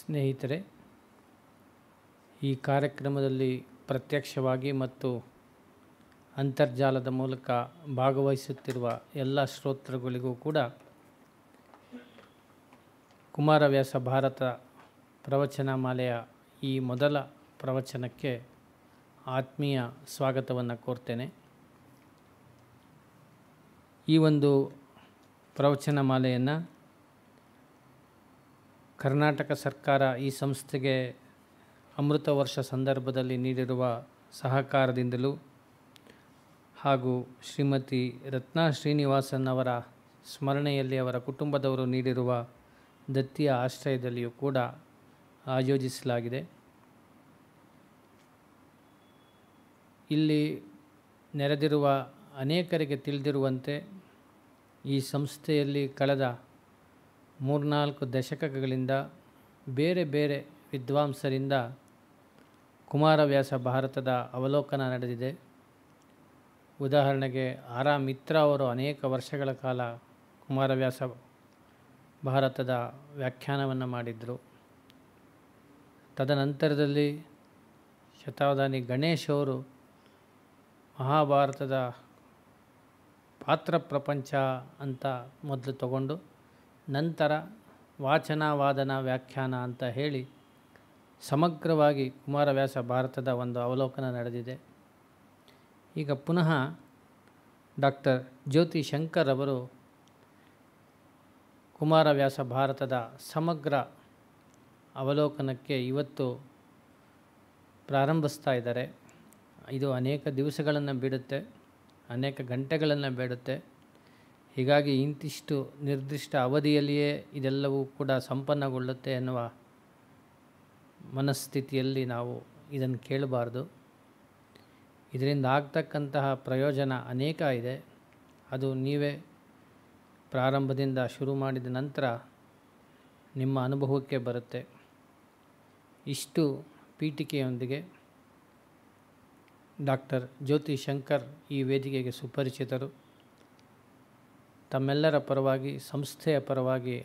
ಸ್ನೇಹಿತರೆ ಈ ಕಾರ್ಯಕ್ರಮದಲ್ಲಿ ಪ್ರತ್ಯಕ್ಷವಾಗಿ ಮತ್ತು ಅಂತರ್ಜಾಲದ ಮೂಲಕ ಭಾಗವಹಿಸುತ್ತಿರುವ ಎಲ್ಲ ಶ್ರೋತೃಗಳಿಗೂ ಕೂಡ ಕುಮಾರವ್ಯಾಸ ಭಾರತ ಪ್ರವಚನ ಮಾಲೆಯ ಈ ಮೊದಲ ಪ್ರವಚನಕ್ಕೆ ಆತ್ಮೀಯ ಸ್ವಾಗತವನ್ನು ಕೋರ್ತೇನೆ ಈ ಒಂದು ಪ್ರವಚನ ಮಾಲೆಯನ್ನು ಕರ್ನಾಟಕ ಸರ್ಕಾರ ಈ ಸಂಸ್ಥೆಗೆ ಅಮೃತ ವರ್ಷ ಸಂದರ್ಭದಲ್ಲಿ ನೀಡಿರುವ ಸಹಕಾರದಿಂದಲೂ ಹಾಗೂ ಶ್ರೀಮತಿ ರತ್ನಾ ಶ್ರೀನಿವಾಸನ್ ಅವರ ಸ್ಮರಣೆಯಲ್ಲಿ ಅವರ ಕುಟುಂಬದವರು ನೀಡಿರುವ ದತ್ತಿಯ ಆಶ್ರಯದಲ್ಲಿಯೂ ಕೂಡ ಆಯೋಜಿಸಲಾಗಿದೆ ಇಲ್ಲಿ ನೆರೆದಿರುವ ಅನೇಕರಿಗೆ ತಿಳಿದಿರುವಂತೆ ಈ ಸಂಸ್ಥೆಯಲ್ಲಿ ಕಳೆದ ಮೂರ್ನಾಲ್ಕು ದಶಕಗಳಿಂದ ಬೇರೆ ಬೇರೆ ವಿದ್ವಾಂಸರಿಂದ ಕುಮಾರವ್ಯಾಸ ಭಾರತದ ಅವಲೋಕನ ನಡೆದಿದೆ ಉದಾಹರಣೆಗೆ ಆರಾ ಮಿತ್ರ ಅವರು ಅನೇಕ ವರ್ಷಗಳ ಕಾಲ ಕುಮಾರವ್ಯಾಸ ಭಾರತದ ವ್ಯಾಖ್ಯಾನವನ್ನು ಮಾಡಿದರು ತದನಂತರದಲ್ಲಿ ಶತಾವಧಾನಿ ಗಣೇಶ್ ಅವರು ಮಹಾಭಾರತದ ಪಾತ್ರ ಪ್ರಪಂಚ ಅಂತ ಮೊದಲು ತಗೊಂಡು ನಂತರ ವಾಚನ ವಾದನ ವ್ಯಾಖ್ಯಾನ ಅಂತ ಹೇಳಿ ಸಮಗ್ರವಾಗಿ ಕುಮಾರವ್ಯಾಸ ಭಾರತದ ಒಂದು ಅವಲೋಕನ ನಡೆದಿದೆ ಈಗ ಪುನಃ ಡಾಕ್ಟರ್ ಜ್ಯೋತಿ ಶಂಕರ್ ಅವರು ಕುಮಾರವ್ಯಾಸ ಭಾರತದ ಸಮಗ್ರ ಅವಲೋಕನಕ್ಕೆ ಇವತ್ತು ಪ್ರಾರಂಭಿಸ್ತಾ ಇದ್ದಾರೆ ಇದು ಅನೇಕ ದಿವಸಗಳನ್ನು ಬಿಡುತ್ತೆ ಅನೇಕ ಗಂಟೆಗಳನ್ನು ಬೇಡುತ್ತೆ ಹೀಗಾಗಿ ಇಂತಿಷ್ಟು ನಿರ್ದಿಷ್ಟ ಅವಧಿಯಲ್ಲಿಯೇ ಇದೆಲ್ಲವೂ ಕೂಡ ಸಂಪನ್ನಗೊಳ್ಳುತ್ತೆ ಎನ್ನುವ ಮನಸ್ಥಿತಿಯಲ್ಲಿ ನಾವು ಇದನ್ನು ಕೇಳಬಾರ್ದು ಇದರಿಂದ ಆಗ್ತಕ್ಕಂತಹ ಪ್ರಯೋಜನ ಅನೇಕ ಇದೆ ಅದು ನೀವೇ ಪ್ರಾರಂಭದಿಂದ ಶುರು ಮಾಡಿದ ನಂತರ ನಿಮ್ಮ ಅನುಭವಕ್ಕೆ ಬರುತ್ತೆ ಇಷ್ಟು ಪೀಠಿಕೆಯೊಂದಿಗೆ ಡಾಕ್ಟರ್ ಜ್ಯೋತಿ ಶಂಕರ್ ಈ ವೇದಿಕೆಗೆ ಸುಪರಿಚಿತರು ತಮ್ಮೆಲ್ಲರ ಪರವಾಗಿ ಸಂಸ್ಥೆಯ ಪರವಾಗಿ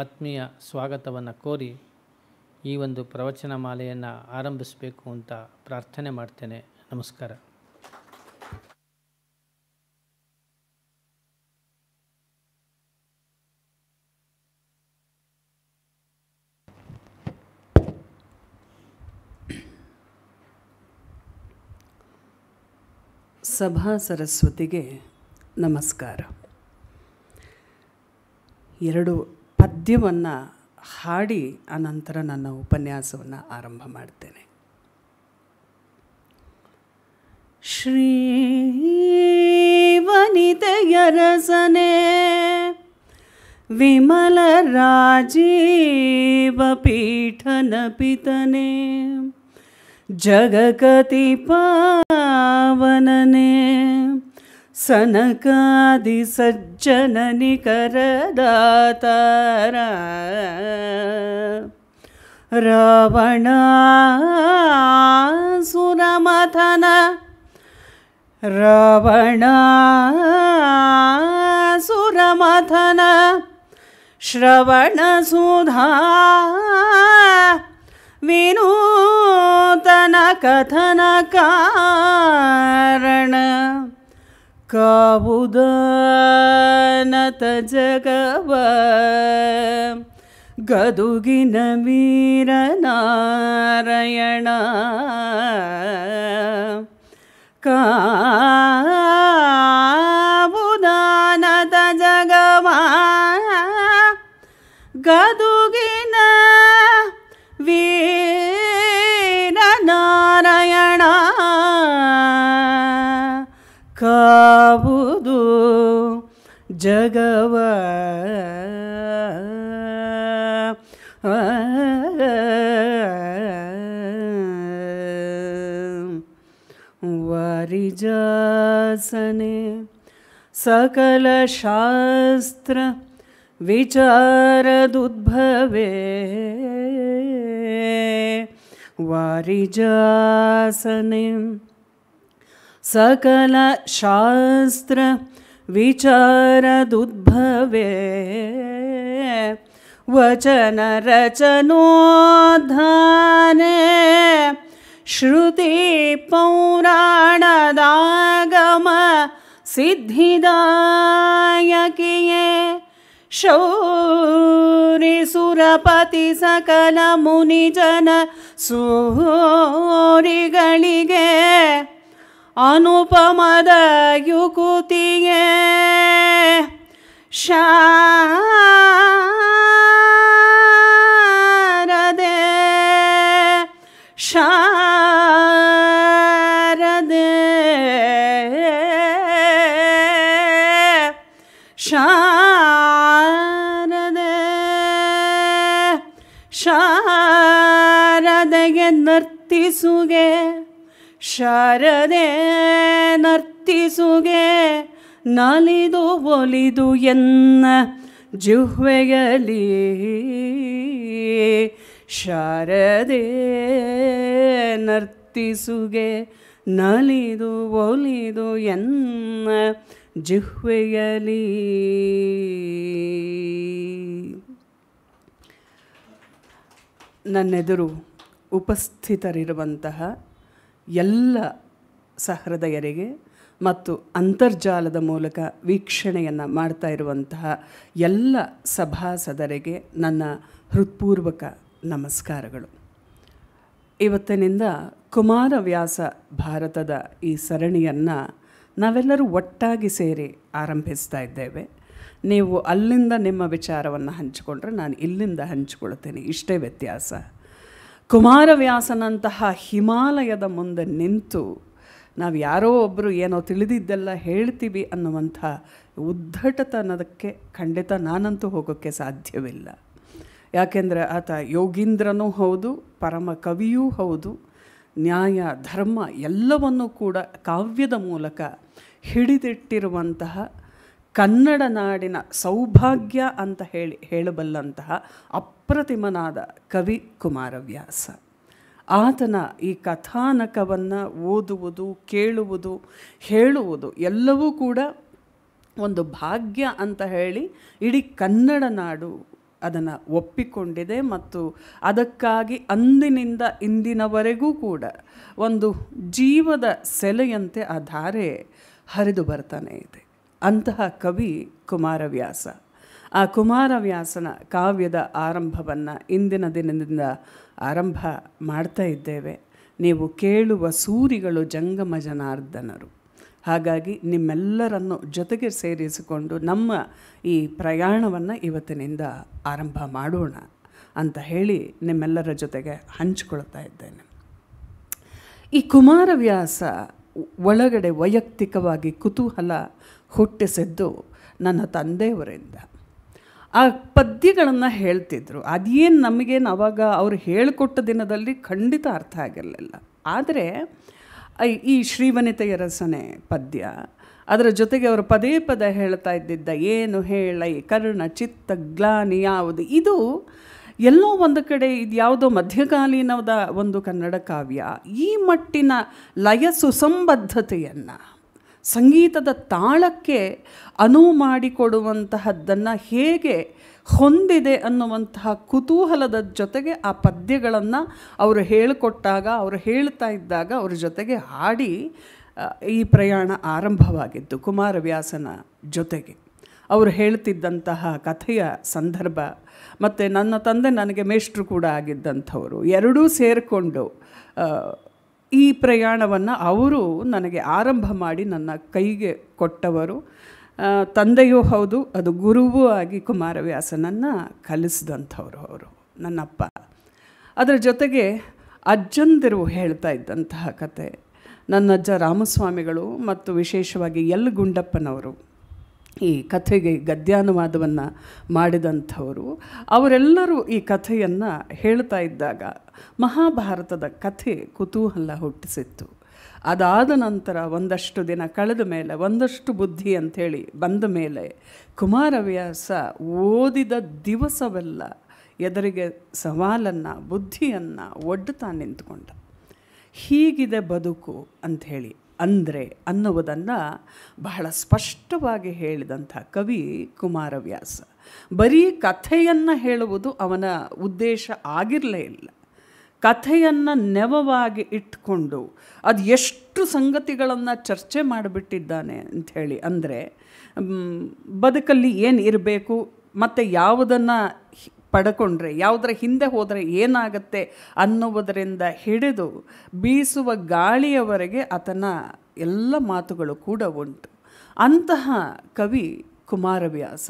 ಆತ್ಮೀಯ ಸ್ವಾಗತವನ್ನು ಕೋರಿ ಈ ಒಂದು ಪ್ರವಚನ ಮಾಲೆಯನ್ನು ಆರಂಭಿಸಬೇಕು ಅಂತ ಪ್ರಾರ್ಥನೆ ಮಾಡ್ತೇನೆ ನಮಸ್ಕಾರ ಸಭಾ ಸರಸ್ವತಿಗೆ ನಮಸ್ಕಾರ ಎರಡು ಪದ್ಯವನ್ನು ಹಾಡಿ ಅನಂತರ ನನ್ನ ಉಪನ್ಯಾಸವನ್ನು ಆರಂಭ ಮಾಡ್ತೇನೆ ಶ್ರೀ ವನಿತೆಯ ವಿಮಲ ರಾಜೀವ ಪೀಠನ ಪಿತನೆ ಜಗಕತಿ ಪಾವನನೆ सनकादि सज्जननि करदरवणसुरमथन रवण सुरमथन श्रवण सुधा ಕಾವುದಾನತ ಜಗವ ಗದುಗಿನ ವೀರನಾರಾಯಣ ಕಾವುದಾನತ ಜಗವ ಗದು जगव वारिजासने सकलशास्त्र विचारदुद्भवे वारिजासने सकलशास्त्र विचारदुद्भवे वचनरचनोद्धाने सुरपति सिद्धिदायकिये मुनिजन सूरिगळिगे अनुपमदयुकुतिये शा ಶಾರದೆ ನರ್ತಿಸುಗೆ ನಲಿದು ಒಲಿದು ಎನ್ನ ಜುಹ್ವೆಯಲಿ ಶಾರದೆ ನರ್ತಿಸುಗೆ ನಲಿದು ಒಲಿದು ಎನ್ನ ಜುಹ್ವೆಯಲಿ ನನ್ನೆದುರು ಉಪಸ್ಥಿತರಿರುವಂತಹ ಎಲ್ಲ ಸಹೃದಯರಿಗೆ ಮತ್ತು ಅಂತರ್ಜಾಲದ ಮೂಲಕ ವೀಕ್ಷಣೆಯನ್ನು ಮಾಡ್ತಾ ಇರುವಂತಹ ಎಲ್ಲ ಸಭಾಸದರಿಗೆ ನನ್ನ ಹೃತ್ಪೂರ್ವಕ ನಮಸ್ಕಾರಗಳು ಇವತ್ತಿನಿಂದ ಕುಮಾರವ್ಯಾಸ ಭಾರತದ ಈ ಸರಣಿಯನ್ನು ನಾವೆಲ್ಲರೂ ಒಟ್ಟಾಗಿ ಸೇರಿ ಆರಂಭಿಸ್ತಾ ಇದ್ದೇವೆ ನೀವು ಅಲ್ಲಿಂದ ನಿಮ್ಮ ವಿಚಾರವನ್ನು ಹಂಚಿಕೊಂಡ್ರೆ ನಾನು ಇಲ್ಲಿಂದ ಹಂಚಿಕೊಳ್ತೇನೆ ಇಷ್ಟೇ ವ್ಯತ್ಯಾಸ ಕುಮಾರವ್ಯಾಸನಂತಹ ಹಿಮಾಲಯದ ಮುಂದೆ ನಿಂತು ನಾವು ಯಾರೋ ಒಬ್ಬರು ಏನೋ ತಿಳಿದಿದ್ದೆಲ್ಲ ಹೇಳ್ತೀವಿ ಅನ್ನುವಂಥ ಉದ್ಧಟತನದಕ್ಕೆ ಖಂಡಿತ ನಾನಂತೂ ಹೋಗೋಕ್ಕೆ ಸಾಧ್ಯವಿಲ್ಲ ಯಾಕೆಂದರೆ ಆತ ಯೋಗೀಂದ್ರನೂ ಹೌದು ಪರಮ ಕವಿಯೂ ಹೌದು ನ್ಯಾಯ ಧರ್ಮ ಎಲ್ಲವನ್ನೂ ಕೂಡ ಕಾವ್ಯದ ಮೂಲಕ ಹಿಡಿದಿಟ್ಟಿರುವಂತಹ ಕನ್ನಡ ನಾಡಿನ ಸೌಭಾಗ್ಯ ಅಂತ ಹೇಳಿ ಹೇಳಬಲ್ಲಂತಹ ಅಪ್ರತಿಮನಾದ ಕವಿ ಕುಮಾರವ್ಯಾಸ ಆತನ ಈ ಕಥಾನಕವನ್ನು ಓದುವುದು ಕೇಳುವುದು ಹೇಳುವುದು ಎಲ್ಲವೂ ಕೂಡ ಒಂದು ಭಾಗ್ಯ ಅಂತ ಹೇಳಿ ಇಡೀ ಕನ್ನಡ ನಾಡು ಅದನ್ನು ಒಪ್ಪಿಕೊಂಡಿದೆ ಮತ್ತು ಅದಕ್ಕಾಗಿ ಅಂದಿನಿಂದ ಇಂದಿನವರೆಗೂ ಕೂಡ ಒಂದು ಜೀವದ ಸೆಲೆಯಂತೆ ಆ ಧಾರೆ ಹರಿದು ಬರ್ತಾನೆ ಇದೆ ಅಂತಹ ಕವಿ ಕುಮಾರವ್ಯಾಸ ಆ ಕುಮಾರವ್ಯಾಸನ ಕಾವ್ಯದ ಆರಂಭವನ್ನು ಇಂದಿನ ದಿನದಿಂದ ಆರಂಭ ಮಾಡ್ತಾ ಇದ್ದೇವೆ ನೀವು ಕೇಳುವ ಸೂರಿಗಳು ಜಂಗಮ ಜನಾರ್ದನರು ಹಾಗಾಗಿ ನಿಮ್ಮೆಲ್ಲರನ್ನು ಜೊತೆಗೆ ಸೇರಿಸಿಕೊಂಡು ನಮ್ಮ ಈ ಪ್ರಯಾಣವನ್ನು ಇವತ್ತಿನಿಂದ ಆರಂಭ ಮಾಡೋಣ ಅಂತ ಹೇಳಿ ನಿಮ್ಮೆಲ್ಲರ ಜೊತೆಗೆ ಹಂಚಿಕೊಳ್ತಾ ಇದ್ದೇನೆ ಈ ಕುಮಾರವ್ಯಾಸ ಒಳಗಡೆ ವೈಯಕ್ತಿಕವಾಗಿ ಕುತೂಹಲ ಹುಟ್ಟಿಸಿದ್ದು ನನ್ನ ತಂದೆಯವರಿಂದ ಆ ಪದ್ಯಗಳನ್ನು ಹೇಳ್ತಿದ್ರು ಅದೇನು ನಮಗೇನು ಅವಾಗ ಅವ್ರು ಹೇಳಿಕೊಟ್ಟ ದಿನದಲ್ಲಿ ಖಂಡಿತ ಅರ್ಥ ಆಗಿರಲಿಲ್ಲ ಆದರೆ ಈ ಶ್ರೀವನಿತೆಯ ರಸನೆ ಪದ್ಯ ಅದರ ಜೊತೆಗೆ ಅವರು ಪದೇ ಪದೇ ಹೇಳ್ತಾ ಇದ್ದಿದ್ದ ಏನು ಹೇಳೈ ಕರ್ಣ ಚಿತ್ತ ಗ್ಲಾನಿ ಯಾವುದು ಇದು ಎಲ್ಲೋ ಒಂದು ಕಡೆ ಇದು ಯಾವುದೋ ಮಧ್ಯಕಾಲೀನದ ಒಂದು ಕನ್ನಡ ಕಾವ್ಯ ಈ ಮಟ್ಟಿನ ಲಯ ಸುಸಂಬದ್ಧತೆಯನ್ನು ಸಂಗೀತದ ತಾಳಕ್ಕೆ ಅನುವು ಮಾಡಿಕೊಡುವಂತಹದ್ದನ್ನು ಹೇಗೆ ಹೊಂದಿದೆ ಅನ್ನುವಂತಹ ಕುತೂಹಲದ ಜೊತೆಗೆ ಆ ಪದ್ಯಗಳನ್ನು ಅವರು ಹೇಳಿಕೊಟ್ಟಾಗ ಅವರು ಹೇಳ್ತಾ ಇದ್ದಾಗ ಅವ್ರ ಜೊತೆಗೆ ಹಾಡಿ ಈ ಪ್ರಯಾಣ ಆರಂಭವಾಗಿದ್ದು ಕುಮಾರವ್ಯಾಸನ ಜೊತೆಗೆ ಅವರು ಹೇಳ್ತಿದ್ದಂತಹ ಕಥೆಯ ಸಂದರ್ಭ ಮತ್ತು ನನ್ನ ತಂದೆ ನನಗೆ ಮೇಷ್ಟ್ರು ಕೂಡ ಆಗಿದ್ದಂಥವರು ಎರಡೂ ಸೇರಿಕೊಂಡು ಈ ಪ್ರಯಾಣವನ್ನು ಅವರು ನನಗೆ ಆರಂಭ ಮಾಡಿ ನನ್ನ ಕೈಗೆ ಕೊಟ್ಟವರು ತಂದೆಯೂ ಹೌದು ಅದು ಗುರುವೂ ಆಗಿ ಕುಮಾರವ್ಯಾಸನನ್ನು ಕಲಿಸಿದಂಥವ್ರು ಅವರು ನನ್ನಪ್ಪ ಅದರ ಜೊತೆಗೆ ಅಜ್ಜಂದಿರು ಹೇಳ್ತಾ ಇದ್ದಂತಹ ಕತೆ ನನ್ನಜ್ಜ ರಾಮಸ್ವಾಮಿಗಳು ಮತ್ತು ವಿಶೇಷವಾಗಿ ಎಲ್ ಗುಂಡಪ್ಪನವರು ಈ ಕಥೆಗೆ ಗದ್ಯಾನುವಾದವನ್ನು ಮಾಡಿದಂಥವರು ಅವರೆಲ್ಲರೂ ಈ ಕಥೆಯನ್ನು ಹೇಳ್ತಾ ಇದ್ದಾಗ ಮಹಾಭಾರತದ ಕಥೆ ಕುತೂಹಲ ಹುಟ್ಟಿಸಿತ್ತು ಅದಾದ ನಂತರ ಒಂದಷ್ಟು ದಿನ ಕಳೆದ ಮೇಲೆ ಒಂದಷ್ಟು ಬುದ್ಧಿ ಅಂಥೇಳಿ ಬಂದ ಮೇಲೆ ಕುಮಾರವ್ಯಾಸ ಓದಿದ ದಿವಸವೆಲ್ಲ ಎದುರಿಗೆ ಸವಾಲನ್ನು ಬುದ್ಧಿಯನ್ನು ಒಡ್ಡುತ್ತಾ ನಿಂತ್ಕೊಂಡ ಹೀಗಿದೆ ಬದುಕು ಅಂಥೇಳಿ ಅಂದರೆ ಅನ್ನುವುದನ್ನು ಬಹಳ ಸ್ಪಷ್ಟವಾಗಿ ಹೇಳಿದಂಥ ಕವಿ ಕುಮಾರವ್ಯಾಸ ಬರೀ ಕಥೆಯನ್ನು ಹೇಳುವುದು ಅವನ ಉದ್ದೇಶ ಆಗಿರಲೇ ಇಲ್ಲ ಕಥೆಯನ್ನು ನೆವವಾಗಿ ಇಟ್ಕೊಂಡು ಅದು ಎಷ್ಟು ಸಂಗತಿಗಳನ್ನು ಚರ್ಚೆ ಮಾಡಿಬಿಟ್ಟಿದ್ದಾನೆ ಅಂಥೇಳಿ ಅಂದರೆ ಬದುಕಲ್ಲಿ ಏನು ಇರಬೇಕು ಮತ್ತು ಯಾವುದನ್ನು ಪಡ್ಕೊಂಡ್ರೆ ಯಾವುದರ ಹಿಂದೆ ಹೋದರೆ ಏನಾಗುತ್ತೆ ಅನ್ನುವುದರಿಂದ ಹಿಡಿದು ಬೀಸುವ ಗಾಳಿಯವರೆಗೆ ಆತನ ಎಲ್ಲ ಮಾತುಗಳು ಕೂಡ ಉಂಟು ಅಂತಹ ಕವಿ ಕುಮಾರವ್ಯಾಸ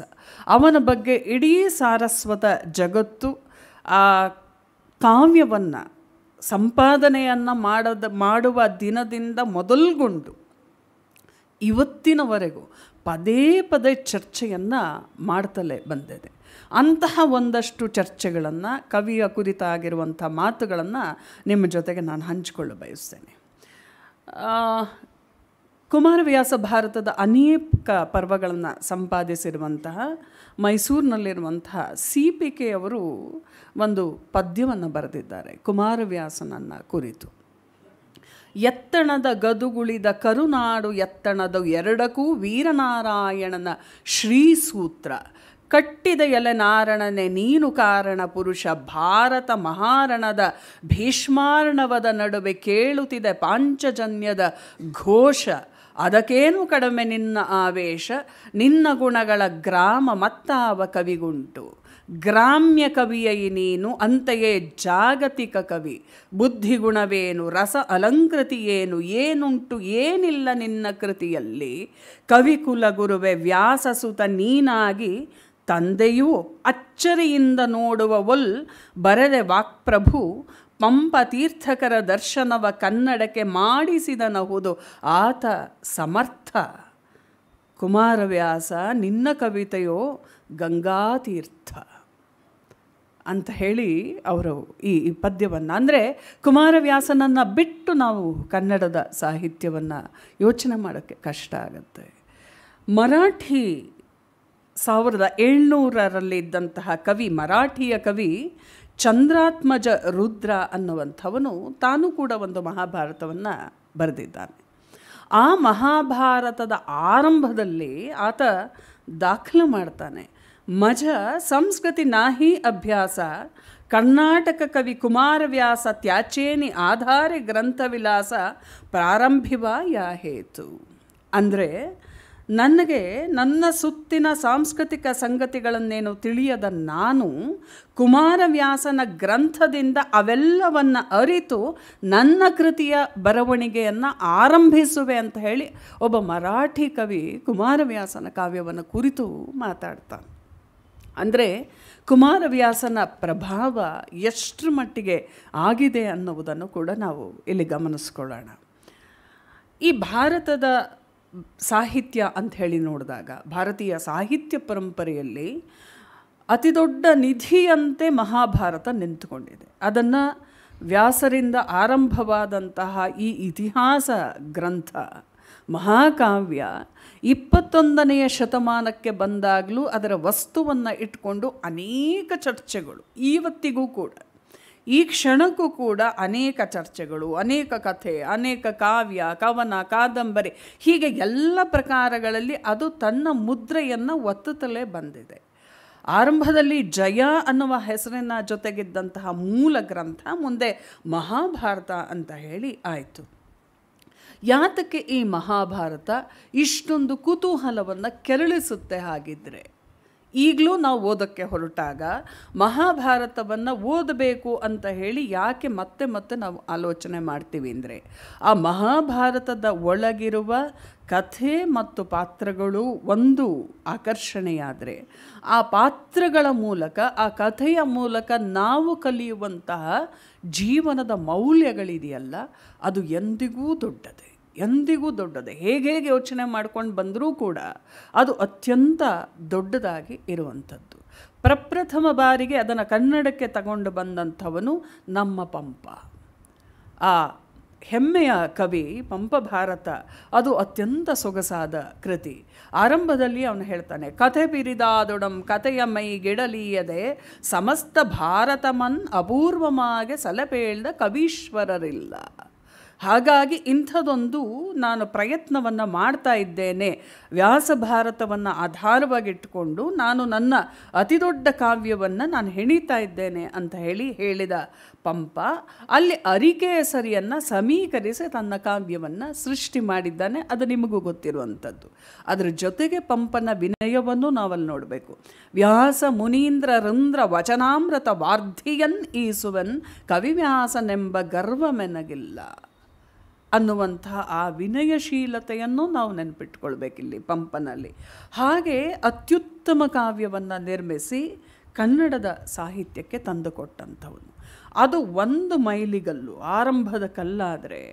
ಅವನ ಬಗ್ಗೆ ಇಡೀ ಸಾರಸ್ವತ ಜಗತ್ತು ಆ ಕಾವ್ಯವನ್ನು ಸಂಪಾದನೆಯನ್ನು ಮಾಡದ ಮಾಡುವ ದಿನದಿಂದ ಮೊದಲುಗೊಂಡು ಇವತ್ತಿನವರೆಗೂ ಪದೇ ಪದೇ ಚರ್ಚೆಯನ್ನು ಮಾಡ್ತಲೇ ಬಂದಿದೆ ಅಂತಹ ಒಂದಷ್ಟು ಚರ್ಚೆಗಳನ್ನು ಕವಿಯ ಕುರಿತಾಗಿರುವಂಥ ಮಾತುಗಳನ್ನು ನಿಮ್ಮ ಜೊತೆಗೆ ನಾನು ಹಂಚಿಕೊಳ್ಳ ಬಯಸ್ತೇನೆ ಕುಮಾರವ್ಯಾಸ ಭಾರತದ ಅನೇಕ ಪರ್ವಗಳನ್ನು ಸಂಪಾದಿಸಿರುವಂತಹ ಮೈಸೂರಿನಲ್ಲಿರುವಂತಹ ಸಿ ಪಿ ಕೆ ಅವರು ಒಂದು ಪದ್ಯವನ್ನು ಬರೆದಿದ್ದಾರೆ ಕುಮಾರವ್ಯಾಸನನ್ನು ಕುರಿತು ಎತ್ತಣದ ಗದುಗುಳಿದ ಕರುನಾಡು ಎತ್ತಣದ ಎರಡಕ್ಕೂ ವೀರನಾರಾಯಣನ ಶ್ರೀಸೂತ್ರ ಕಟ್ಟಿದ ಎಲೆ ನಾರಣನೆ ನೀನು ಕಾರಣ ಪುರುಷ ಭಾರತ ಮಹಾರಣದ ಭೀಷ್ಮಾರ್ಣವದ ನಡುವೆ ಕೇಳುತ್ತಿದೆ ಪಾಂಚಜನ್ಯದ ಘೋಷ ಅದಕ್ಕೇನು ಕಡಿಮೆ ನಿನ್ನ ಆವೇಶ ನಿನ್ನ ಗುಣಗಳ ಗ್ರಾಮ ಮತ್ತಾವ ಕವಿಗುಂಟು ಗ್ರಾಮ್ಯ ಕವಿಯೈ ನೀನು ಅಂತೆಯೇ ಜಾಗತಿಕ ಕವಿ ಬುದ್ಧಿಗುಣವೇನು ರಸ ಅಲಂಕೃತಿಯೇನು ಏನುಂಟು ಏನಿಲ್ಲ ನಿನ್ನ ಕೃತಿಯಲ್ಲಿ ಕವಿಕುಲ ಗುರುವೆ ವ್ಯಾಸಸುತ ನೀನಾಗಿ ತಂದೆಯೂ ಅಚ್ಚರಿಯಿಂದ ನೋಡುವ ಒಲ್ ಬರೆದೆ ವಾಕ್ಪ್ರಭು ತೀರ್ಥಕರ ದರ್ಶನವ ಕನ್ನಡಕ್ಕೆ ಮಾಡಿಸಿದನಹುದು ಆತ ಸಮರ್ಥ ಕುಮಾರವ್ಯಾಸ ನಿನ್ನ ಕವಿತೆಯೋ ಗಂಗಾತೀರ್ಥ ಅಂತ ಹೇಳಿ ಅವರು ಈ ಪದ್ಯವನ್ನು ಅಂದರೆ ಕುಮಾರವ್ಯಾಸನನ್ನು ಬಿಟ್ಟು ನಾವು ಕನ್ನಡದ ಸಾಹಿತ್ಯವನ್ನು ಯೋಚನೆ ಮಾಡೋಕ್ಕೆ ಕಷ್ಟ ಆಗುತ್ತೆ ಮರಾಠಿ ಸಾವಿರದ ಏಳ್ನೂರರಲ್ಲಿ ಇದ್ದಂತಹ ಕವಿ ಮರಾಠಿಯ ಕವಿ ಚಂದ್ರಾತ್ಮಜ ರುದ್ರ ಅನ್ನುವಂಥವನು ತಾನು ಕೂಡ ಒಂದು ಮಹಾಭಾರತವನ್ನು ಬರೆದಿದ್ದಾನೆ ಆ ಮಹಾಭಾರತದ ಆರಂಭದಲ್ಲಿ ಆತ ದಾಖಲು ಮಾಡ್ತಾನೆ ಮಜ ಸಂಸ್ಕೃತಿ ನಾಹಿ ಅಭ್ಯಾಸ ಕರ್ನಾಟಕ ಕವಿ ಕುಮಾರವ್ಯಾಸ ತ್ಯಾಚೇನಿ ಆಧಾರೆ ವಿಲಾಸ ಪ್ರಾರಂಭಿವ ಯಾಹೇತು ಅಂದರೆ ನನಗೆ ನನ್ನ ಸುತ್ತಿನ ಸಾಂಸ್ಕೃತಿಕ ಸಂಗತಿಗಳನ್ನೇನು ತಿಳಿಯದ ನಾನು ಕುಮಾರವ್ಯಾಸನ ಗ್ರಂಥದಿಂದ ಅವೆಲ್ಲವನ್ನು ಅರಿತು ನನ್ನ ಕೃತಿಯ ಬರವಣಿಗೆಯನ್ನು ಆರಂಭಿಸುವೆ ಅಂತ ಹೇಳಿ ಒಬ್ಬ ಮರಾಠಿ ಕವಿ ಕುಮಾರವ್ಯಾಸನ ಕಾವ್ಯವನ್ನು ಕುರಿತು ಮಾತಾಡ್ತಾನೆ ಅಂದರೆ ಕುಮಾರವ್ಯಾಸನ ಪ್ರಭಾವ ಎಷ್ಟರ ಮಟ್ಟಿಗೆ ಆಗಿದೆ ಅನ್ನುವುದನ್ನು ಕೂಡ ನಾವು ಇಲ್ಲಿ ಗಮನಿಸ್ಕೊಳ್ಳೋಣ ಈ ಭಾರತದ ಸಾಹಿತ್ಯ ಹೇಳಿ ನೋಡಿದಾಗ ಭಾರತೀಯ ಸಾಹಿತ್ಯ ಪರಂಪರೆಯಲ್ಲಿ ಅತಿ ದೊಡ್ಡ ನಿಧಿಯಂತೆ ಮಹಾಭಾರತ ನಿಂತುಕೊಂಡಿದೆ ಅದನ್ನು ವ್ಯಾಸರಿಂದ ಆರಂಭವಾದಂತಹ ಈ ಇತಿಹಾಸ ಗ್ರಂಥ ಮಹಾಕಾವ್ಯ ಇಪ್ಪತ್ತೊಂದನೆಯ ಶತಮಾನಕ್ಕೆ ಬಂದಾಗಲೂ ಅದರ ವಸ್ತುವನ್ನು ಇಟ್ಕೊಂಡು ಅನೇಕ ಚರ್ಚೆಗಳು ಈವತ್ತಿಗೂ ಕೂಡ ಈ ಕ್ಷಣಕ್ಕೂ ಕೂಡ ಅನೇಕ ಚರ್ಚೆಗಳು ಅನೇಕ ಕಥೆ ಅನೇಕ ಕಾವ್ಯ ಕವನ ಕಾದಂಬರಿ ಹೀಗೆ ಎಲ್ಲ ಪ್ರಕಾರಗಳಲ್ಲಿ ಅದು ತನ್ನ ಮುದ್ರೆಯನ್ನು ಒತ್ತುತ್ತಲೇ ಬಂದಿದೆ ಆರಂಭದಲ್ಲಿ ಜಯ ಅನ್ನುವ ಹೆಸರಿನ ಜೊತೆಗಿದ್ದಂತಹ ಮೂಲ ಗ್ರಂಥ ಮುಂದೆ ಮಹಾಭಾರತ ಅಂತ ಹೇಳಿ ಆಯಿತು ಯಾತಕ್ಕೆ ಈ ಮಹಾಭಾರತ ಇಷ್ಟೊಂದು ಕುತೂಹಲವನ್ನು ಕೆರಳಿಸುತ್ತೆ ಹಾಗಿದ್ರೆ ಈಗಲೂ ನಾವು ಓದೋಕ್ಕೆ ಹೊರಟಾಗ ಮಹಾಭಾರತವನ್ನು ಓದಬೇಕು ಅಂತ ಹೇಳಿ ಯಾಕೆ ಮತ್ತೆ ಮತ್ತೆ ನಾವು ಆಲೋಚನೆ ಮಾಡ್ತೀವಿ ಅಂದರೆ ಆ ಮಹಾಭಾರತದ ಒಳಗಿರುವ ಕಥೆ ಮತ್ತು ಪಾತ್ರಗಳು ಒಂದು ಆಕರ್ಷಣೆಯಾದರೆ ಆ ಪಾತ್ರಗಳ ಮೂಲಕ ಆ ಕಥೆಯ ಮೂಲಕ ನಾವು ಕಲಿಯುವಂತಹ ಜೀವನದ ಮೌಲ್ಯಗಳಿದೆಯಲ್ಲ ಅದು ಎಂದಿಗೂ ದೊಡ್ಡದೆ ಎಂದಿಗೂ ದೊಡ್ಡದು ಹೇಗೆ ಹೇಗೆ ಯೋಚನೆ ಮಾಡ್ಕೊಂಡು ಬಂದರೂ ಕೂಡ ಅದು ಅತ್ಯಂತ ದೊಡ್ಡದಾಗಿ ಇರುವಂಥದ್ದು ಪ್ರಪ್ರಥಮ ಬಾರಿಗೆ ಅದನ್ನು ಕನ್ನಡಕ್ಕೆ ತಗೊಂಡು ಬಂದಂಥವನು ನಮ್ಮ ಪಂಪ ಆ ಹೆಮ್ಮೆಯ ಕವಿ ಪಂಪ ಭಾರತ ಅದು ಅತ್ಯಂತ ಸೊಗಸಾದ ಕೃತಿ ಆರಂಭದಲ್ಲಿ ಅವನು ಹೇಳ್ತಾನೆ ಕಥೆ ಪಿರಿದಾದೊಡಂ ಕಥೆಯ ಮೈ ಗಿಡಲೀಯದೆ ಸಮಸ್ತ ಭಾರತಮನ್ ಅಪೂರ್ವಮಾಗೆ ಸಲಪೇಳ್ದ ಕವೀಶ್ವರರಿಲ್ಲ ಹಾಗಾಗಿ ಇಂಥದೊಂದು ನಾನು ಪ್ರಯತ್ನವನ್ನು ಮಾಡ್ತಾ ಇದ್ದೇನೆ ವ್ಯಾಸ ಆಧಾರವಾಗಿಟ್ಟುಕೊಂಡು ನಾನು ನನ್ನ ಅತಿದೊಡ್ಡ ಕಾವ್ಯವನ್ನು ನಾನು ಹೆಣೀತಾ ಇದ್ದೇನೆ ಅಂತ ಹೇಳಿ ಹೇಳಿದ ಪಂಪ ಅಲ್ಲಿ ಅರಿಕೆಯ ಸರಿಯನ್ನು ಸಮೀಕರಿಸಿ ತನ್ನ ಕಾವ್ಯವನ್ನು ಸೃಷ್ಟಿ ಮಾಡಿದ್ದಾನೆ ಅದು ನಿಮಗೂ ಗೊತ್ತಿರುವಂಥದ್ದು ಅದರ ಜೊತೆಗೆ ಪಂಪನ ವಿನಯವನ್ನು ನಾವಲ್ಲಿ ನೋಡಬೇಕು ವ್ಯಾಸ ಮುನೀಂದ್ರ ರಂದ್ರ ವಚನಾಮೃತ ವಾರ್ಧಿಯನ್ ಈಸುವನ್ ಕವಿವ್ಯಾಸನೆಂಬ ಗರ್ವಮೆನಗಿಲ್ಲ ಅನ್ನುವಂಥ ಆ ವಿನಯಶೀಲತೆಯನ್ನು ನಾವು ನೆನಪಿಟ್ಕೊಳ್ಬೇಕಿಲ್ಲಿ ಪಂಪನಲ್ಲಿ ಹಾಗೆ ಅತ್ಯುತ್ತಮ ಕಾವ್ಯವನ್ನು ನಿರ್ಮಿಸಿ ಕನ್ನಡದ ಸಾಹಿತ್ಯಕ್ಕೆ ತಂದುಕೊಟ್ಟಂಥವನು ಅದು ಒಂದು ಮೈಲಿಗಲ್ಲು ಆರಂಭದ ಕಲ್ಲಾದರೆ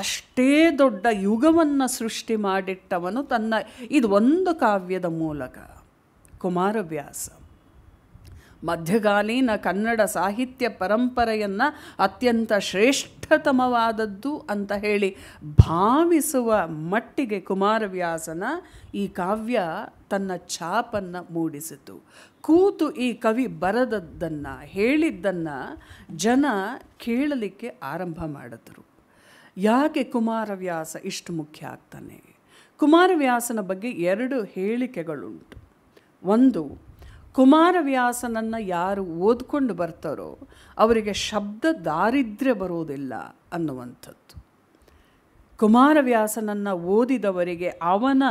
ಅಷ್ಟೇ ದೊಡ್ಡ ಯುಗವನ್ನು ಸೃಷ್ಟಿ ಮಾಡಿಟ್ಟವನು ತನ್ನ ಇದು ಒಂದು ಕಾವ್ಯದ ಮೂಲಕ ಕುಮಾರವ್ಯಾಸ ಮಧ್ಯಕಾಲೀನ ಕನ್ನಡ ಸಾಹಿತ್ಯ ಪರಂಪರೆಯನ್ನು ಅತ್ಯಂತ ಶ್ರೇಷ್ಠ ಶ್ರೇಷ್ಠತಮವಾದದ್ದು ಅಂತ ಹೇಳಿ ಭಾವಿಸುವ ಮಟ್ಟಿಗೆ ಕುಮಾರವ್ಯಾಸನ ಈ ಕಾವ್ಯ ತನ್ನ ಛಾಪನ್ನು ಮೂಡಿಸಿತು ಕೂತು ಈ ಕವಿ ಬರೆದದ್ದನ್ನು ಹೇಳಿದ್ದನ್ನು ಜನ ಕೇಳಲಿಕ್ಕೆ ಆರಂಭ ಮಾಡಿದ್ರು ಯಾಕೆ ಕುಮಾರವ್ಯಾಸ ಇಷ್ಟು ಮುಖ್ಯ ಆಗ್ತಾನೆ ಕುಮಾರವ್ಯಾಸನ ಬಗ್ಗೆ ಎರಡು ಹೇಳಿಕೆಗಳುಂಟು ಒಂದು ಕುಮಾರವ್ಯಾಸನನ್ನು ಯಾರು ಓದ್ಕೊಂಡು ಬರ್ತಾರೋ ಅವರಿಗೆ ಶಬ್ದ ದಾರಿದ್ರ್ಯ ಬರೋದಿಲ್ಲ ಅನ್ನುವಂಥದ್ದು ಕುಮಾರವ್ಯಾಸನನ್ನು ಓದಿದವರಿಗೆ ಅವನ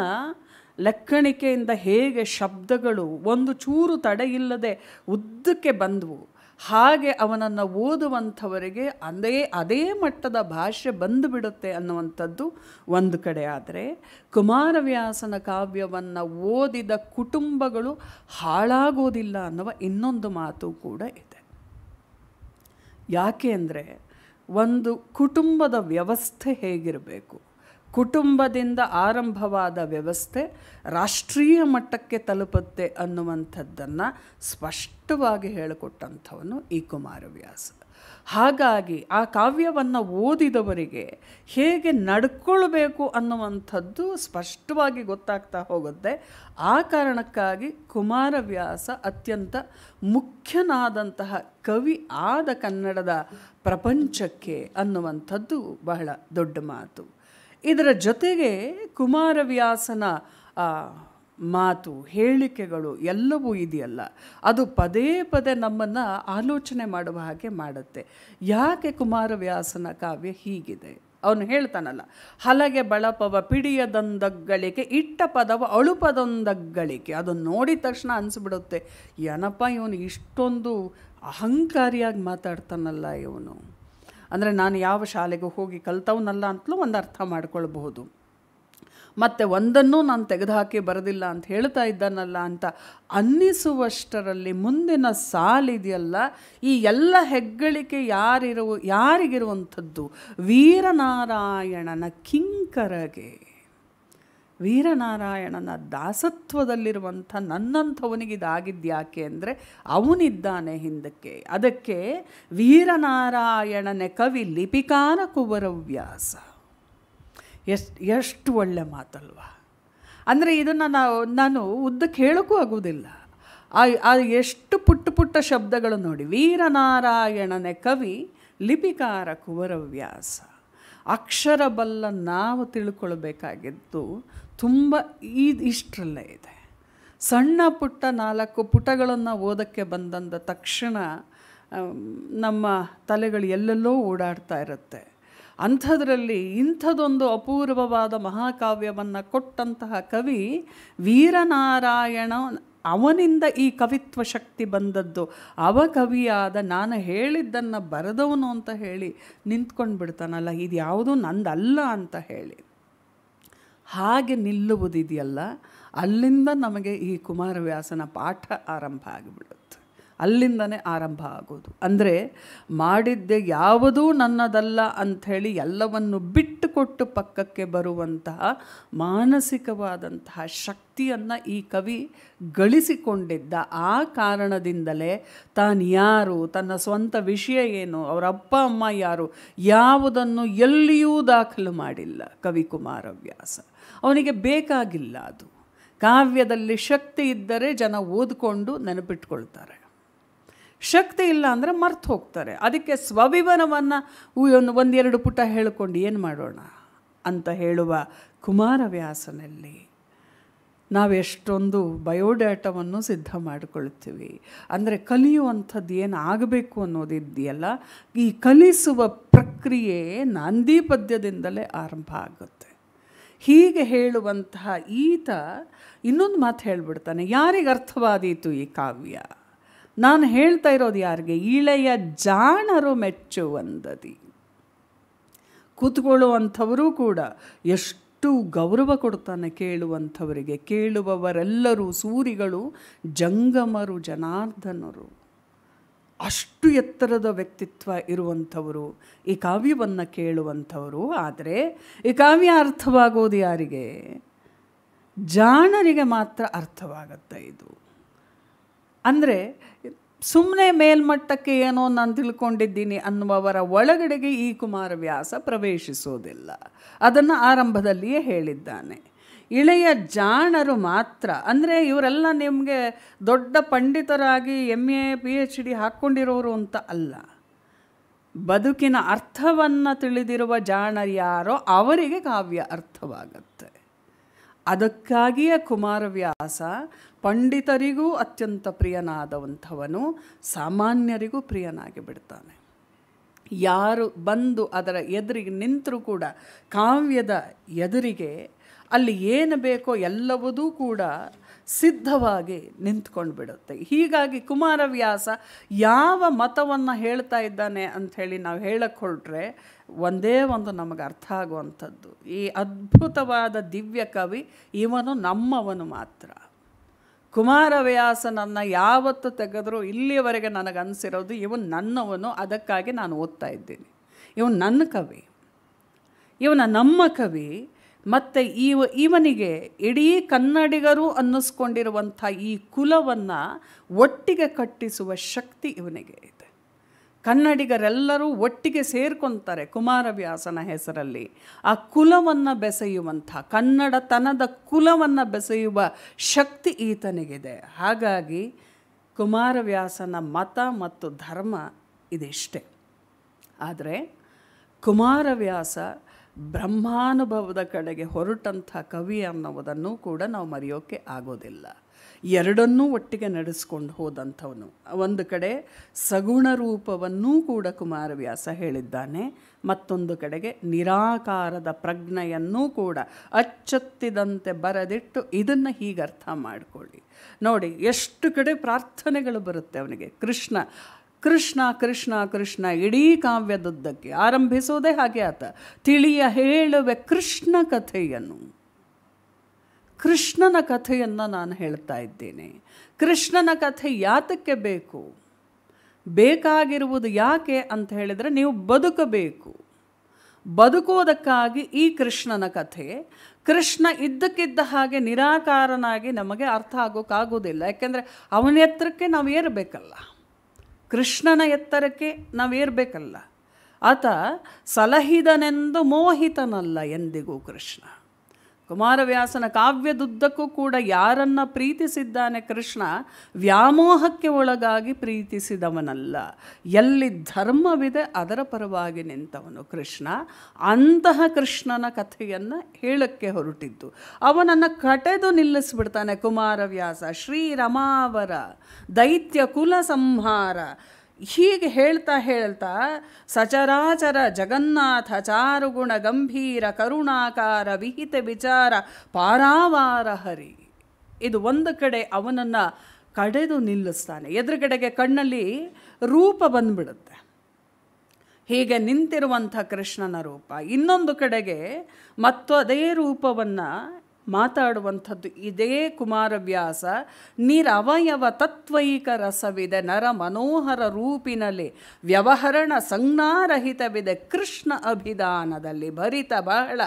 ಲೆಕ್ಕಣಿಕೆಯಿಂದ ಹೇಗೆ ಶಬ್ದಗಳು ಒಂದು ಚೂರು ತಡೆಯಿಲ್ಲದೆ ಉದ್ದಕ್ಕೆ ಬಂದವು ಹಾಗೆ ಅವನನ್ನು ಓದುವಂಥವರಿಗೆ ಅದೇ ಅದೇ ಮಟ್ಟದ ಭಾಷೆ ಬಂದುಬಿಡುತ್ತೆ ಅನ್ನುವಂಥದ್ದು ಒಂದು ಕಡೆ ಆದರೆ ಕುಮಾರವ್ಯಾಸನ ಕಾವ್ಯವನ್ನು ಓದಿದ ಕುಟುಂಬಗಳು ಹಾಳಾಗೋದಿಲ್ಲ ಅನ್ನುವ ಇನ್ನೊಂದು ಮಾತು ಕೂಡ ಇದೆ ಯಾಕೆ ಅಂದರೆ ಒಂದು ಕುಟುಂಬದ ವ್ಯವಸ್ಥೆ ಹೇಗಿರಬೇಕು ಕುಟುಂಬದಿಂದ ಆರಂಭವಾದ ವ್ಯವಸ್ಥೆ ರಾಷ್ಟ್ರೀಯ ಮಟ್ಟಕ್ಕೆ ತಲುಪುತ್ತೆ ಅನ್ನುವಂಥದ್ದನ್ನು ಸ್ಪಷ್ಟ ಸ್ಪಷ್ಟವಾಗಿ ಹೇಳಿಕೊಟ್ಟಂಥವನು ಈ ಕುಮಾರವ್ಯಾಸ ಹಾಗಾಗಿ ಆ ಕಾವ್ಯವನ್ನು ಓದಿದವರಿಗೆ ಹೇಗೆ ನಡ್ಕೊಳ್ಬೇಕು ಅನ್ನುವಂಥದ್ದು ಸ್ಪಷ್ಟವಾಗಿ ಗೊತ್ತಾಗ್ತಾ ಹೋಗುತ್ತೆ ಆ ಕಾರಣಕ್ಕಾಗಿ ಕುಮಾರವ್ಯಾಸ ಅತ್ಯಂತ ಮುಖ್ಯನಾದಂತಹ ಕವಿ ಆದ ಕನ್ನಡದ ಪ್ರಪಂಚಕ್ಕೆ ಅನ್ನುವಂಥದ್ದು ಬಹಳ ದೊಡ್ಡ ಮಾತು ಇದರ ಜೊತೆಗೆ ಕುಮಾರವ್ಯಾಸನ ಮಾತು ಹೇಳಿಕೆಗಳು ಎಲ್ಲವೂ ಇದೆಯಲ್ಲ ಅದು ಪದೇ ಪದೇ ನಮ್ಮನ್ನು ಆಲೋಚನೆ ಮಾಡುವ ಹಾಗೆ ಮಾಡುತ್ತೆ ಯಾಕೆ ಕುಮಾರವ್ಯಾಸನ ಕಾವ್ಯ ಹೀಗಿದೆ ಅವನು ಹೇಳ್ತಾನಲ್ಲ ಹಲಗೆ ಬಳಪವ ಪಿಡಿಯದೊಂದಗ್ಗಳಿಕೆ ಇಟ್ಟ ಪದವ ಅಳುಪದೊಂದಗ್ಗಳಿಕೆ ಅದನ್ನು ನೋಡಿದ ತಕ್ಷಣ ಅನಿಸ್ಬಿಡುತ್ತೆ ಏನಪ್ಪ ಇವನು ಇಷ್ಟೊಂದು ಅಹಂಕಾರಿಯಾಗಿ ಮಾತಾಡ್ತಾನಲ್ಲ ಇವನು ಅಂದರೆ ನಾನು ಯಾವ ಶಾಲೆಗೂ ಹೋಗಿ ಕಲ್ತವನಲ್ಲ ಅಂತಲೂ ಒಂದು ಅರ್ಥ ಮಾಡ್ಕೊಳ್ಬಹುದು ಮತ್ತೆ ಒಂದನ್ನು ನಾನು ತೆಗೆದುಹಾಕಿ ಬರೋದಿಲ್ಲ ಅಂತ ಹೇಳ್ತಾ ಇದ್ದಾನಲ್ಲ ಅಂತ ಅನ್ನಿಸುವಷ್ಟರಲ್ಲಿ ಮುಂದಿನ ಸಾಲಿದೆಯಲ್ಲ ಈ ಎಲ್ಲ ಹೆಗ್ಗಳಿಕೆ ಯಾರಿರುವ ಯಾರಿಗಿರುವಂಥದ್ದು ವೀರನಾರಾಯಣನ ಕಿಂಕರಗೆ ವೀರನಾರಾಯಣನ ದಾಸತ್ವದಲ್ಲಿರುವಂಥ ನನ್ನಂಥವನಿಗೆ ಅಂದರೆ ಅವನಿದ್ದಾನೆ ಹಿಂದಕ್ಕೆ ಅದಕ್ಕೆ ವೀರನಾರಾಯಣನೆ ಕವಿ ಲಿಪಿಕಾರ ಕುವರವ್ಯಾಸ ಎಷ್ಟು ಎಷ್ಟು ಒಳ್ಳೆ ಮಾತಲ್ವ ಅಂದರೆ ಇದನ್ನು ನಾವು ನಾನು ಉದ್ದಕ್ಕೆ ಹೇಳೋಕ್ಕೂ ಆಗುವುದಿಲ್ಲ ಆ ಎಷ್ಟು ಪುಟ್ಟ ಪುಟ್ಟ ಶಬ್ದಗಳು ನೋಡಿ ವೀರನಾರಾಯಣನೆ ಕವಿ ಲಿಪಿಕಾರ ಕುವರವ್ಯಾಸ ಅಕ್ಷರ ಬಲ್ಲ ನಾವು ತಿಳ್ಕೊಳ್ಬೇಕಾಗಿದ್ದು ತುಂಬ ಈ ಇಷ್ಟರಲ್ಲೇ ಇದೆ ಸಣ್ಣ ಪುಟ್ಟ ನಾಲ್ಕು ಪುಟಗಳನ್ನು ಓದೋಕ್ಕೆ ಬಂದಂದ ತಕ್ಷಣ ನಮ್ಮ ತಲೆಗಳು ಎಲ್ಲೆಲ್ಲೋ ಓಡಾಡ್ತಾ ಇರುತ್ತೆ ಅಂಥದ್ರಲ್ಲಿ ಇಂಥದೊಂದು ಅಪೂರ್ವವಾದ ಮಹಾಕಾವ್ಯವನ್ನು ಕೊಟ್ಟಂತಹ ಕವಿ ವೀರನಾರಾಯಣ ಅವನಿಂದ ಈ ಕವಿತ್ವ ಶಕ್ತಿ ಬಂದದ್ದು ಅವ ಕವಿಯಾದ ನಾನು ಹೇಳಿದ್ದನ್ನು ಬರೆದವನು ಅಂತ ಹೇಳಿ ನಿಂತ್ಕೊಂಡು ಬಿಡ್ತಾನಲ್ಲ ಇದು ಯಾವುದು ನಂದಲ್ಲ ಅಂತ ಹೇಳಿ ಹಾಗೆ ನಿಲ್ಲುವುದಿದೆಯಲ್ಲ ಅಲ್ಲಿಂದ ನಮಗೆ ಈ ಕುಮಾರವ್ಯಾಸನ ಪಾಠ ಆರಂಭ ಆಗಿಬಿಡುತ್ತೆ ಅಲ್ಲಿಂದನೇ ಆರಂಭ ಆಗೋದು ಅಂದರೆ ಮಾಡಿದ್ದೆ ಯಾವುದೂ ನನ್ನದಲ್ಲ ಅಂಥೇಳಿ ಎಲ್ಲವನ್ನು ಬಿಟ್ಟುಕೊಟ್ಟು ಪಕ್ಕಕ್ಕೆ ಬರುವಂತಹ ಮಾನಸಿಕವಾದಂತಹ ಶಕ್ತಿಯನ್ನು ಈ ಕವಿ ಗಳಿಸಿಕೊಂಡಿದ್ದ ಆ ಕಾರಣದಿಂದಲೇ ತಾನು ಯಾರು ತನ್ನ ಸ್ವಂತ ವಿಷಯ ಏನು ಅವರ ಅಪ್ಪ ಅಮ್ಮ ಯಾರು ಯಾವುದನ್ನು ಎಲ್ಲಿಯೂ ದಾಖಲು ಮಾಡಿಲ್ಲ ಕುಮಾರ ವ್ಯಾಸ ಅವನಿಗೆ ಬೇಕಾಗಿಲ್ಲ ಅದು ಕಾವ್ಯದಲ್ಲಿ ಶಕ್ತಿ ಇದ್ದರೆ ಜನ ಓದ್ಕೊಂಡು ನೆನಪಿಟ್ಕೊಳ್ತಾರೆ ಶಕ್ತಿ ಇಲ್ಲ ಅಂದರೆ ಮರ್ತು ಹೋಗ್ತಾರೆ ಅದಕ್ಕೆ ಸ್ವವಿವರವನ್ನು ಒಂದೆರಡು ಪುಟ ಹೇಳಿಕೊಂಡು ಏನು ಮಾಡೋಣ ಅಂತ ಹೇಳುವ ಕುಮಾರವ್ಯಾಸನಲ್ಲಿ ನಾವೆಷ್ಟೊಂದು ಬಯೋಡಾಟವನ್ನು ಸಿದ್ಧ ಮಾಡಿಕೊಳ್ತೀವಿ ಅಂದರೆ ಕಲಿಯುವಂಥದ್ದು ಏನು ಆಗಬೇಕು ಅನ್ನೋದಿದೆಯಲ್ಲ ಈ ಕಲಿಸುವ ಪ್ರಕ್ರಿಯೆ ನಾಂದಿ ಪದ್ಯದಿಂದಲೇ ಆರಂಭ ಆಗುತ್ತೆ ಹೀಗೆ ಹೇಳುವಂತಹ ಈತ ಇನ್ನೊಂದು ಮಾತು ಹೇಳಿಬಿಡ್ತಾನೆ ಯಾರಿಗೆ ಅರ್ಥವಾದೀತು ಈ ಕಾವ್ಯ ನಾನು ಹೇಳ್ತಾ ಇರೋದು ಯಾರಿಗೆ ಇಳೆಯ ಜಾಣರು ಮೆಚ್ಚುವಂದದಿ ಕೂತ್ಕೊಳ್ಳುವಂಥವರು ಕೂಡ ಎಷ್ಟು ಗೌರವ ಕೊಡ್ತಾನೆ ಕೇಳುವಂಥವರಿಗೆ ಕೇಳುವವರೆಲ್ಲರೂ ಸೂರಿಗಳು ಜಂಗಮರು ಜನಾರ್ದನರು ಅಷ್ಟು ಎತ್ತರದ ವ್ಯಕ್ತಿತ್ವ ಇರುವಂಥವರು ಈ ಕಾವ್ಯವನ್ನು ಕೇಳುವಂಥವರು ಆದರೆ ಈ ಕಾವ್ಯ ಅರ್ಥವಾಗೋದು ಯಾರಿಗೆ ಜಾಣರಿಗೆ ಮಾತ್ರ ಅರ್ಥವಾಗುತ್ತೆ ಇದು ಅಂದರೆ ಸುಮ್ಮನೆ ಮೇಲ್ಮಟ್ಟಕ್ಕೆ ಏನೋ ನಾನು ತಿಳ್ಕೊಂಡಿದ್ದೀನಿ ಅನ್ನುವವರ ಒಳಗಡೆಗೆ ಈ ಕುಮಾರವ್ಯಾಸ ಪ್ರವೇಶಿಸೋದಿಲ್ಲ ಅದನ್ನು ಆರಂಭದಲ್ಲಿಯೇ ಹೇಳಿದ್ದಾನೆ ಇಳೆಯ ಜಾಣರು ಮಾತ್ರ ಅಂದರೆ ಇವರೆಲ್ಲ ನಿಮಗೆ ದೊಡ್ಡ ಪಂಡಿತರಾಗಿ M A P H D ಹಾಕ್ಕೊಂಡಿರೋರು ಅಂತ ಅಲ್ಲ ಬದುಕಿನ ಅರ್ಥವನ್ನು ತಿಳಿದಿರುವ ಜಾಣ ಯಾರೋ ಅವರಿಗೆ ಕಾವ್ಯ ಅರ್ಥವಾಗುತ್ತೆ ಅದಕ್ಕಾಗಿಯೇ ಕುಮಾರವ್ಯಾಸ ಪಂಡಿತರಿಗೂ ಅತ್ಯಂತ ಪ್ರಿಯನಾದವಂಥವನು ಸಾಮಾನ್ಯರಿಗೂ ಪ್ರಿಯನಾಗಿ ಬಿಡ್ತಾನೆ ಯಾರು ಬಂದು ಅದರ ಎದುರಿಗೆ ನಿಂತರೂ ಕೂಡ ಕಾವ್ಯದ ಎದುರಿಗೆ ಅಲ್ಲಿ ಏನು ಬೇಕೋ ಎಲ್ಲವುದೂ ಕೂಡ ಸಿದ್ಧವಾಗಿ ನಿಂತ್ಕೊಂಡು ಬಿಡುತ್ತೆ ಹೀಗಾಗಿ ಕುಮಾರವ್ಯಾಸ ಯಾವ ಮತವನ್ನು ಹೇಳ್ತಾ ಇದ್ದಾನೆ ಅಂಥೇಳಿ ನಾವು ಹೇಳಕ್ಕೆ ಹೊರಟ್ರೆ ಒಂದೇ ಒಂದು ನಮಗೆ ಅರ್ಥ ಆಗುವಂಥದ್ದು ಈ ಅದ್ಭುತವಾದ ದಿವ್ಯ ಕವಿ ಇವನು ನಮ್ಮವನು ಮಾತ್ರ ಕುಮಾರವ್ಯಾಸನನ್ನು ಯಾವತ್ತು ತೆಗೆದರೂ ಇಲ್ಲಿಯವರೆಗೆ ನನಗನ್ಸಿರೋದು ಇವನು ನನ್ನವನು ಅದಕ್ಕಾಗಿ ನಾನು ಓದ್ತಾ ಇದ್ದೀನಿ ಇವನು ನನ್ನ ಕವಿ ಇವನ ನಮ್ಮ ಕವಿ ಮತ್ತು ಇವ ಇವನಿಗೆ ಇಡೀ ಕನ್ನಡಿಗರು ಅನ್ನಿಸ್ಕೊಂಡಿರುವಂಥ ಈ ಕುಲವನ್ನು ಒಟ್ಟಿಗೆ ಕಟ್ಟಿಸುವ ಶಕ್ತಿ ಇವನಿಗೆ ಕನ್ನಡಿಗರೆಲ್ಲರೂ ಒಟ್ಟಿಗೆ ಸೇರ್ಕೊಂತಾರೆ ಕುಮಾರವ್ಯಾಸನ ಹೆಸರಲ್ಲಿ ಆ ಕುಲವನ್ನು ಬೆಸೆಯುವಂಥ ಕನ್ನಡತನದ ಕುಲವನ್ನು ಬೆಸೆಯುವ ಶಕ್ತಿ ಈತನಿಗಿದೆ ಹಾಗಾಗಿ ಕುಮಾರವ್ಯಾಸನ ಮತ ಮತ್ತು ಧರ್ಮ ಇದಿಷ್ಟೇ ಆದರೆ ಕುಮಾರವ್ಯಾಸ ಬ್ರಹ್ಮಾನುಭವದ ಕಡೆಗೆ ಹೊರಟಂಥ ಕವಿ ಅನ್ನೋದನ್ನು ಕೂಡ ನಾವು ಮರೆಯೋಕ್ಕೆ ಆಗೋದಿಲ್ಲ ಎರಡನ್ನೂ ಒಟ್ಟಿಗೆ ನಡೆಸ್ಕೊಂಡು ಹೋದಂಥವನು ಒಂದು ಕಡೆ ಸಗುಣ ರೂಪವನ್ನೂ ಕೂಡ ಕುಮಾರವ್ಯಾಸ ಹೇಳಿದ್ದಾನೆ ಮತ್ತೊಂದು ಕಡೆಗೆ ನಿರಾಕಾರದ ಪ್ರಜ್ಞೆಯನ್ನೂ ಕೂಡ ಅಚ್ಚತ್ತಿದಂತೆ ಬರೆದಿಟ್ಟು ಇದನ್ನು ಹೀಗೆ ಅರ್ಥ ಮಾಡಿಕೊಳ್ಳಿ ನೋಡಿ ಎಷ್ಟು ಕಡೆ ಪ್ರಾರ್ಥನೆಗಳು ಬರುತ್ತೆ ಅವನಿಗೆ ಕೃಷ್ಣ ಕೃಷ್ಣ ಕೃಷ್ಣ ಕೃಷ್ಣ ಇಡೀ ಕಾವ್ಯದುದ್ದಕ್ಕೆ ಆರಂಭಿಸೋದೇ ಹಾಗೆ ಆತ ತಿಳಿಯ ಹೇಳುವೆ ಕೃಷ್ಣ ಕಥೆಯನ್ನು ಕೃಷ್ಣನ ಕಥೆಯನ್ನು ನಾನು ಹೇಳ್ತಾ ಇದ್ದೇನೆ ಕೃಷ್ಣನ ಕಥೆ ಯಾತಕ್ಕೆ ಬೇಕು ಬೇಕಾಗಿರುವುದು ಯಾಕೆ ಅಂತ ಹೇಳಿದರೆ ನೀವು ಬದುಕಬೇಕು ಬದುಕೋದಕ್ಕಾಗಿ ಈ ಕೃಷ್ಣನ ಕಥೆ ಕೃಷ್ಣ ಇದ್ದಕ್ಕಿದ್ದ ಹಾಗೆ ನಿರಾಕಾರನಾಗಿ ನಮಗೆ ಅರ್ಥ ಆಗೋಕ್ಕಾಗೋದಿಲ್ಲ ಯಾಕೆಂದರೆ ಅವನ ಎತ್ತರಕ್ಕೆ ನಾವು ಏರಬೇಕಲ್ಲ ಕೃಷ್ಣನ ಎತ್ತರಕ್ಕೆ ನಾವು ಏರಬೇಕಲ್ಲ ಆತ ಸಲಹಿದನೆಂದು ಮೋಹಿತನಲ್ಲ ಎಂದಿಗೂ ಕೃಷ್ಣ ಕುಮಾರವ್ಯಾಸನ ಕಾವ್ಯದುದ್ದಕ್ಕೂ ಕೂಡ ಯಾರನ್ನು ಪ್ರೀತಿಸಿದ್ದಾನೆ ಕೃಷ್ಣ ವ್ಯಾಮೋಹಕ್ಕೆ ಒಳಗಾಗಿ ಪ್ರೀತಿಸಿದವನಲ್ಲ ಎಲ್ಲಿ ಧರ್ಮವಿದೆ ಅದರ ಪರವಾಗಿ ನಿಂತವನು ಕೃಷ್ಣ ಅಂತಹ ಕೃಷ್ಣನ ಕಥೆಯನ್ನು ಹೇಳಕ್ಕೆ ಹೊರಟಿದ್ದು ಅವನನ್ನು ಕಟೆದು ನಿಲ್ಲಿಸ್ಬಿಡ್ತಾನೆ ಕುಮಾರವ್ಯಾಸ ಶ್ರೀರಮಾವರ ದೈತ್ಯ ಕುಲ ಸಂಹಾರ ಹೀಗೆ ಹೇಳ್ತಾ ಹೇಳ್ತಾ ಸಚರಾಚರ ಜಗನ್ನಾಥ ಚಾರುಗುಣ ಗಂಭೀರ ಕರುಣಾಕಾರ ವಿಹಿತ ವಿಚಾರ ಪಾರಾವಾರ ಹರಿ ಇದು ಒಂದು ಕಡೆ ಅವನನ್ನು ಕಡೆದು ನಿಲ್ಲಿಸ್ತಾನೆ ಎದುರುಗಡೆಗೆ ಕಣ್ಣಲ್ಲಿ ರೂಪ ಬಂದ್ಬಿಡುತ್ತೆ ಹೀಗೆ ನಿಂತಿರುವಂಥ ಕೃಷ್ಣನ ರೂಪ ಇನ್ನೊಂದು ಕಡೆಗೆ ಅದೇ ರೂಪವನ್ನು ಮಾತಾಡುವಂಥದ್ದು ಇದೇ ಕುಮಾರವ್ಯಾಸ ನಿರವಯವ ತತ್ವೈಕ ರಸವಿದೆ ನರ ಮನೋಹರ ರೂಪಿನಲ್ಲಿ ವ್ಯವಹರಣ ಸಂಜ್ಞಾರಹಿತವಿದೆ ಕೃಷ್ಣ ಅಭಿದಾನದಲ್ಲಿ ಭರಿತ ಬಹಳ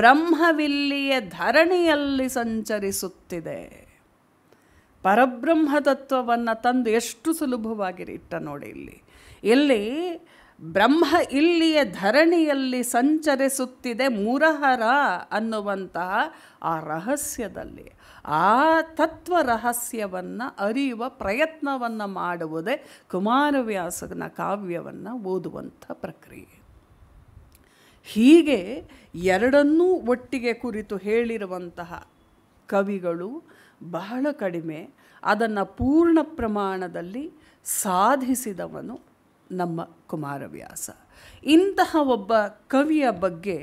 ಬ್ರಹ್ಮವಿಲ್ಲಿಯ ಧರಣಿಯಲ್ಲಿ ಸಂಚರಿಸುತ್ತಿದೆ ಪರಬ್ರಹ್ಮ ತತ್ವವನ್ನು ತಂದು ಎಷ್ಟು ಸುಲಭವಾಗಿ ಇಟ್ಟ ನೋಡಿ ಇಲ್ಲಿ ಇಲ್ಲಿ ಬ್ರಹ್ಮ ಇಲ್ಲಿಯ ಧರಣಿಯಲ್ಲಿ ಸಂಚರಿಸುತ್ತಿದೆ ಮುರಹರ ಅನ್ನುವಂತಹ ಆ ರಹಸ್ಯದಲ್ಲಿ ಆ ತತ್ವ ರಹಸ್ಯವನ್ನು ಅರಿಯುವ ಪ್ರಯತ್ನವನ್ನು ಮಾಡುವುದೇ ಕುಮಾರವ್ಯಾಸನ ಕಾವ್ಯವನ್ನು ಓದುವಂಥ ಪ್ರಕ್ರಿಯೆ ಹೀಗೆ ಎರಡನ್ನೂ ಒಟ್ಟಿಗೆ ಕುರಿತು ಹೇಳಿರುವಂತಹ ಕವಿಗಳು ಬಹಳ ಕಡಿಮೆ ಅದನ್ನು ಪೂರ್ಣ ಪ್ರಮಾಣದಲ್ಲಿ ಸಾಧಿಸಿದವನು ನಮ್ಮ ಕುಮಾರವ್ಯಾಸ ಇಂತಹ ಒಬ್ಬ ಕವಿಯ ಬಗ್ಗೆ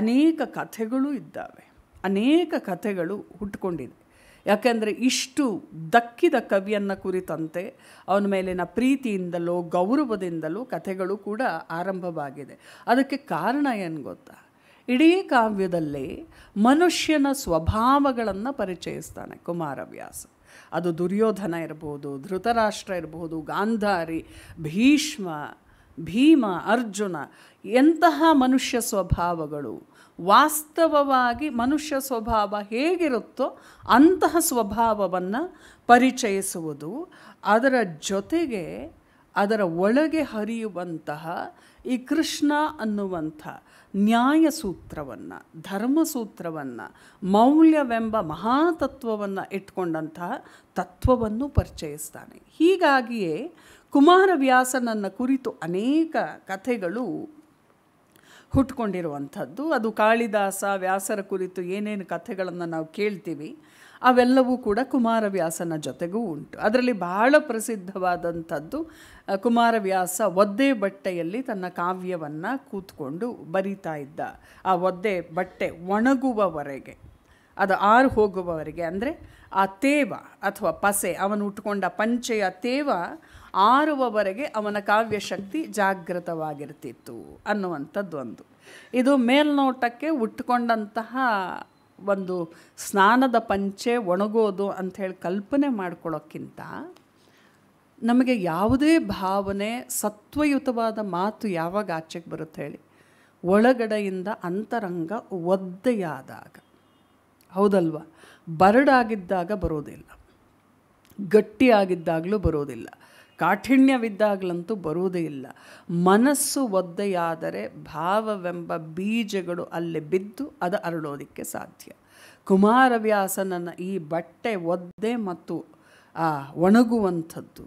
ಅನೇಕ ಕಥೆಗಳು ಇದ್ದಾವೆ ಅನೇಕ ಕಥೆಗಳು ಹುಟ್ಟುಕೊಂಡಿದೆ ಯಾಕೆಂದರೆ ಇಷ್ಟು ದಕ್ಕಿದ ಕವಿಯನ್ನು ಕುರಿತಂತೆ ಅವನ ಮೇಲಿನ ಪ್ರೀತಿಯಿಂದಲೋ ಗೌರವದಿಂದಲೋ ಕಥೆಗಳು ಕೂಡ ಆರಂಭವಾಗಿದೆ ಅದಕ್ಕೆ ಕಾರಣ ಏನು ಗೊತ್ತಾ ಇಡೀ ಕಾವ್ಯದಲ್ಲಿ ಮನುಷ್ಯನ ಸ್ವಭಾವಗಳನ್ನು ಪರಿಚಯಿಸ್ತಾನೆ ಕುಮಾರವ್ಯಾಸ ಅದು ದುರ್ಯೋಧನ ಇರಬಹುದು ಧೃತರಾಷ್ಟ್ರ ಇರಬಹುದು ಗಾಂಧಾರಿ ಭೀಷ್ಮ ಭೀಮ ಅರ್ಜುನ ಎಂತಹ ಮನುಷ್ಯ ಸ್ವಭಾವಗಳು ವಾಸ್ತವವಾಗಿ ಮನುಷ್ಯ ಸ್ವಭಾವ ಹೇಗಿರುತ್ತೋ ಅಂತಹ ಸ್ವಭಾವವನ್ನು ಪರಿಚಯಿಸುವುದು ಅದರ ಜೊತೆಗೆ ಅದರ ಒಳಗೆ ಹರಿಯುವಂತಹ ಈ ಕೃಷ್ಣ ಅನ್ನುವಂಥ ನ್ಯಾಯಸೂತ್ರವನ್ನು ಧರ್ಮಸೂತ್ರವನ್ನು ಮೌಲ್ಯವೆಂಬ ಮಹಾತತ್ವವನ್ನು ಇಟ್ಕೊಂಡಂತಹ ತತ್ವವನ್ನು ಪರಿಚಯಿಸ್ತಾನೆ ಹೀಗಾಗಿಯೇ ಕುಮಾರವ್ಯಾಸನನ್ನು ಕುರಿತು ಅನೇಕ ಕಥೆಗಳು ಹುಟ್ಕೊಂಡಿರುವಂಥದ್ದು ಅದು ಕಾಳಿದಾಸ ವ್ಯಾಸರ ಕುರಿತು ಏನೇನು ಕಥೆಗಳನ್ನು ನಾವು ಕೇಳ್ತೀವಿ ಅವೆಲ್ಲವೂ ಕೂಡ ಕುಮಾರವ್ಯಾಸನ ಜೊತೆಗೂ ಉಂಟು ಅದರಲ್ಲಿ ಬಹಳ ಪ್ರಸಿದ್ಧವಾದಂಥದ್ದು ಕುಮಾರವ್ಯಾಸ ಒದ್ದೆ ಬಟ್ಟೆಯಲ್ಲಿ ತನ್ನ ಕಾವ್ಯವನ್ನು ಕೂತ್ಕೊಂಡು ಬರಿತಾ ಇದ್ದ ಆ ಒದ್ದೆ ಬಟ್ಟೆ ಒಣಗುವವರೆಗೆ ಅದು ಆರು ಹೋಗುವವರೆಗೆ ಅಂದರೆ ಆ ತೇವ ಅಥವಾ ಪಸೆ ಅವನು ಉಟ್ಕೊಂಡ ಪಂಚೆಯ ತೇವ ಆರುವವರೆಗೆ ಅವನ ಕಾವ್ಯ ಶಕ್ತಿ ಜಾಗೃತವಾಗಿರ್ತಿತ್ತು ಅನ್ನುವಂಥದ್ದು ಒಂದು ಇದು ಮೇಲ್ನೋಟಕ್ಕೆ ಉಟ್ಕೊಂಡಂತಹ ಒಂದು ಸ್ನಾನದ ಪಂಚೆ ಒಣಗೋದು ಅಂಥೇಳಿ ಕಲ್ಪನೆ ಮಾಡ್ಕೊಳ್ಳೋಕ್ಕಿಂತ ನಮಗೆ ಯಾವುದೇ ಭಾವನೆ ಸತ್ವಯುತವಾದ ಮಾತು ಯಾವಾಗ ಆಚೆಗೆ ಬರುತ್ತೆ ಹೇಳಿ ಒಳಗಡೆಯಿಂದ ಅಂತರಂಗ ಒದ್ದೆಯಾದಾಗ ಹೌದಲ್ವ ಬರಡಾಗಿದ್ದಾಗ ಬರೋದಿಲ್ಲ ಗಟ್ಟಿಯಾಗಿದ್ದಾಗಲೂ ಬರೋದಿಲ್ಲ ಕಾಠಿಣ್ಯವಿದ್ದಾಗಲಂತೂ ಬರುವುದೇ ಇಲ್ಲ ಮನಸ್ಸು ಒದ್ದೆಯಾದರೆ ಭಾವವೆಂಬ ಬೀಜಗಳು ಅಲ್ಲಿ ಬಿದ್ದು ಅದು ಅರಳೋದಕ್ಕೆ ಸಾಧ್ಯ ಕುಮಾರವ್ಯಾಸನನ್ನು ಈ ಬಟ್ಟೆ ಒದ್ದೆ ಮತ್ತು ಆ ಒಣಗುವಂಥದ್ದು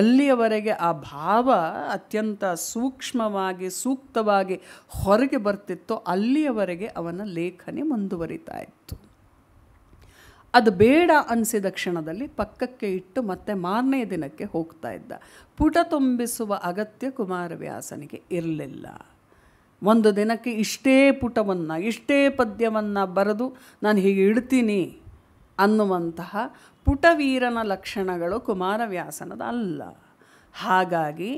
ಎಲ್ಲಿಯವರೆಗೆ ಆ ಭಾವ ಅತ್ಯಂತ ಸೂಕ್ಷ್ಮವಾಗಿ ಸೂಕ್ತವಾಗಿ ಹೊರಗೆ ಬರ್ತಿತ್ತೋ ಅಲ್ಲಿಯವರೆಗೆ ಅವನ ಲೇಖನೆ ಮುಂದುವರಿತಾ ಇತ್ತು ಅದು ಬೇಡ ಅನಿಸಿದ ಕ್ಷಣದಲ್ಲಿ ಪಕ್ಕಕ್ಕೆ ಇಟ್ಟು ಮತ್ತೆ ಮಾರನೇ ದಿನಕ್ಕೆ ಹೋಗ್ತಾ ಇದ್ದ ಪುಟ ತುಂಬಿಸುವ ಅಗತ್ಯ ಕುಮಾರವ್ಯಾಸನಿಗೆ ಇರಲಿಲ್ಲ ಒಂದು ದಿನಕ್ಕೆ ಇಷ್ಟೇ ಪುಟವನ್ನು ಇಷ್ಟೇ ಪದ್ಯವನ್ನು ಬರೆದು ನಾನು ಹೀಗೆ ಇಡ್ತೀನಿ ಅನ್ನುವಂತಹ ಪುಟವೀರನ ಲಕ್ಷಣಗಳು ಕುಮಾರವ್ಯಾಸನದ ಅಲ್ಲ ಹಾಗಾಗಿ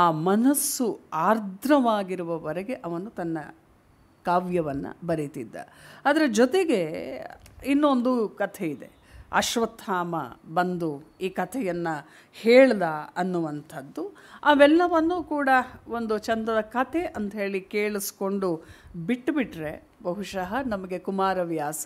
ಆ ಮನಸ್ಸು ಆರ್ದ್ರವಾಗಿರುವವರೆಗೆ ಅವನು ತನ್ನ ಕಾವ್ಯವನ್ನು ಬರೀತಿದ್ದ ಅದರ ಜೊತೆಗೆ ಇನ್ನೊಂದು ಕಥೆ ಇದೆ ಅಶ್ವತ್ಥಾಮ ಬಂದು ಈ ಕಥೆಯನ್ನು ಹೇಳ್ದ ಅನ್ನುವಂಥದ್ದು ಅವೆಲ್ಲವನ್ನೂ ಕೂಡ ಒಂದು ಚಂದದ ಕಥೆ ಹೇಳಿ ಕೇಳಿಸ್ಕೊಂಡು ಬಿಟ್ಟುಬಿಟ್ರೆ ಬಹುಶಃ ನಮಗೆ ಕುಮಾರವ್ಯಾಸ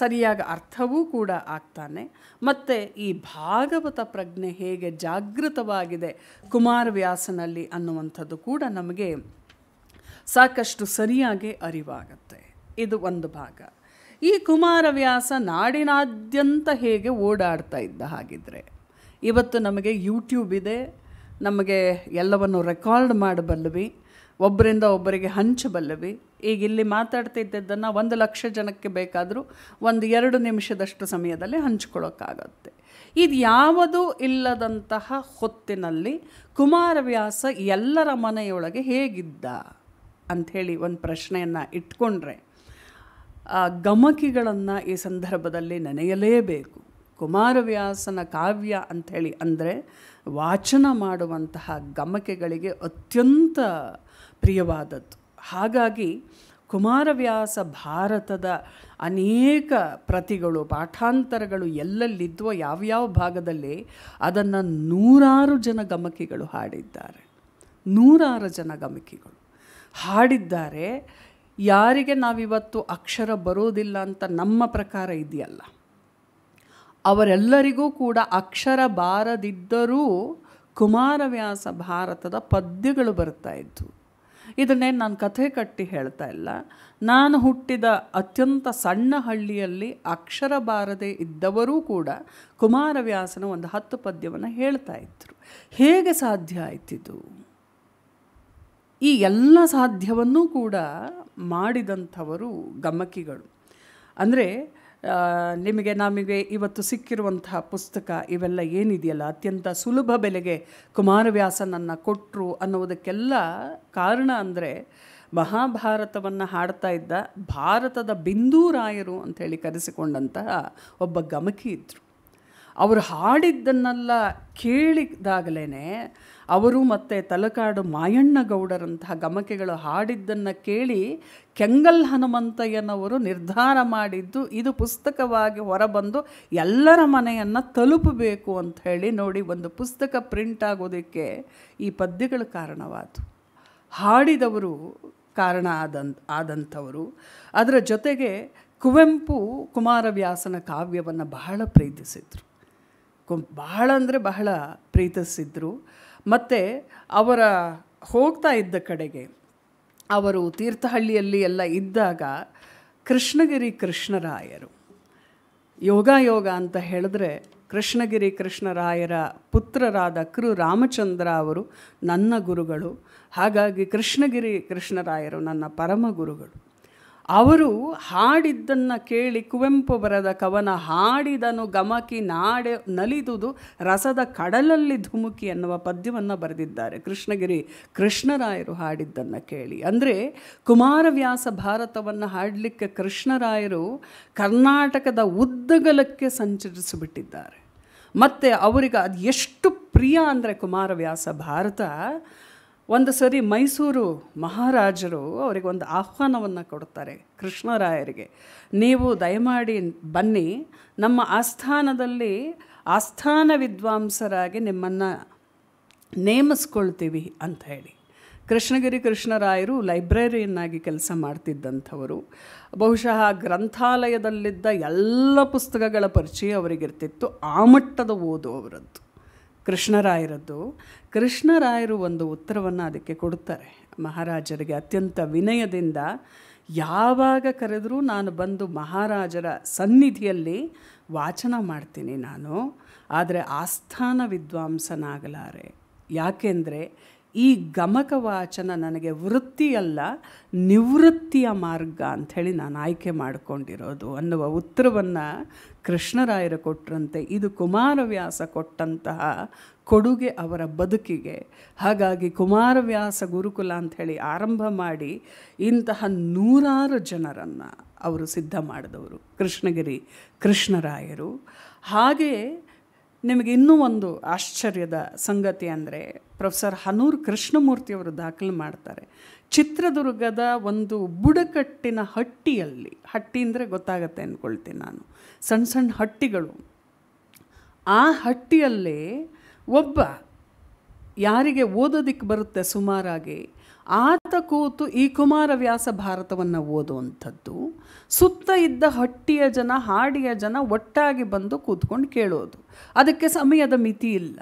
ಸರಿಯಾಗಿ ಅರ್ಥವೂ ಕೂಡ ಆಗ್ತಾನೆ ಮತ್ತು ಈ ಭಾಗವತ ಪ್ರಜ್ಞೆ ಹೇಗೆ ಜಾಗೃತವಾಗಿದೆ ಕುಮಾರವ್ಯಾಸನಲ್ಲಿ ಅನ್ನುವಂಥದ್ದು ಕೂಡ ನಮಗೆ ಸಾಕಷ್ಟು ಸರಿಯಾಗಿ ಅರಿವಾಗುತ್ತೆ ಇದು ಒಂದು ಭಾಗ ಈ ಕುಮಾರವ್ಯಾಸ ನಾಡಿನಾದ್ಯಂತ ಹೇಗೆ ಓಡಾಡ್ತಾ ಇದ್ದ ಹಾಗಿದ್ರೆ ಇವತ್ತು ನಮಗೆ ಯೂಟ್ಯೂಬ್ ಇದೆ ನಮಗೆ ಎಲ್ಲವನ್ನು ರೆಕಾರ್ಡ್ ಮಾಡಬಲ್ಲವಿ ಒಬ್ಬರಿಂದ ಒಬ್ಬರಿಗೆ ಹಂಚಬಲ್ಲವಿ ಈಗ ಇಲ್ಲಿ ಮಾತಾಡ್ತಿದ್ದದ್ದನ್ನು ಒಂದು ಲಕ್ಷ ಜನಕ್ಕೆ ಬೇಕಾದರೂ ಒಂದು ಎರಡು ನಿಮಿಷದಷ್ಟು ಸಮಯದಲ್ಲಿ ಹಂಚ್ಕೊಳ್ಳೋಕ್ಕಾಗತ್ತೆ ಇದು ಯಾವುದೂ ಇಲ್ಲದಂತಹ ಹೊತ್ತಿನಲ್ಲಿ ಕುಮಾರವ್ಯಾಸ ಎಲ್ಲರ ಮನೆಯೊಳಗೆ ಹೇಗಿದ್ದ ಅಂಥೇಳಿ ಒಂದು ಪ್ರಶ್ನೆಯನ್ನು ಇಟ್ಕೊಂಡ್ರೆ ಆ ಗಮಕಿಗಳನ್ನು ಈ ಸಂದರ್ಭದಲ್ಲಿ ನೆನೆಯಲೇಬೇಕು ಕುಮಾರವ್ಯಾಸನ ಕಾವ್ಯ ಅಂಥೇಳಿ ಅಂದರೆ ವಾಚನ ಮಾಡುವಂತಹ ಗಮಕಿಗಳಿಗೆ ಅತ್ಯಂತ ಪ್ರಿಯವಾದದ್ದು ಹಾಗಾಗಿ ಕುಮಾರವ್ಯಾಸ ಭಾರತದ ಅನೇಕ ಪ್ರತಿಗಳು ಪಾಠಾಂತರಗಳು ಎಲ್ಲೆಲ್ಲಿದ್ವೋ ಯಾವ್ಯಾವ ಭಾಗದಲ್ಲಿ ಅದನ್ನು ನೂರಾರು ಜನ ಗಮಕಿಗಳು ಹಾಡಿದ್ದಾರೆ ನೂರಾರು ಜನ ಗಮಕಿಗಳು ಹಾಡಿದ್ದಾರೆ ಯಾರಿಗೆ ನಾವಿವತ್ತು ಅಕ್ಷರ ಬರೋದಿಲ್ಲ ಅಂತ ನಮ್ಮ ಪ್ರಕಾರ ಇದೆಯಲ್ಲ ಅವರೆಲ್ಲರಿಗೂ ಕೂಡ ಅಕ್ಷರ ಬಾರದಿದ್ದರೂ ಕುಮಾರವ್ಯಾಸ ಭಾರತದ ಪದ್ಯಗಳು ಬರ್ತಾ ಇದ್ವು ಇದನ್ನೇ ನಾನು ಕಥೆ ಕಟ್ಟಿ ಹೇಳ್ತಾ ಇಲ್ಲ ನಾನು ಹುಟ್ಟಿದ ಅತ್ಯಂತ ಸಣ್ಣ ಹಳ್ಳಿಯಲ್ಲಿ ಅಕ್ಷರ ಬಾರದೆ ಇದ್ದವರೂ ಕೂಡ ಕುಮಾರವ್ಯಾಸನ ಒಂದು ಹತ್ತು ಪದ್ಯವನ್ನು ಹೇಳ್ತಾ ಇದ್ದರು ಹೇಗೆ ಸಾಧ್ಯ ಆಯ್ತಿದು ಈ ಎಲ್ಲ ಸಾಧ್ಯವನ್ನೂ ಕೂಡ ಮಾಡಿದಂಥವರು ಗಮಕಿಗಳು ಅಂದರೆ ನಿಮಗೆ ನಮಗೆ ಇವತ್ತು ಸಿಕ್ಕಿರುವಂತಹ ಪುಸ್ತಕ ಇವೆಲ್ಲ ಏನಿದೆಯಲ್ಲ ಅತ್ಯಂತ ಸುಲಭ ಬೆಲೆಗೆ ಕುಮಾರವ್ಯಾಸನನ್ನು ಕೊಟ್ಟರು ಅನ್ನೋದಕ್ಕೆಲ್ಲ ಕಾರಣ ಅಂದರೆ ಮಹಾಭಾರತವನ್ನು ಹಾಡ್ತಾ ಇದ್ದ ಭಾರತದ ರಾಯರು ಅಂಥೇಳಿ ಕರೆಸಿಕೊಂಡಂತಹ ಒಬ್ಬ ಗಮಕಿ ಇದ್ದರು ಅವರು ಹಾಡಿದ್ದನ್ನೆಲ್ಲ ಕೇಳಿದಾಗಲೇ ಅವರು ಮತ್ತು ತಲಕಾಡು ಮಾಯಣ್ಣಗೌಡರಂತಹ ಗಮಕೆಗಳು ಹಾಡಿದ್ದನ್ನು ಕೇಳಿ ಕೆಂಗಲ್ ಹನುಮಂತಯ್ಯನವರು ನಿರ್ಧಾರ ಮಾಡಿದ್ದು ಇದು ಪುಸ್ತಕವಾಗಿ ಹೊರಬಂದು ಎಲ್ಲರ ಮನೆಯನ್ನು ತಲುಪಬೇಕು ಅಂತ ಹೇಳಿ ನೋಡಿ ಒಂದು ಪುಸ್ತಕ ಪ್ರಿಂಟ್ ಆಗೋದಕ್ಕೆ ಈ ಪದ್ಯಗಳು ಕಾರಣವಾದವು ಹಾಡಿದವರು ಕಾರಣ ಆದಂತ ಆದಂಥವರು ಅದರ ಜೊತೆಗೆ ಕುವೆಂಪು ಕುಮಾರವ್ಯಾಸನ ಕಾವ್ಯವನ್ನು ಬಹಳ ಪ್ರೀತಿಸಿದರು ಬಹಳ ಅಂದರೆ ಬಹಳ ಪ್ರೀತಿಸಿದ್ರು ಮತ್ತು ಅವರ ಹೋಗ್ತಾ ಇದ್ದ ಕಡೆಗೆ ಅವರು ತೀರ್ಥಹಳ್ಳಿಯಲ್ಲಿ ಎಲ್ಲ ಇದ್ದಾಗ ಕೃಷ್ಣಗಿರಿ ಕೃಷ್ಣರಾಯರು ಯೋಗ ಯೋಗ ಅಂತ ಹೇಳಿದ್ರೆ ಕೃಷ್ಣಗಿರಿ ಕೃಷ್ಣರಾಯರ ಪುತ್ರರಾದ ಕೃ ರಾಮಚಂದ್ರ ಅವರು ನನ್ನ ಗುರುಗಳು ಹಾಗಾಗಿ ಕೃಷ್ಣಗಿರಿ ಕೃಷ್ಣರಾಯರು ನನ್ನ ಪರಮ ಗುರುಗಳು ಅವರು ಹಾಡಿದ್ದನ್ನು ಕೇಳಿ ಕುವೆಂಪು ಬರೆದ ಕವನ ಹಾಡಿದನು ಗಮಕಿ ನಾಡೆ ನಲಿದುದು ರಸದ ಕಡಲಲ್ಲಿ ಧುಮುಕಿ ಎನ್ನುವ ಪದ್ಯವನ್ನು ಬರೆದಿದ್ದಾರೆ ಕೃಷ್ಣಗಿರಿ ಕೃಷ್ಣರಾಯರು ಹಾಡಿದ್ದನ್ನು ಕೇಳಿ ಅಂದರೆ ಕುಮಾರವ್ಯಾಸ ಭಾರತವನ್ನು ಹಾಡಲಿಕ್ಕೆ ಕೃಷ್ಣರಾಯರು ಕರ್ನಾಟಕದ ಉದ್ದಗಲಕ್ಕೆ ಸಂಚರಿಸಿಬಿಟ್ಟಿದ್ದಾರೆ ಮತ್ತು ಅವರಿಗೆ ಅದು ಎಷ್ಟು ಪ್ರಿಯ ಅಂದರೆ ಕುಮಾರವ್ಯಾಸ ಭಾರತ ಒಂದು ಸರಿ ಮೈಸೂರು ಮಹಾರಾಜರು ಅವರಿಗೆ ಒಂದು ಆಹ್ವಾನವನ್ನು ಕೊಡ್ತಾರೆ ಕೃಷ್ಣರಾಯರಿಗೆ ನೀವು ದಯಮಾಡಿ ಬನ್ನಿ ನಮ್ಮ ಆಸ್ಥಾನದಲ್ಲಿ ಆಸ್ಥಾನ ವಿದ್ವಾಂಸರಾಗಿ ನಿಮ್ಮನ್ನು ನೇಮಿಸ್ಕೊಳ್ತೀವಿ ಅಂತ ಹೇಳಿ ಕೃಷ್ಣಗಿರಿ ಕೃಷ್ಣರಾಯರು ಲೈಬ್ರರಿಯನ್ನಾಗಿ ಕೆಲಸ ಮಾಡ್ತಿದ್ದಂಥವರು ಬಹುಶಃ ಗ್ರಂಥಾಲಯದಲ್ಲಿದ್ದ ಎಲ್ಲ ಪುಸ್ತಕಗಳ ಪರಿಚಯ ಅವರಿಗಿರ್ತಿತ್ತು ಆ ಮಟ್ಟದ ಓದು ಅವರದ್ದು ಕೃಷ್ಣರಾಯರದ್ದು ಕೃಷ್ಣರಾಯರು ಒಂದು ಉತ್ತರವನ್ನು ಅದಕ್ಕೆ ಕೊಡುತ್ತಾರೆ ಮಹಾರಾಜರಿಗೆ ಅತ್ಯಂತ ವಿನಯದಿಂದ ಯಾವಾಗ ಕರೆದರೂ ನಾನು ಬಂದು ಮಹಾರಾಜರ ಸನ್ನಿಧಿಯಲ್ಲಿ ವಾಚನ ಮಾಡ್ತೀನಿ ನಾನು ಆದರೆ ಆಸ್ಥಾನ ವಿದ್ವಾಂಸನಾಗಲಾರೆ ಯಾಕೆಂದರೆ ಈ ಗಮಕ ವಾಚನ ನನಗೆ ವೃತ್ತಿಯಲ್ಲ ನಿವೃತ್ತಿಯ ಮಾರ್ಗ ಅಂಥೇಳಿ ನಾನು ಆಯ್ಕೆ ಮಾಡಿಕೊಂಡಿರೋದು ಅನ್ನುವ ಉತ್ತರವನ್ನು ಕೃಷ್ಣರಾಯರು ಕೊಟ್ಟರಂತೆ ಇದು ಕುಮಾರವ್ಯಾಸ ಕೊಟ್ಟಂತಹ ಕೊಡುಗೆ ಅವರ ಬದುಕಿಗೆ ಹಾಗಾಗಿ ಕುಮಾರವ್ಯಾಸ ಗುರುಕುಲ ಅಂತ ಹೇಳಿ ಆರಂಭ ಮಾಡಿ ಇಂತಹ ನೂರಾರು ಜನರನ್ನು ಅವರು ಸಿದ್ಧ ಮಾಡಿದವರು ಕೃಷ್ಣಗಿರಿ ಕೃಷ್ಣರಾಯರು ಹಾಗೆಯೇ ನಿಮಗೆ ಇನ್ನೂ ಒಂದು ಆಶ್ಚರ್ಯದ ಸಂಗತಿ ಅಂದರೆ ಪ್ರೊಫೆಸರ್ ಹನೂರ್ ಕೃಷ್ಣಮೂರ್ತಿಯವರು ದಾಖಲು ಮಾಡ್ತಾರೆ ಚಿತ್ರದುರ್ಗದ ಒಂದು ಬುಡಕಟ್ಟಿನ ಹಟ್ಟಿಯಲ್ಲಿ ಹಟ್ಟಿ ಅಂದರೆ ಗೊತ್ತಾಗತ್ತೆ ಅಂದ್ಕೊಳ್ತೀನಿ ನಾನು ಸಣ್ಣ ಸಣ್ಣ ಹಟ್ಟಿಗಳು ಆ ಹಟ್ಟಿಯಲ್ಲೇ ಒಬ್ಬ ಯಾರಿಗೆ ಓದೋದಿಕ್ಕೆ ಬರುತ್ತೆ ಸುಮಾರಾಗಿ ಆತ ಕೂತು ಈ ಕುಮಾರವ್ಯಾಸ ಭಾರತವನ್ನು ಓದುವಂಥದ್ದು ಸುತ್ತ ಇದ್ದ ಹಟ್ಟಿಯ ಜನ ಹಾಡಿಯ ಜನ ಒಟ್ಟಾಗಿ ಬಂದು ಕೂತ್ಕೊಂಡು ಕೇಳೋದು ಅದಕ್ಕೆ ಸಮಯದ ಮಿತಿ ಇಲ್ಲ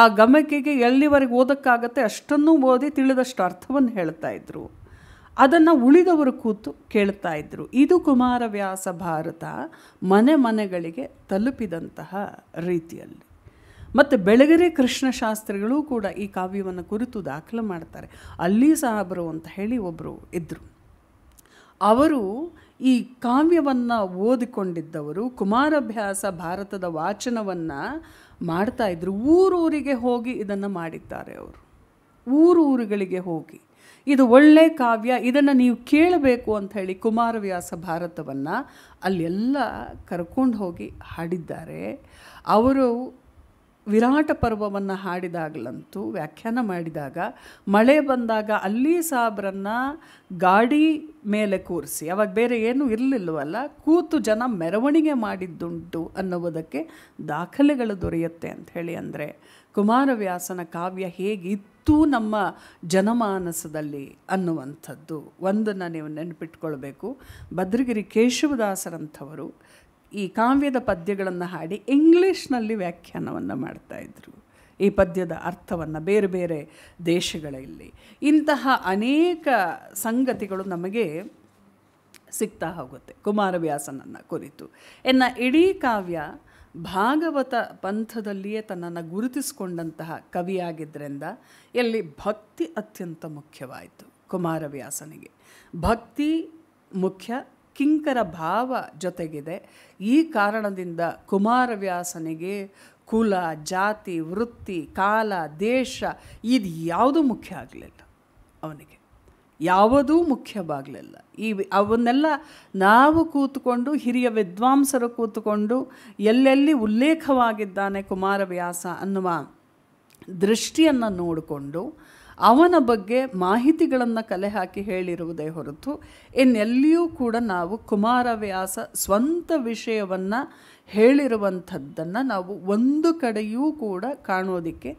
ಆ ಗಮಕಿಗೆ ಎಲ್ಲಿವರೆಗೆ ಓದೋಕ್ಕಾಗತ್ತೆ ಅಷ್ಟನ್ನೂ ಓದಿ ತಿಳಿದಷ್ಟು ಅರ್ಥವನ್ನು ಹೇಳ್ತಾ ಇದ್ರು ಅದನ್ನು ಉಳಿದವರು ಕೂತು ಕೇಳ್ತಾ ಇದ್ದರು ಇದು ಕುಮಾರವ್ಯಾಸ ಭಾರತ ಮನೆ ಮನೆಗಳಿಗೆ ತಲುಪಿದಂತಹ ರೀತಿಯಲ್ಲಿ ಮತ್ತು ಬೆಳಗೆರೆ ಕೃಷ್ಣಶಾಸ್ತ್ರಿಗಳು ಕೂಡ ಈ ಕಾವ್ಯವನ್ನು ಕುರಿತು ದಾಖಲು ಮಾಡ್ತಾರೆ ಅಲ್ಲಿ ಸಾಹಬರು ಅಂತ ಹೇಳಿ ಒಬ್ಬರು ಇದ್ದರು ಅವರು ಈ ಕಾವ್ಯವನ್ನು ಓದಿಕೊಂಡಿದ್ದವರು ಕುಮಾರಭ್ಯಾಸ ಭಾರತದ ವಾಚನವನ್ನು ಮಾಡ್ತಾ ಊರು ಊರೂರಿಗೆ ಹೋಗಿ ಇದನ್ನು ಮಾಡಿದ್ದಾರೆ ಅವರು ಊರೂರುಗಳಿಗೆ ಹೋಗಿ ಇದು ಒಳ್ಳೆ ಕಾವ್ಯ ಇದನ್ನು ನೀವು ಕೇಳಬೇಕು ಅಂತ ಹೇಳಿ ಕುಮಾರವ್ಯಾಸ ಭಾರತವನ್ನು ಅಲ್ಲೆಲ್ಲ ಕರ್ಕೊಂಡು ಹೋಗಿ ಹಾಡಿದ್ದಾರೆ ಅವರು ವಿರಾಟ ಪರ್ವವನ್ನು ಹಾಡಿದಾಗಲಂತೂ ವ್ಯಾಖ್ಯಾನ ಮಾಡಿದಾಗ ಮಳೆ ಬಂದಾಗ ಅಲ್ಲಿ ಸಾಬ್ರನ್ನು ಗಾಡಿ ಮೇಲೆ ಕೂರಿಸಿ ಅವಾಗ ಬೇರೆ ಏನೂ ಇರಲಿಲ್ಲವಲ್ಲ ಕೂತು ಜನ ಮೆರವಣಿಗೆ ಮಾಡಿದ್ದುಂಟು ಅನ್ನುವುದಕ್ಕೆ ದಾಖಲೆಗಳು ದೊರೆಯುತ್ತೆ ಅಂಥೇಳಿ ಅಂದರೆ ಕುಮಾರವ್ಯಾಸನ ಕಾವ್ಯ ಹೇಗಿತ್ತು ಇವತ್ತೂ ನಮ್ಮ ಜನಮಾನಸದಲ್ಲಿ ಅನ್ನುವಂಥದ್ದು ಒಂದನ್ನು ನೀವು ನೆನಪಿಟ್ಕೊಳ್ಬೇಕು ಭದ್ರಗಿರಿ ಕೇಶವದಾಸರಂಥವರು ಈ ಕಾವ್ಯದ ಪದ್ಯಗಳನ್ನು ಹಾಡಿ ಇಂಗ್ಲೀಷ್ನಲ್ಲಿ ವ್ಯಾಖ್ಯಾನವನ್ನು ಮಾಡ್ತಾಯಿದ್ರು ಈ ಪದ್ಯದ ಅರ್ಥವನ್ನು ಬೇರೆ ಬೇರೆ ದೇಶಗಳಲ್ಲಿ ಇಂತಹ ಅನೇಕ ಸಂಗತಿಗಳು ನಮಗೆ ಸಿಗ್ತಾ ಹೋಗುತ್ತೆ ಕುಮಾರವ್ಯಾಸನನ್ನು ಕುರಿತು ಇನ್ನು ಇಡೀ ಕಾವ್ಯ ಭಾಗವತ ಪಂಥದಲ್ಲಿಯೇ ತನ್ನನ್ನು ಗುರುತಿಸಿಕೊಂಡಂತಹ ಕವಿಯಾಗಿದ್ದರಿಂದ ಎಲ್ಲಿ ಭಕ್ತಿ ಅತ್ಯಂತ ಮುಖ್ಯವಾಯಿತು ಕುಮಾರವ್ಯಾಸನಿಗೆ ಭಕ್ತಿ ಮುಖ್ಯ ಕಿಂಕರ ಭಾವ ಜೊತೆಗಿದೆ ಈ ಕಾರಣದಿಂದ ಕುಮಾರವ್ಯಾಸನಿಗೆ ಕುಲ ಜಾತಿ ವೃತ್ತಿ ಕಾಲ ದೇಶ ಇದು ಯಾವುದೂ ಮುಖ್ಯ ಆಗಲಿಲ್ಲ ಅವನಿಗೆ ಯಾವುದೂ ಮುಖ್ಯವಾಗಲಿಲ್ಲ ಈ ಅವನ್ನೆಲ್ಲ ನಾವು ಕೂತುಕೊಂಡು ಹಿರಿಯ ವಿದ್ವಾಂಸರು ಕೂತುಕೊಂಡು ಎಲ್ಲೆಲ್ಲಿ ಉಲ್ಲೇಖವಾಗಿದ್ದಾನೆ ಕುಮಾರವ್ಯಾಸ ಅನ್ನುವ ದೃಷ್ಟಿಯನ್ನು ನೋಡಿಕೊಂಡು ಅವನ ಬಗ್ಗೆ ಮಾಹಿತಿಗಳನ್ನು ಕಲೆ ಹಾಕಿ ಹೇಳಿರುವುದೇ ಹೊರತು ಇನ್ನೆಲ್ಲಿಯೂ ಕೂಡ ನಾವು ಕುಮಾರವ್ಯಾಸ ಸ್ವಂತ ವಿಷಯವನ್ನು ಹೇಳಿರುವಂಥದ್ದನ್ನು ನಾವು ಒಂದು ಕಡೆಯೂ ಕೂಡ ಕಾಣೋದಕ್ಕೆ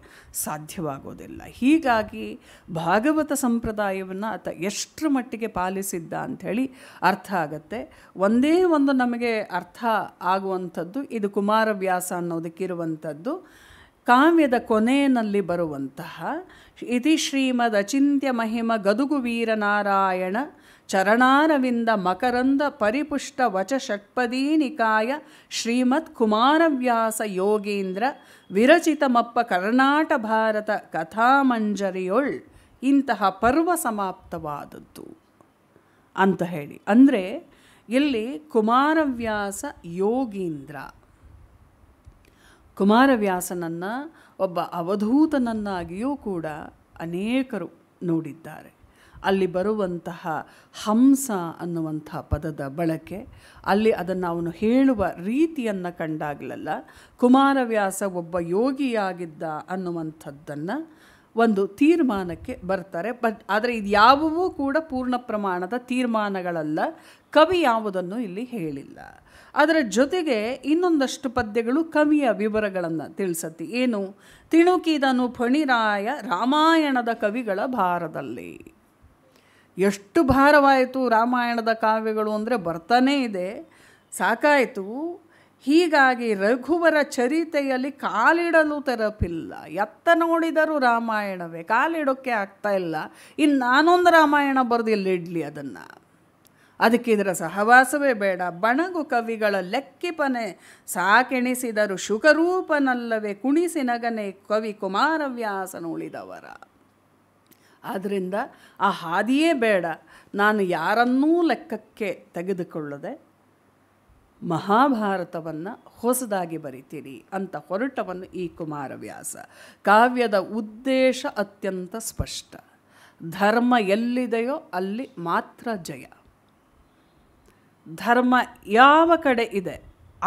ಸಾಧ್ಯವಾಗೋದಿಲ್ಲ ಹೀಗಾಗಿ ಭಾಗವತ ಸಂಪ್ರದಾಯವನ್ನು ಆತ ಎಷ್ಟರ ಮಟ್ಟಿಗೆ ಪಾಲಿಸಿದ್ದ ಅಂಥೇಳಿ ಅರ್ಥ ಆಗತ್ತೆ ಒಂದೇ ಒಂದು ನಮಗೆ ಅರ್ಥ ಆಗುವಂಥದ್ದು ಇದು ಕುಮಾರವ್ಯಾಸ ಅನ್ನೋದಕ್ಕಿರುವಂಥದ್ದು ಕಾವ್ಯದ ಕೊನೆಯಲ್ಲಿ ಬರುವಂತಹ ಇತಿ ಶ್ರೀಮದ್ ಅಚಿಂತ್ಯ ಮಹಿಮ ಗದುಗು ವೀರನಾರಾಯಣ ಚರಣಾನವಿಂದ ಮಕರಂದ ಪರಿಪುಷ್ಟ ವಚ ಷಟ್ಪದೀ ನಿಕಾಯ ಶ್ರೀಮತ್ ಕುಮಾರವ್ಯಾಸ ಯೋಗೀಂದ್ರ ವಿರಚಿತಮಪ್ಪ ಕರ್ನಾಟ ಭಾರತ ಕಥಾಮಂಜರಿಯೊಳ್ ಇಂತಹ ಪರ್ವ ಸಮಾಪ್ತವಾದದ್ದು ಅಂತ ಹೇಳಿ ಅಂದರೆ ಇಲ್ಲಿ ಕುಮಾರವ್ಯಾಸ ಯೋಗೀಂದ್ರ ಕುಮಾರವ್ಯಾಸನನ್ನು ಒಬ್ಬ ಅವಧೂತನನ್ನಾಗಿಯೂ ಕೂಡ ಅನೇಕರು ನೋಡಿದ್ದಾರೆ ಅಲ್ಲಿ ಬರುವಂತಹ ಹಂಸ ಅನ್ನುವಂಥ ಪದದ ಬಳಕೆ ಅಲ್ಲಿ ಅದನ್ನು ಅವನು ಹೇಳುವ ರೀತಿಯನ್ನು ಕಂಡಾಗಲಲ್ಲ ಕುಮಾರವ್ಯಾಸ ಒಬ್ಬ ಯೋಗಿಯಾಗಿದ್ದ ಅನ್ನುವಂಥದ್ದನ್ನು ಒಂದು ತೀರ್ಮಾನಕ್ಕೆ ಬರ್ತಾರೆ ಬಟ್ ಆದರೆ ಇದು ಯಾವುವೂ ಕೂಡ ಪೂರ್ಣ ಪ್ರಮಾಣದ ತೀರ್ಮಾನಗಳಲ್ಲ ಕವಿ ಯಾವುದನ್ನು ಇಲ್ಲಿ ಹೇಳಿಲ್ಲ ಅದರ ಜೊತೆಗೆ ಇನ್ನೊಂದಷ್ಟು ಪದ್ಯಗಳು ಕವಿಯ ವಿವರಗಳನ್ನು ತಿಳಿಸತಿ ಏನು ತಿಣುಕಿದನು ಫಣಿರಾಯ ರಾಮಾಯಣದ ಕವಿಗಳ ಭಾರದಲ್ಲಿ ಎಷ್ಟು ಭಾರವಾಯಿತು ರಾಮಾಯಣದ ಕಾವ್ಯಗಳು ಅಂದರೆ ಬರ್ತಾನೇ ಇದೆ ಸಾಕಾಯಿತು ಹೀಗಾಗಿ ರಘುವರ ಚರಿತೆಯಲ್ಲಿ ಕಾಲಿಡಲು ತೆರಪಿಲ್ಲ ಎತ್ತ ನೋಡಿದರೂ ರಾಮಾಯಣವೇ ಕಾಲಿಡೋಕ್ಕೆ ಆಗ್ತಾ ಇಲ್ಲ ಇನ್ನು ನಾನೊಂದು ರಾಮಾಯಣ ಬರೆದು ಇಡ್ಲಿ ಅದನ್ನು ಇದರ ಸಹವಾಸವೇ ಬೇಡ ಬಣಗು ಕವಿಗಳ ಲೆಕ್ಕಿಪನೆ ಸಾಕೆಣಿಸಿದರು ಶುಕರೂಪನಲ್ಲವೇ ಕುಣಿಸಿ ನಗನೆ ಕವಿ ಕುಮಾರವ್ಯಾಸನು ಉಳಿದವರ ಆದ್ದರಿಂದ ಆ ಹಾದಿಯೇ ಬೇಡ ನಾನು ಯಾರನ್ನೂ ಲೆಕ್ಕಕ್ಕೆ ತೆಗೆದುಕೊಳ್ಳದೆ ಮಹಾಭಾರತವನ್ನು ಹೊಸದಾಗಿ ಬರಿತೀರಿ ಅಂತ ಹೊರಟವನ್ನು ಈ ಕುಮಾರವ್ಯಾಸ ಕಾವ್ಯದ ಉದ್ದೇಶ ಅತ್ಯಂತ ಸ್ಪಷ್ಟ ಧರ್ಮ ಎಲ್ಲಿದೆಯೋ ಅಲ್ಲಿ ಮಾತ್ರ ಜಯ ಧರ್ಮ ಯಾವ ಕಡೆ ಇದೆ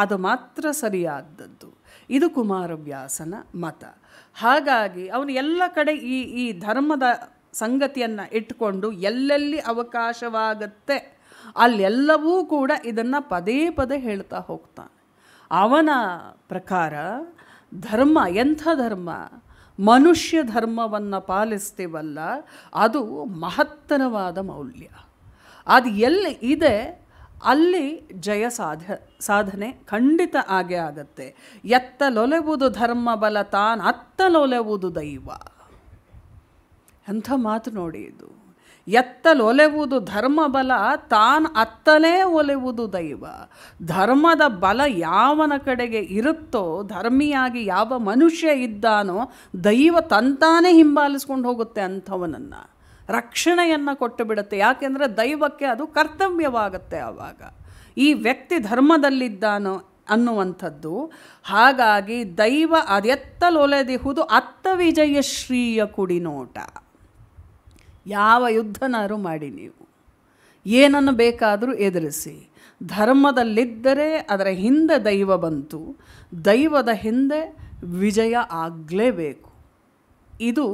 ಅದು ಮಾತ್ರ ಸರಿಯಾದದ್ದು ಇದು ಕುಮಾರವ್ಯಾಸನ ಮತ ಹಾಗಾಗಿ ಅವನು ಎಲ್ಲ ಕಡೆ ಈ ಈ ಧರ್ಮದ ಸಂಗತಿಯನ್ನು ಇಟ್ಕೊಂಡು ಎಲ್ಲೆಲ್ಲಿ ಅವಕಾಶವಾಗತ್ತೆ ಅಲ್ಲೆಲ್ಲವೂ ಕೂಡ ಇದನ್ನು ಪದೇ ಪದೇ ಹೇಳ್ತಾ ಹೋಗ್ತಾನೆ ಅವನ ಪ್ರಕಾರ ಧರ್ಮ ಎಂಥ ಧರ್ಮ ಮನುಷ್ಯ ಧರ್ಮವನ್ನು ಪಾಲಿಸ್ತೀವಲ್ಲ ಅದು ಮಹತ್ತರವಾದ ಮೌಲ್ಯ ಅದು ಎಲ್ಲಿ ಇದೆ ಅಲ್ಲಿ ಜಯ ಸಾಧ ಸಾಧನೆ ಖಂಡಿತ ಆಗೇ ಆಗತ್ತೆ ಎತ್ತಲೊಲೆವುದು ಧರ್ಮ ಬಲ ಲೊಲೆವುದು ದೈವ ಅಂಥ ಮಾತು ನೋಡಿ ಇದು ಎತ್ತಲು ಒಲೆವುದು ಧರ್ಮ ಬಲ ತಾನು ಅತ್ತಲೇ ಒಲೆವುದು ದೈವ ಧರ್ಮದ ಬಲ ಯಾವನ ಕಡೆಗೆ ಇರುತ್ತೋ ಧರ್ಮಿಯಾಗಿ ಯಾವ ಮನುಷ್ಯ ಇದ್ದಾನೋ ದೈವ ತಂತಾನೇ ಹಿಂಬಾಲಿಸ್ಕೊಂಡು ಹೋಗುತ್ತೆ ಅಂಥವನನ್ನು ರಕ್ಷಣೆಯನ್ನು ಕೊಟ್ಟು ಬಿಡುತ್ತೆ ಯಾಕೆಂದರೆ ದೈವಕ್ಕೆ ಅದು ಕರ್ತವ್ಯವಾಗುತ್ತೆ ಆವಾಗ ಈ ವ್ಯಕ್ತಿ ಧರ್ಮದಲ್ಲಿದ್ದಾನೋ ಅನ್ನುವಂಥದ್ದು ಹಾಗಾಗಿ ದೈವ ಅದೆತ್ತಲೊಲೆದಿಹುದು ಅತ್ತ ವಿಜಯ ಶ್ರೀಯ ಕುಡಿನೋಟ ಯಾವ ಯುದ್ಧನಾರು ಮಾಡಿ ನೀವು ಏನನ್ನು ಬೇಕಾದರೂ ಎದುರಿಸಿ ಧರ್ಮದಲ್ಲಿದ್ದರೆ ಅದರ ಹಿಂದೆ ದೈವ ಬಂತು ದೈವದ ಹಿಂದೆ ವಿಜಯ ಆಗಲೇಬೇಕು ಇದು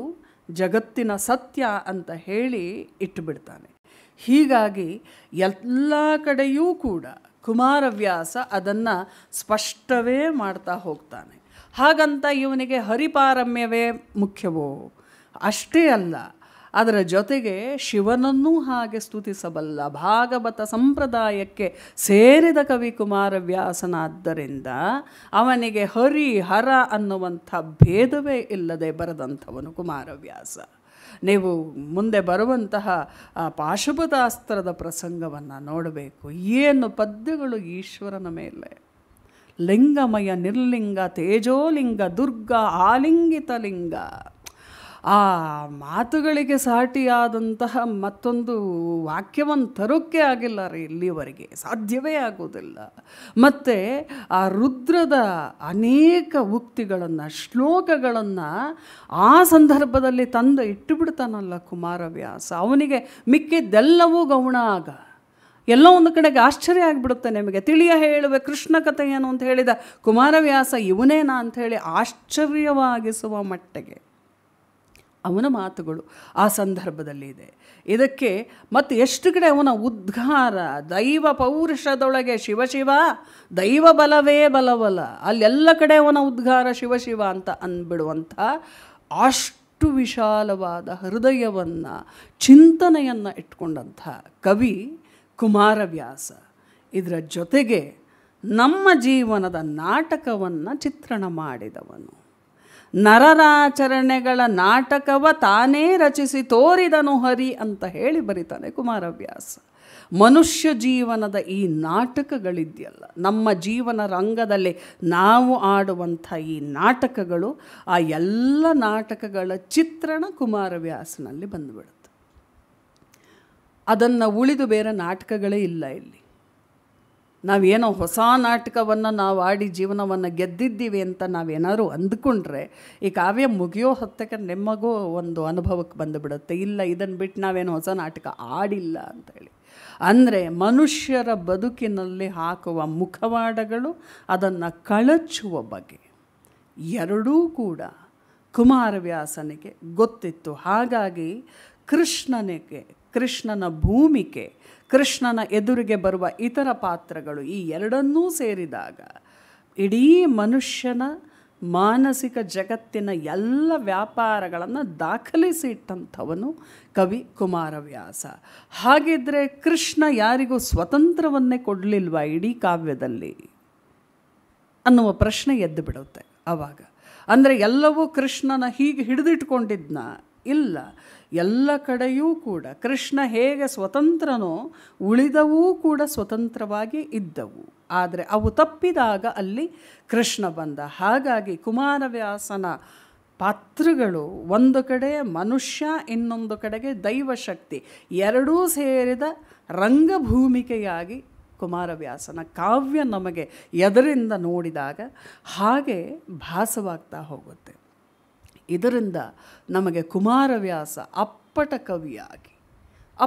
ಜಗತ್ತಿನ ಸತ್ಯ ಅಂತ ಹೇಳಿ ಇಟ್ಟುಬಿಡ್ತಾನೆ ಹೀಗಾಗಿ ಎಲ್ಲ ಕಡೆಯೂ ಕೂಡ ಕುಮಾರವ್ಯಾಸ ಅದನ್ನು ಸ್ಪಷ್ಟವೇ ಮಾಡ್ತಾ ಹೋಗ್ತಾನೆ ಹಾಗಂತ ಇವನಿಗೆ ಹರಿಪಾರಮ್ಯವೇ ಮುಖ್ಯವೋ ಅಷ್ಟೇ ಅಲ್ಲ ಅದರ ಜೊತೆಗೆ ಶಿವನನ್ನೂ ಹಾಗೆ ಸ್ತುತಿಸಬಲ್ಲ ಭಾಗವತ ಸಂಪ್ರದಾಯಕ್ಕೆ ಸೇರಿದ ಕವಿ ಕುಮಾರವ್ಯಾಸನಾದ್ದರಿಂದ ಅವನಿಗೆ ಹರಿ ಹರ ಅನ್ನುವಂಥ ಭೇದವೇ ಇಲ್ಲದೆ ಬರೆದಂಥವನು ಕುಮಾರವ್ಯಾಸ ನೀವು ಮುಂದೆ ಬರುವಂತಹ ಪಾಶುಪತಾಸ್ತ್ರದ ಪ್ರಸಂಗವನ್ನು ನೋಡಬೇಕು ಏನು ಪದ್ಯಗಳು ಈಶ್ವರನ ಮೇಲೆ ಲಿಂಗಮಯ ನಿರ್ಲಿಂಗ ತೇಜೋಲಿಂಗ ದುರ್ಗ ಆಲಿಂಗಿತ ಲಿಂಗ ಆ ಮಾತುಗಳಿಗೆ ಸಾಟಿಯಾದಂತಹ ಮತ್ತೊಂದು ವಾಕ್ಯವನ್ನು ತರೋಕ್ಕೆ ಆಗಿಲ್ಲ ರೀ ಇಲ್ಲಿವರೆಗೆ ಸಾಧ್ಯವೇ ಆಗೋದಿಲ್ಲ ಮತ್ತು ಆ ರುದ್ರದ ಅನೇಕ ಉಕ್ತಿಗಳನ್ನು ಶ್ಲೋಕಗಳನ್ನು ಆ ಸಂದರ್ಭದಲ್ಲಿ ತಂದು ಇಟ್ಟುಬಿಡ್ತಾನಲ್ಲ ಕುಮಾರವ್ಯಾಸ ಅವನಿಗೆ ಮಿಕ್ಕಿದ್ದೆಲ್ಲವೂ ಗೌಣ ಆಗ ಎಲ್ಲ ಒಂದು ಕಡೆಗೆ ಆಶ್ಚರ್ಯ ಆಗಿಬಿಡುತ್ತೆ ನಿಮಗೆ ತಿಳಿಯ ಹೇಳುವೆ ಕೃಷ್ಣ ಕಥೆ ಏನು ಅಂತ ಹೇಳಿದ ಕುಮಾರವ್ಯಾಸ ಇವನೇನಾ ಅಂಥೇಳಿ ಆಶ್ಚರ್ಯವಾಗಿಸುವ ಮಟ್ಟಿಗೆ ಅವನ ಮಾತುಗಳು ಆ ಸಂದರ್ಭದಲ್ಲಿ ಇದೆ ಇದಕ್ಕೆ ಮತ್ತು ಎಷ್ಟು ಕಡೆ ಅವನ ಉದ್ಘಾರ ದೈವ ಪೌರುಷದೊಳಗೆ ಶಿವಶಿವ ದೈವ ಬಲವೇ ಬಲವಲ ಅಲ್ಲೆಲ್ಲ ಕಡೆ ಅವನ ಉದ್ಗಾರ ಶಿವಶಿವ ಅಂತ ಅಂದ್ಬಿಡುವಂಥ ಅಷ್ಟು ವಿಶಾಲವಾದ ಹೃದಯವನ್ನು ಚಿಂತನೆಯನ್ನು ಇಟ್ಕೊಂಡಂಥ ಕವಿ ಕುಮಾರವ್ಯಾಸ ಇದರ ಜೊತೆಗೆ ನಮ್ಮ ಜೀವನದ ನಾಟಕವನ್ನು ಚಿತ್ರಣ ಮಾಡಿದವನು ನರರಾಚರಣೆಗಳ ನಾಟಕವ ತಾನೇ ರಚಿಸಿ ತೋರಿದನು ಹರಿ ಅಂತ ಹೇಳಿ ಬರೀತಾನೆ ಕುಮಾರವ್ಯಾಸ ಮನುಷ್ಯ ಜೀವನದ ಈ ನಾಟಕಗಳಿದೆಯಲ್ಲ ನಮ್ಮ ಜೀವನ ರಂಗದಲ್ಲಿ ನಾವು ಆಡುವಂಥ ಈ ನಾಟಕಗಳು ಆ ಎಲ್ಲ ನಾಟಕಗಳ ಚಿತ್ರಣ ಕುಮಾರವ್ಯಾಸನಲ್ಲಿ ಬಂದುಬಿಡುತ್ತೆ ಅದನ್ನು ಉಳಿದು ಬೇರೆ ನಾಟಕಗಳೇ ಇಲ್ಲ ಇಲ್ಲಿ ನಾವೇನೋ ಹೊಸ ನಾಟಕವನ್ನು ನಾವು ಆಡಿ ಜೀವನವನ್ನು ಗೆದ್ದಿದ್ದೀವಿ ಅಂತ ನಾವೇನಾದರೂ ಅಂದ್ಕೊಂಡ್ರೆ ಈ ಕಾವ್ಯ ಮುಗಿಯೋ ಹೊತ್ತಕ್ಕೆ ನೆಮ್ಮಗೂ ಒಂದು ಅನುಭವಕ್ಕೆ ಬಂದುಬಿಡುತ್ತೆ ಇಲ್ಲ ಇದನ್ನು ಬಿಟ್ಟು ನಾವೇನು ಹೊಸ ನಾಟಕ ಆಡಿಲ್ಲ ಅಂತೇಳಿ ಅಂದರೆ ಮನುಷ್ಯರ ಬದುಕಿನಲ್ಲಿ ಹಾಕುವ ಮುಖವಾಡಗಳು ಅದನ್ನು ಕಳಚುವ ಬಗ್ಗೆ ಎರಡೂ ಕೂಡ ಕುಮಾರವ್ಯಾಸನಿಗೆ ಗೊತ್ತಿತ್ತು ಹಾಗಾಗಿ ಕೃಷ್ಣನಿಗೆ ಕೃಷ್ಣನ ಭೂಮಿಕೆ ಕೃಷ್ಣನ ಎದುರಿಗೆ ಬರುವ ಇತರ ಪಾತ್ರಗಳು ಈ ಎರಡನ್ನೂ ಸೇರಿದಾಗ ಇಡೀ ಮನುಷ್ಯನ ಮಾನಸಿಕ ಜಗತ್ತಿನ ಎಲ್ಲ ವ್ಯಾಪಾರಗಳನ್ನು ದಾಖಲಿಸಿಟ್ಟಂಥವನು ಕವಿ ಕುಮಾರವ್ಯಾಸ ಹಾಗಿದ್ರೆ ಕೃಷ್ಣ ಯಾರಿಗೂ ಸ್ವತಂತ್ರವನ್ನೇ ಕೊಡಲಿಲ್ವಾ ಇಡೀ ಕಾವ್ಯದಲ್ಲಿ ಅನ್ನುವ ಪ್ರಶ್ನೆ ಎದ್ದು ಬಿಡುತ್ತೆ ಆವಾಗ ಅಂದರೆ ಎಲ್ಲವೂ ಕೃಷ್ಣನ ಹೀಗೆ ಹಿಡಿದಿಟ್ಕೊಂಡಿದ್ನ ಇಲ್ಲ ಎಲ್ಲ ಕಡೆಯೂ ಕೂಡ ಕೃಷ್ಣ ಹೇಗೆ ಸ್ವತಂತ್ರನೋ ಉಳಿದವೂ ಕೂಡ ಸ್ವತಂತ್ರವಾಗಿ ಇದ್ದವು ಆದರೆ ಅವು ತಪ್ಪಿದಾಗ ಅಲ್ಲಿ ಕೃಷ್ಣ ಬಂದ ಹಾಗಾಗಿ ಕುಮಾರವ್ಯಾಸನ ಪಾತ್ರಗಳು ಒಂದು ಕಡೆ ಮನುಷ್ಯ ಇನ್ನೊಂದು ಕಡೆಗೆ ದೈವಶಕ್ತಿ ಎರಡೂ ಸೇರಿದ ರಂಗಭೂಮಿಕೆಯಾಗಿ ಕುಮಾರವ್ಯಾಸನ ಕಾವ್ಯ ನಮಗೆ ಎದರಿಂದ ನೋಡಿದಾಗ ಹಾಗೆ ಭಾಸವಾಗ್ತಾ ಹೋಗುತ್ತೆ ಇದರಿಂದ ನಮಗೆ ಕುಮಾರವ್ಯಾಸ ಅಪ್ಪಟ ಕವಿಯಾಗಿ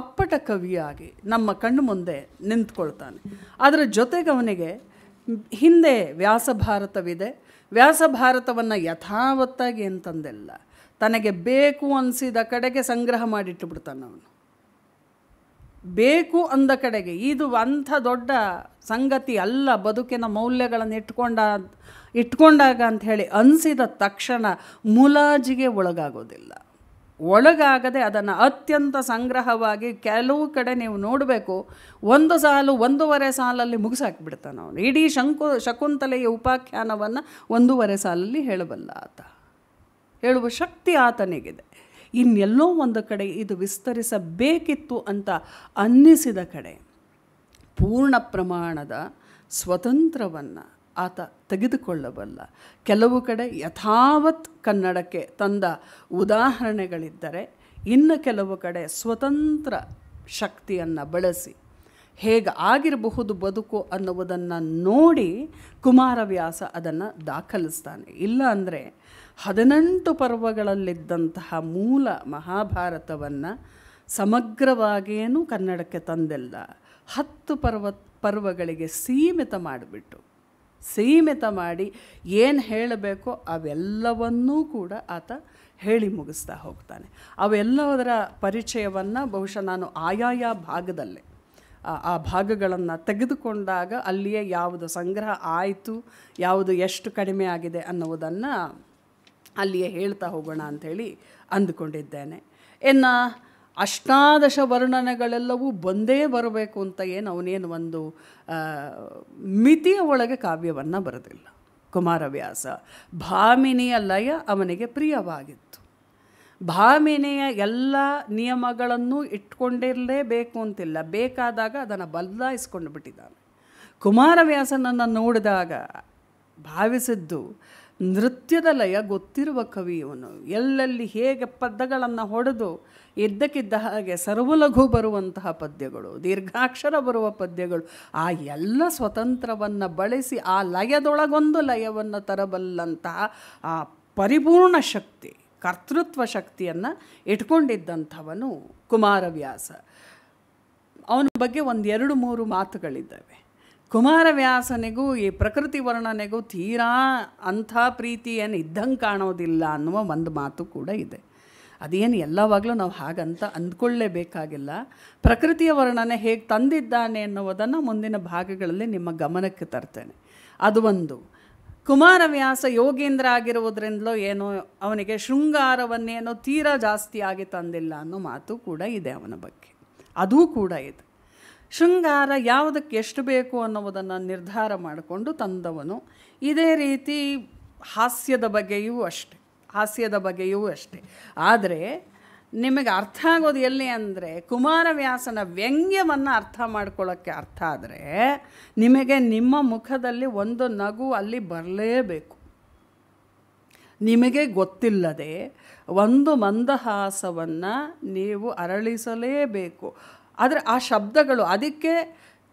ಅಪ್ಪಟ ಕವಿಯಾಗಿ ನಮ್ಮ ಕಣ್ಣು ಮುಂದೆ ನಿಂತ್ಕೊಳ್ತಾನೆ ಅದರ ಜೊತೆಗೆ ಅವನಿಗೆ ಹಿಂದೆ ವ್ಯಾಸಭಾರತವಿದೆ ವ್ಯಾಸಭಾರತವನ್ನು ಯಥಾವತ್ತಾಗಿ ಅಂತಂದೆಲ್ಲ ತನಗೆ ಬೇಕು ಅನಿಸಿದ ಕಡೆಗೆ ಸಂಗ್ರಹ ಮಾಡಿಟ್ಟು ಅವನು ಬೇಕು ಅಂದ ಕಡೆಗೆ ಇದು ಅಂಥ ದೊಡ್ಡ ಸಂಗತಿ ಅಲ್ಲ ಬದುಕಿನ ಮೌಲ್ಯಗಳನ್ನು ಇಟ್ಕೊಂಡ ಇಟ್ಕೊಂಡಾಗ ಅಂಥೇಳಿ ಅನಿಸಿದ ತಕ್ಷಣ ಮುಲಾಜಿಗೆ ಒಳಗಾಗೋದಿಲ್ಲ ಒಳಗಾಗದೆ ಅದನ್ನು ಅತ್ಯಂತ ಸಂಗ್ರಹವಾಗಿ ಕೆಲವು ಕಡೆ ನೀವು ನೋಡಬೇಕು ಒಂದು ಸಾಲು ಒಂದೂವರೆ ಸಾಲಲ್ಲಿ ಮುಗಿಸಾಕ್ಬಿಡ್ತಾನೆ ಅವನು ಇಡೀ ಶಂಕು ಶಕುಂತಲೆಯ ಉಪಾಖ್ಯಾನವನ್ನು ಒಂದೂವರೆ ಸಾಲಲ್ಲಿ ಹೇಳಬಲ್ಲ ಆತ ಹೇಳುವ ಶಕ್ತಿ ಆತನಿಗಿದೆ ಇನ್ನೆಲ್ಲೋ ಒಂದು ಕಡೆ ಇದು ವಿಸ್ತರಿಸಬೇಕಿತ್ತು ಅಂತ ಅನ್ನಿಸಿದ ಕಡೆ ಪೂರ್ಣ ಪ್ರಮಾಣದ ಸ್ವತಂತ್ರವನ್ನು ಆತ ತೆಗೆದುಕೊಳ್ಳಬಲ್ಲ ಕೆಲವು ಕಡೆ ಯಥಾವತ್ ಕನ್ನಡಕ್ಕೆ ತಂದ ಉದಾಹರಣೆಗಳಿದ್ದರೆ ಇನ್ನು ಕೆಲವು ಕಡೆ ಸ್ವತಂತ್ರ ಶಕ್ತಿಯನ್ನು ಬಳಸಿ ಹೇಗೆ ಆಗಿರಬಹುದು ಬದುಕು ಅನ್ನುವುದನ್ನು ನೋಡಿ ಕುಮಾರವ್ಯಾಸ ಅದನ್ನು ದಾಖಲಿಸ್ತಾನೆ ಇಲ್ಲ ಅಂದರೆ ಹದಿನೆಂಟು ಪರ್ವಗಳಲ್ಲಿದ್ದಂತಹ ಮೂಲ ಮಹಾಭಾರತವನ್ನು ಸಮಗ್ರವಾಗೇನು ಕನ್ನಡಕ್ಕೆ ತಂದಿಲ್ಲ ಹತ್ತು ಪರ್ವ ಪರ್ವಗಳಿಗೆ ಸೀಮಿತ ಮಾಡಿಬಿಟ್ಟು ಸೀಮಿತ ಮಾಡಿ ಏನು ಹೇಳಬೇಕೋ ಅವೆಲ್ಲವನ್ನೂ ಕೂಡ ಆತ ಹೇಳಿ ಮುಗಿಸ್ತಾ ಹೋಗ್ತಾನೆ ಅವೆಲ್ಲದರ ಪರಿಚಯವನ್ನು ಬಹುಶಃ ನಾನು ಆಯಾಯ ಭಾಗದಲ್ಲೇ ಆ ಭಾಗಗಳನ್ನು ತೆಗೆದುಕೊಂಡಾಗ ಅಲ್ಲಿಯೇ ಯಾವುದು ಸಂಗ್ರಹ ಆಯಿತು ಯಾವುದು ಎಷ್ಟು ಕಡಿಮೆ ಆಗಿದೆ ಅನ್ನುವುದನ್ನು ಅಲ್ಲಿಯೇ ಹೇಳ್ತಾ ಹೋಗೋಣ ಅಂಥೇಳಿ ಅಂದುಕೊಂಡಿದ್ದೇನೆ ಇನ್ನು ಅಷ್ಟಾದಶ ವರ್ಣನೆಗಳೆಲ್ಲವೂ ಬಂದೇ ಬರಬೇಕು ಅಂತ ಏನು ಅವನೇನು ಒಂದು ಮಿತಿಯ ಒಳಗೆ ಕಾವ್ಯವನ್ನು ಬರೆದಿಲ್ಲ ಕುಮಾರವ್ಯಾಸ ಭಾಮಿನಿಯ ಲಯ ಅವನಿಗೆ ಪ್ರಿಯವಾಗಿತ್ತು ಭಾಮಿನಿಯ ಎಲ್ಲ ನಿಯಮಗಳನ್ನು ಇಟ್ಕೊಂಡಿರಲೇಬೇಕು ಅಂತಿಲ್ಲ ಬೇಕಾದಾಗ ಅದನ್ನು ಬದಲಾಯಿಸ್ಕೊಂಡು ಬಿಟ್ಟಿದ್ದಾನೆ ಕುಮಾರವ್ಯಾಸನನ್ನು ನೋಡಿದಾಗ ಭಾವಿಸಿದ್ದು ನೃತ್ಯದ ಲಯ ಗೊತ್ತಿರುವ ಕವಿ ಇವನು ಎಲ್ಲೆಲ್ಲಿ ಹೇಗೆ ಪದ್ಯಗಳನ್ನು ಹೊಡೆದು ಇದ್ದಕ್ಕಿದ್ದ ಹಾಗೆ ಸರ್ವಲಘು ಬರುವಂತಹ ಪದ್ಯಗಳು ದೀರ್ಘಾಕ್ಷರ ಬರುವ ಪದ್ಯಗಳು ಆ ಎಲ್ಲ ಸ್ವತಂತ್ರವನ್ನು ಬಳಸಿ ಆ ಲಯದೊಳಗೊಂದು ಲಯವನ್ನು ತರಬಲ್ಲಂತಹ ಆ ಪರಿಪೂರ್ಣ ಶಕ್ತಿ ಕರ್ತೃತ್ವ ಶಕ್ತಿಯನ್ನು ಇಟ್ಕೊಂಡಿದ್ದಂಥವನು ಕುಮಾರವ್ಯಾಸ ಅವನ ಬಗ್ಗೆ ಒಂದೆರಡು ಮೂರು ಮಾತುಗಳಿದ್ದಾವೆ ಕುಮಾರವ್ಯಾಸನಿಗೂ ಈ ಪ್ರಕೃತಿ ವರ್ಣನೆಗೂ ತೀರಾ ಅಂಥ ಪ್ರೀತಿ ಇದ್ದಂಗೆ ಕಾಣೋದಿಲ್ಲ ಅನ್ನುವ ಒಂದು ಮಾತು ಕೂಡ ಇದೆ ಅದೇನು ಎಲ್ಲವಾಗಲೂ ನಾವು ಹಾಗಂತ ಅಂದ್ಕೊಳ್ಳೇಬೇಕಾಗಿಲ್ಲ ಪ್ರಕೃತಿಯ ವರ್ಣನೆ ಹೇಗೆ ತಂದಿದ್ದಾನೆ ಅನ್ನುವುದನ್ನು ಮುಂದಿನ ಭಾಗಗಳಲ್ಲಿ ನಿಮ್ಮ ಗಮನಕ್ಕೆ ತರ್ತೇನೆ ಅದು ಒಂದು ಕುಮಾರವ್ಯಾಸ ಯೋಗೇಂದ್ರ ಆಗಿರುವುದರಿಂದಲೋ ಏನೋ ಅವನಿಗೆ ಶೃಂಗಾರವನ್ನೇನೋ ತೀರಾ ಜಾಸ್ತಿಯಾಗಿ ತಂದಿಲ್ಲ ಅನ್ನೋ ಮಾತು ಕೂಡ ಇದೆ ಅವನ ಬಗ್ಗೆ ಅದೂ ಕೂಡ ಇದೆ ಶೃಂಗಾರ ಯಾವುದಕ್ಕೆ ಎಷ್ಟು ಬೇಕು ಅನ್ನೋದನ್ನು ನಿರ್ಧಾರ ಮಾಡಿಕೊಂಡು ತಂದವನು ಇದೇ ರೀತಿ ಹಾಸ್ಯದ ಬಗ್ಗೆಯೂ ಅಷ್ಟೆ ಹಾಸ್ಯದ ಬಗ್ಗೆಯೂ ಅಷ್ಟೆ ಆದರೆ ನಿಮಗೆ ಅರ್ಥ ಆಗೋದು ಎಲ್ಲಿ ಅಂದರೆ ಕುಮಾರವ್ಯಾಸನ ವ್ಯಂಗ್ಯವನ್ನು ಅರ್ಥ ಮಾಡ್ಕೊಳ್ಳೋಕ್ಕೆ ಅರ್ಥ ಆದರೆ ನಿಮಗೆ ನಿಮ್ಮ ಮುಖದಲ್ಲಿ ಒಂದು ನಗು ಅಲ್ಲಿ ಬರಲೇಬೇಕು ನಿಮಗೆ ಗೊತ್ತಿಲ್ಲದೆ ಒಂದು ಮಂದಹಾಸವನ್ನು ನೀವು ಅರಳಿಸಲೇಬೇಕು ಆದರೆ ಆ ಶಬ್ದಗಳು ಅದಕ್ಕೆ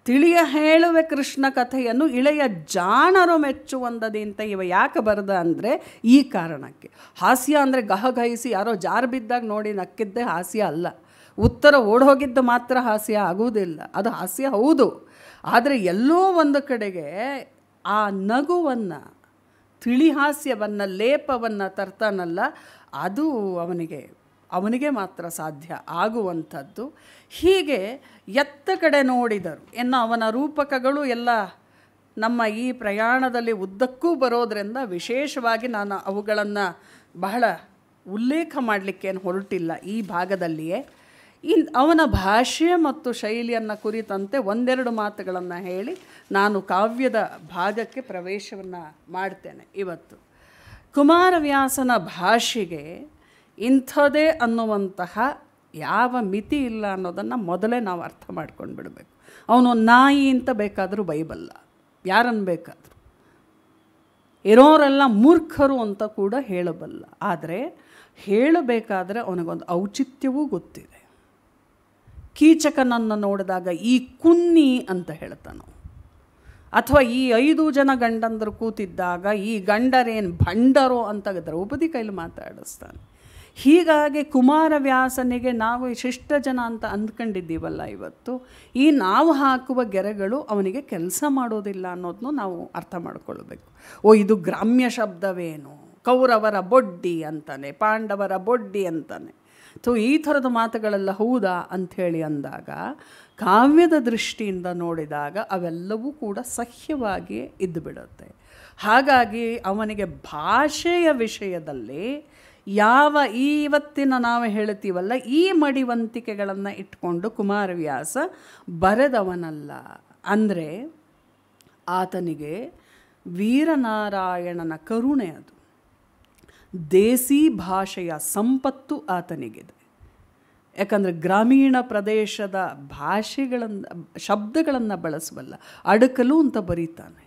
ತಿಳಿಯ ಹೇಳುವೆ ಕೃಷ್ಣ ಕಥೆಯನ್ನು ಇಳೆಯ ಜಾಣರು ಮೆಚ್ಚುವಂದದೆ ಅಂತ ಇವ ಯಾಕೆ ಬರದ ಅಂದರೆ ಈ ಕಾರಣಕ್ಕೆ ಹಾಸ್ಯ ಅಂದರೆ ಗಹಗಹಿಸಿ ಯಾರೋ ಜಾರು ಬಿದ್ದಾಗ ನೋಡಿ ನಕ್ಕಿದ್ದೇ ಹಾಸ್ಯ ಅಲ್ಲ ಉತ್ತರ ಓಡೋಗಿದ್ದು ಮಾತ್ರ ಹಾಸ್ಯ ಆಗುವುದಿಲ್ಲ ಅದು ಹಾಸ್ಯ ಹೌದು ಆದರೆ ಎಲ್ಲೋ ಒಂದು ಕಡೆಗೆ ಆ ನಗುವನ್ನು ಹಾಸ್ಯವನ್ನು ಲೇಪವನ್ನು ತರ್ತಾನಲ್ಲ ಅದು ಅವನಿಗೆ ಅವನಿಗೆ ಮಾತ್ರ ಸಾಧ್ಯ ಆಗುವಂಥದ್ದು ಹೀಗೆ ಎತ್ತ ಕಡೆ ನೋಡಿದರು ಇನ್ನು ಅವನ ರೂಪಕಗಳು ಎಲ್ಲ ನಮ್ಮ ಈ ಪ್ರಯಾಣದಲ್ಲಿ ಉದ್ದಕ್ಕೂ ಬರೋದರಿಂದ ವಿಶೇಷವಾಗಿ ನಾನು ಅವುಗಳನ್ನು ಬಹಳ ಉಲ್ಲೇಖ ಮಾಡಲಿಕ್ಕೇನು ಹೊರಟಿಲ್ಲ ಈ ಭಾಗದಲ್ಲಿಯೇ ಇನ್ ಅವನ ಭಾಷೆ ಮತ್ತು ಶೈಲಿಯನ್ನು ಕುರಿತಂತೆ ಒಂದೆರಡು ಮಾತುಗಳನ್ನು ಹೇಳಿ ನಾನು ಕಾವ್ಯದ ಭಾಗಕ್ಕೆ ಪ್ರವೇಶವನ್ನು ಮಾಡ್ತೇನೆ ಇವತ್ತು ಕುಮಾರವ್ಯಾಸನ ಭಾಷೆಗೆ ಇಂಥದೇ ಅನ್ನುವಂತಹ ಯಾವ ಮಿತಿ ಇಲ್ಲ ಅನ್ನೋದನ್ನು ಮೊದಲೇ ನಾವು ಅರ್ಥ ಮಾಡ್ಕೊಂಡು ಬಿಡಬೇಕು ಅವನು ನಾಯಿ ಅಂತ ಬೇಕಾದರೂ ಬೈಬಲ್ಲ ಯಾರನ್ನು ಬೇಕಾದರೂ ಇರೋರೆಲ್ಲ ಮೂರ್ಖರು ಅಂತ ಕೂಡ ಹೇಳಬಲ್ಲ ಆದರೆ ಹೇಳಬೇಕಾದ್ರೆ ಅವನಿಗೊಂದು ಔಚಿತ್ಯವೂ ಗೊತ್ತಿದೆ ಕೀಚಕನನ್ನು ನೋಡಿದಾಗ ಈ ಕುನ್ನಿ ಅಂತ ಹೇಳ್ತಾನೆ ಅಥವಾ ಈ ಐದು ಜನ ಗಂಡಂದರು ಕೂತಿದ್ದಾಗ ಈ ಗಂಡರೇನು ಭಂಡರು ಅಂತ ದ್ರೌಪದಿ ಕೈಲಿ ಮಾತಾಡಿಸ್ತಾನೆ ಹೀಗಾಗಿ ಕುಮಾರವ್ಯಾಸನಿಗೆ ನಾವು ಶಿಷ್ಟ ಜನ ಅಂತ ಅಂದ್ಕೊಂಡಿದ್ದೀವಲ್ಲ ಇವತ್ತು ಈ ನಾವು ಹಾಕುವ ಗೆರೆಗಳು ಅವನಿಗೆ ಕೆಲಸ ಮಾಡೋದಿಲ್ಲ ಅನ್ನೋದನ್ನು ನಾವು ಅರ್ಥ ಮಾಡ್ಕೊಳ್ಬೇಕು ಓ ಇದು ಗ್ರಾಮ್ಯ ಶಬ್ದವೇನು ಕೌರವರ ಬೊಡ್ಡಿ ಅಂತಾನೆ ಪಾಂಡವರ ಬೊಡ್ಡಿ ಅಂತಾನೆ ಸೊ ಈ ಥರದ ಮಾತುಗಳೆಲ್ಲ ಹೌದಾ ಅಂಥೇಳಿ ಅಂದಾಗ ಕಾವ್ಯದ ದೃಷ್ಟಿಯಿಂದ ನೋಡಿದಾಗ ಅವೆಲ್ಲವೂ ಕೂಡ ಸಹ್ಯವಾಗಿಯೇ ಇದ್ದುಬಿಡುತ್ತೆ ಹಾಗಾಗಿ ಅವನಿಗೆ ಭಾಷೆಯ ವಿಷಯದಲ್ಲಿ ಯಾವ ಇವತ್ತಿನ ನಾವು ಹೇಳ್ತೀವಲ್ಲ ಈ ಮಡಿವಂತಿಕೆಗಳನ್ನು ಇಟ್ಕೊಂಡು ಕುಮಾರವ್ಯಾಸ ಬರೆದವನಲ್ಲ ಅಂದರೆ ಆತನಿಗೆ ವೀರನಾರಾಯಣನ ಕರುಣೆ ಅದು ದೇಸಿ ಭಾಷೆಯ ಸಂಪತ್ತು ಆತನಿಗಿದೆ ಯಾಕಂದರೆ ಗ್ರಾಮೀಣ ಪ್ರದೇಶದ ಭಾಷೆಗಳನ್ನು ಶಬ್ದಗಳನ್ನು ಬಳಸುವಲ್ಲ ಅಡಕಲು ಅಂತ ಬರೀತಾನೆ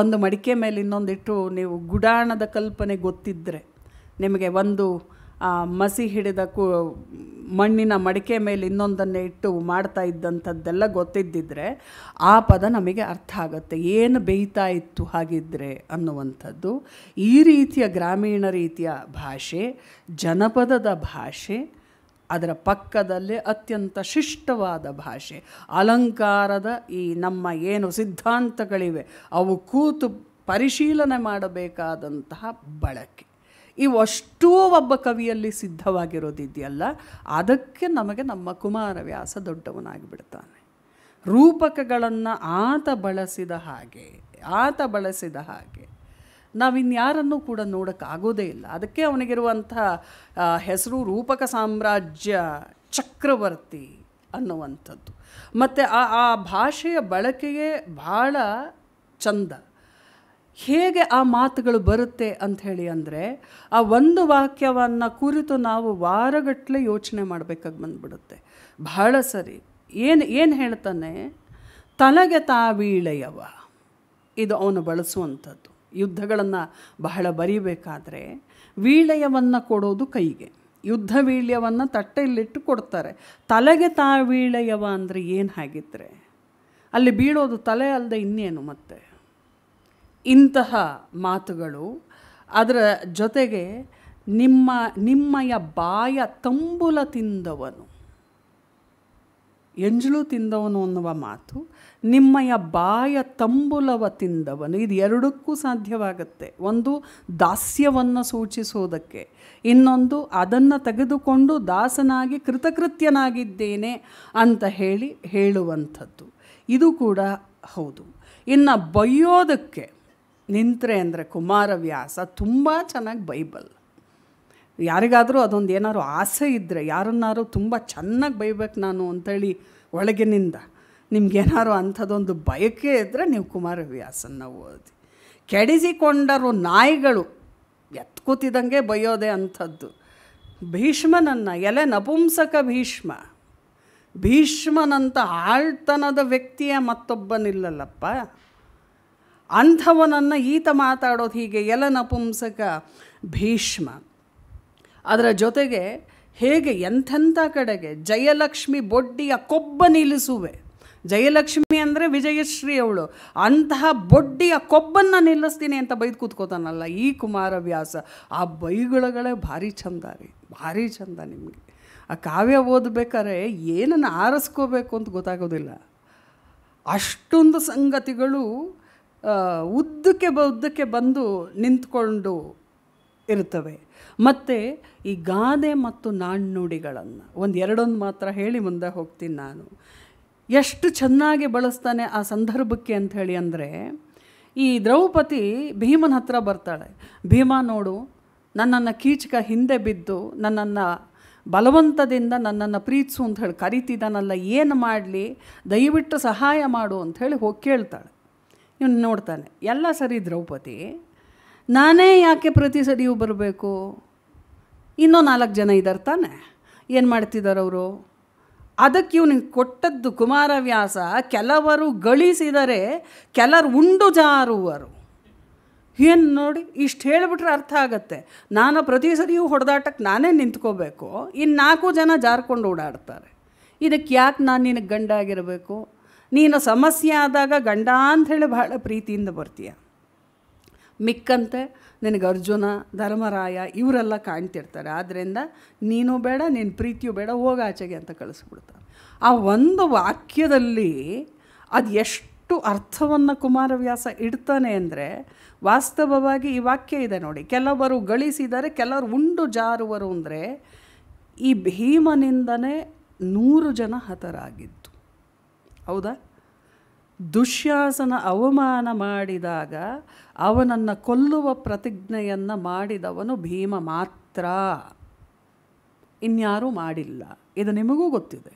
ಒಂದು ಮಡಿಕೆ ಮೇಲೆ ಇನ್ನೊಂದಿಟ್ಟು ನೀವು ಗುಡಾಣದ ಕಲ್ಪನೆ ಗೊತ್ತಿದ್ದರೆ ನಿಮಗೆ ಒಂದು ಮಸಿ ಹಿಡಿದ ಕು ಮಣ್ಣಿನ ಮಡಿಕೆ ಮೇಲೆ ಇನ್ನೊಂದನ್ನು ಇಟ್ಟು ಮಾಡ್ತಾ ಇದ್ದಂಥದ್ದೆಲ್ಲ ಗೊತ್ತಿದ್ದಿದ್ರೆ ಆ ಪದ ನಮಗೆ ಅರ್ಥ ಆಗುತ್ತೆ ಏನು ಬೇಯ್ತಾ ಇತ್ತು ಹಾಗಿದ್ದರೆ ಅನ್ನುವಂಥದ್ದು ಈ ರೀತಿಯ ಗ್ರಾಮೀಣ ರೀತಿಯ ಭಾಷೆ ಜನಪದದ ಭಾಷೆ ಅದರ ಪಕ್ಕದಲ್ಲೇ ಅತ್ಯಂತ ಶಿಷ್ಟವಾದ ಭಾಷೆ ಅಲಂಕಾರದ ಈ ನಮ್ಮ ಏನು ಸಿದ್ಧಾಂತಗಳಿವೆ ಅವು ಕೂತು ಪರಿಶೀಲನೆ ಮಾಡಬೇಕಾದಂತಹ ಬಳಕೆ ಇವಷ್ಟೂ ಒಬ್ಬ ಕವಿಯಲ್ಲಿ ಸಿದ್ಧವಾಗಿರೋದಿದೆಯಲ್ಲ ಅದಕ್ಕೆ ನಮಗೆ ನಮ್ಮ ಕುಮಾರವ್ಯಾಸ ದೊಡ್ಡವನಾಗಿಬಿಡ್ತಾನೆ ರೂಪಕಗಳನ್ನು ಆತ ಬಳಸಿದ ಹಾಗೆ ಆತ ಬಳಸಿದ ಹಾಗೆ ನಾವಿನ್ಯಾರನ್ನು ಕೂಡ ನೋಡೋಕ್ಕಾಗೋದೇ ಇಲ್ಲ ಅದಕ್ಕೆ ಅವನಿಗಿರುವಂಥ ಹೆಸರು ರೂಪಕ ಸಾಮ್ರಾಜ್ಯ ಚಕ್ರವರ್ತಿ ಅನ್ನುವಂಥದ್ದು ಮತ್ತು ಆ ಆ ಭಾಷೆಯ ಬಳಕೆಯೇ ಭಾಳ ಚಂದ ಹೇಗೆ ಆ ಮಾತುಗಳು ಬರುತ್ತೆ ಅಂಥೇಳಿ ಅಂದರೆ ಆ ಒಂದು ವಾಕ್ಯವನ್ನು ಕುರಿತು ನಾವು ವಾರಗಟ್ಟಲೆ ಯೋಚನೆ ಮಾಡಬೇಕಾಗಿ ಬಂದುಬಿಡುತ್ತೆ ಬಹಳ ಸರಿ ಏನು ಏನು ಹೇಳ್ತಾನೆ ತನಗೆ ತಾವೀಳೆಯವ ಇದು ಅವನು ಬಳಸುವಂಥದ್ದು ಯುದ್ಧಗಳನ್ನು ಬಹಳ ಬರೀಬೇಕಾದ್ರೆ ವೀಳೆಯವನ್ನು ಕೊಡೋದು ಕೈಗೆ ಯುದ್ಧ ವೀಳ್ಯವನ್ನು ತಟ್ಟೆಯಲ್ಲಿಟ್ಟು ಕೊಡ್ತಾರೆ ತಲೆಗೆ ತಾವೀಳೆಯವ ಅಂದರೆ ಏನು ಹಾಗಿದ್ರೆ ಅಲ್ಲಿ ಬೀಳೋದು ತಲೆ ಅಲ್ಲದೆ ಇನ್ನೇನು ಮತ್ತೆ ಇಂತಹ ಮಾತುಗಳು ಅದರ ಜೊತೆಗೆ ನಿಮ್ಮ ನಿಮ್ಮಯ ಬಾಯ ತಂಬುಲ ತಿಂದವನು ಎಂಜಲು ತಿಂದವನು ಅನ್ನುವ ಮಾತು ನಿಮ್ಮಯ ಬಾಯ ತಂಬುಲವ ತಿಂದವನು ಇದು ಎರಡಕ್ಕೂ ಸಾಧ್ಯವಾಗುತ್ತೆ ಒಂದು ದಾಸ್ಯವನ್ನು ಸೂಚಿಸುವುದಕ್ಕೆ ಇನ್ನೊಂದು ಅದನ್ನು ತೆಗೆದುಕೊಂಡು ದಾಸನಾಗಿ ಕೃತಕೃತ್ಯನಾಗಿದ್ದೇನೆ ಅಂತ ಹೇಳಿ ಹೇಳುವಂಥದ್ದು ಇದು ಕೂಡ ಹೌದು ಇನ್ನು ಬೈಯೋದಕ್ಕೆ ನಿಂತರೆ ಅಂದರೆ ಕುಮಾರವ್ಯಾಸ ತುಂಬ ಚೆನ್ನಾಗಿ ಬೈಬಲ್ ಯಾರಿಗಾದರೂ ಅದೊಂದು ಏನಾದ್ರು ಆಸೆ ಇದ್ದರೆ ಯಾರನ್ನಾರು ತುಂಬ ಚೆನ್ನಾಗಿ ಬೈಬೇಕು ನಾನು ಅಂಥೇಳಿ ಒಳಗಿನಿಂದ ನಿಮ್ಗೇನಾದ್ರು ಅಂಥದ್ದೊಂದು ಬಯಕೆ ಇದ್ದರೆ ನೀವು ಕುಮಾರವ್ಯಾಸನ್ನ ಓದಿ ಕೆಡಿಸಿಕೊಂಡರು ನಾಯಿಗಳು ಎತ್ಕೋತಿದಂಗೆ ಬೈಯೋದೆ ಅಂಥದ್ದು ಭೀಷ್ಮನನ್ನು ಎಲೆ ನಪುಂಸಕ ಭೀಷ್ಮ ಭೀಷ್ಮನಂಥ ಆಳ್ತನದ ವ್ಯಕ್ತಿಯ ಮತ್ತೊಬ್ಬನಿಲ್ಲಲ್ಲಪ್ಪ ಅಂಥವನನ್ನು ಈತ ಮಾತಾಡೋದು ಹೀಗೆ ಎಲ ನಪುಂಸಕ ಭೀಷ್ಮ ಅದರ ಜೊತೆಗೆ ಹೇಗೆ ಎಂಥೆಂಥ ಕಡೆಗೆ ಜಯಲಕ್ಷ್ಮಿ ಬೊಡ್ಡಿಯ ಕೊಬ್ಬ ನಿಲ್ಲಿಸುವೆ ಜಯಲಕ್ಷ್ಮಿ ಅಂದರೆ ವಿಜಯಶ್ರೀ ಅವಳು ಅಂತಹ ಬೊಡ್ಡಿಯ ಕೊಬ್ಬನ್ನು ನಿಲ್ಲಿಸ್ತೀನಿ ಅಂತ ಬೈದು ಕೂತ್ಕೋತಾನಲ್ಲ ಈ ಕುಮಾರವ್ಯಾಸ ಆ ಬೈಗುಳಗಳೇ ಭಾರಿ ಚಂದ ರೀ ಭಾರಿ ಚಂದ ನಿಮಗೆ ಆ ಕಾವ್ಯ ಓದಬೇಕಾದ್ರೆ ಏನನ್ನು ಆರಿಸ್ಕೋಬೇಕು ಅಂತ ಗೊತ್ತಾಗೋದಿಲ್ಲ ಅಷ್ಟೊಂದು ಸಂಗತಿಗಳು ಉದ್ದಕ್ಕೆ ಉದ್ದಕ್ಕೆ ಬಂದು ನಿಂತ್ಕೊಂಡು ಇರ್ತವೆ ಮತ್ತು ಈ ಗಾದೆ ಮತ್ತು ನಾಣ್ಣುಡಿಗಳನ್ನು ಒಂದು ಎರಡೊಂದು ಮಾತ್ರ ಹೇಳಿ ಮುಂದೆ ಹೋಗ್ತೀನಿ ನಾನು ಎಷ್ಟು ಚೆನ್ನಾಗಿ ಬಳಸ್ತಾನೆ ಆ ಸಂದರ್ಭಕ್ಕೆ ಅಂಥೇಳಿ ಅಂದರೆ ಈ ದ್ರೌಪದಿ ಭೀಮನ ಹತ್ರ ಬರ್ತಾಳೆ ಭೀಮ ನೋಡು ನನ್ನನ್ನು ಕೀಚಕ ಹಿಂದೆ ಬಿದ್ದು ನನ್ನನ್ನು ಬಲವಂತದಿಂದ ನನ್ನನ್ನು ಪ್ರೀತಿಸು ಅಂತ ಹೇಳಿ ಕರಿತಿದ್ದಾನಲ್ಲ ಏನು ಮಾಡಲಿ ದಯವಿಟ್ಟು ಸಹಾಯ ಮಾಡು ಅಂಥೇಳಿ ಹೋಗಿ ಕೇಳ್ತಾಳೆ ಇವನು ನೋಡ್ತಾನೆ ಎಲ್ಲ ಸರಿ ದ್ರೌಪದಿ ನಾನೇ ಯಾಕೆ ಪ್ರತಿ ಸರಿಯೂ ಬರಬೇಕು ಇನ್ನೂ ನಾಲ್ಕು ಜನ ಇದ್ದಾರೆ ತಾನೆ ಏನು ಮಾಡ್ತಿದ್ದಾರೆ ಅವರು ಅದಕ್ಕೆ ಇವನಿಗೆ ಕೊಟ್ಟದ್ದು ಕುಮಾರವ್ಯಾಸ ಕೆಲವರು ಗಳಿಸಿದರೆ ಕೆಲರು ಉಂಡು ಜಾರುವರು ಏನು ನೋಡಿ ಇಷ್ಟು ಹೇಳಿಬಿಟ್ರೆ ಅರ್ಥ ಆಗತ್ತೆ ನಾನು ಪ್ರತಿ ಸರಿಯೂ ಹೊಡೆದಾಟಕ್ಕೆ ನಾನೇ ನಿಂತ್ಕೋಬೇಕು ಇನ್ನು ನಾಲ್ಕು ಜನ ಜಾರ್ಕೊಂಡು ಓಡಾಡ್ತಾರೆ ಇದಕ್ಕೆ ಯಾಕೆ ನಾನು ನಿನಗೆ ಗಂಡ ಆಗಿರಬೇಕು ನೀನು ಸಮಸ್ಯೆ ಆದಾಗ ಗಂಡ ಅಂಥೇಳಿ ಭಾಳ ಪ್ರೀತಿಯಿಂದ ಬರ್ತೀಯ ಮಿಕ್ಕಂತೆ ನಿನಗೆ ಅರ್ಜುನ ಧರ್ಮರಾಯ ಇವರೆಲ್ಲ ಕಾಣ್ತಿರ್ತಾರೆ ಆದ್ದರಿಂದ ನೀನು ಬೇಡ ನೀನು ಪ್ರೀತಿಯು ಬೇಡ ಹೋಗಾಚೆಗೆ ಅಂತ ಕಳಿಸ್ಬಿಡ್ತಾರೆ ಆ ಒಂದು ವಾಕ್ಯದಲ್ಲಿ ಅದು ಎಷ್ಟು ಅರ್ಥವನ್ನು ಕುಮಾರವ್ಯಾಸ ಇಡ್ತಾನೆ ಅಂದರೆ ವಾಸ್ತವವಾಗಿ ಈ ವಾಕ್ಯ ಇದೆ ನೋಡಿ ಕೆಲವರು ಗಳಿಸಿದರೆ ಕೆಲವರು ಉಂಡು ಜಾರುವರು ಅಂದರೆ ಈ ಭೀಮನಿಂದನೇ ನೂರು ಜನ ಹತರಾಗಿದ್ದು ಹೌದಾ ದುಶ್ಯಾಸನ ಅವಮಾನ ಮಾಡಿದಾಗ ಅವನನ್ನು ಕೊಲ್ಲುವ ಪ್ರತಿಜ್ಞೆಯನ್ನು ಮಾಡಿದವನು ಭೀಮ ಮಾತ್ರ ಇನ್ಯಾರೂ ಮಾಡಿಲ್ಲ ಇದು ನಿಮಗೂ ಗೊತ್ತಿದೆ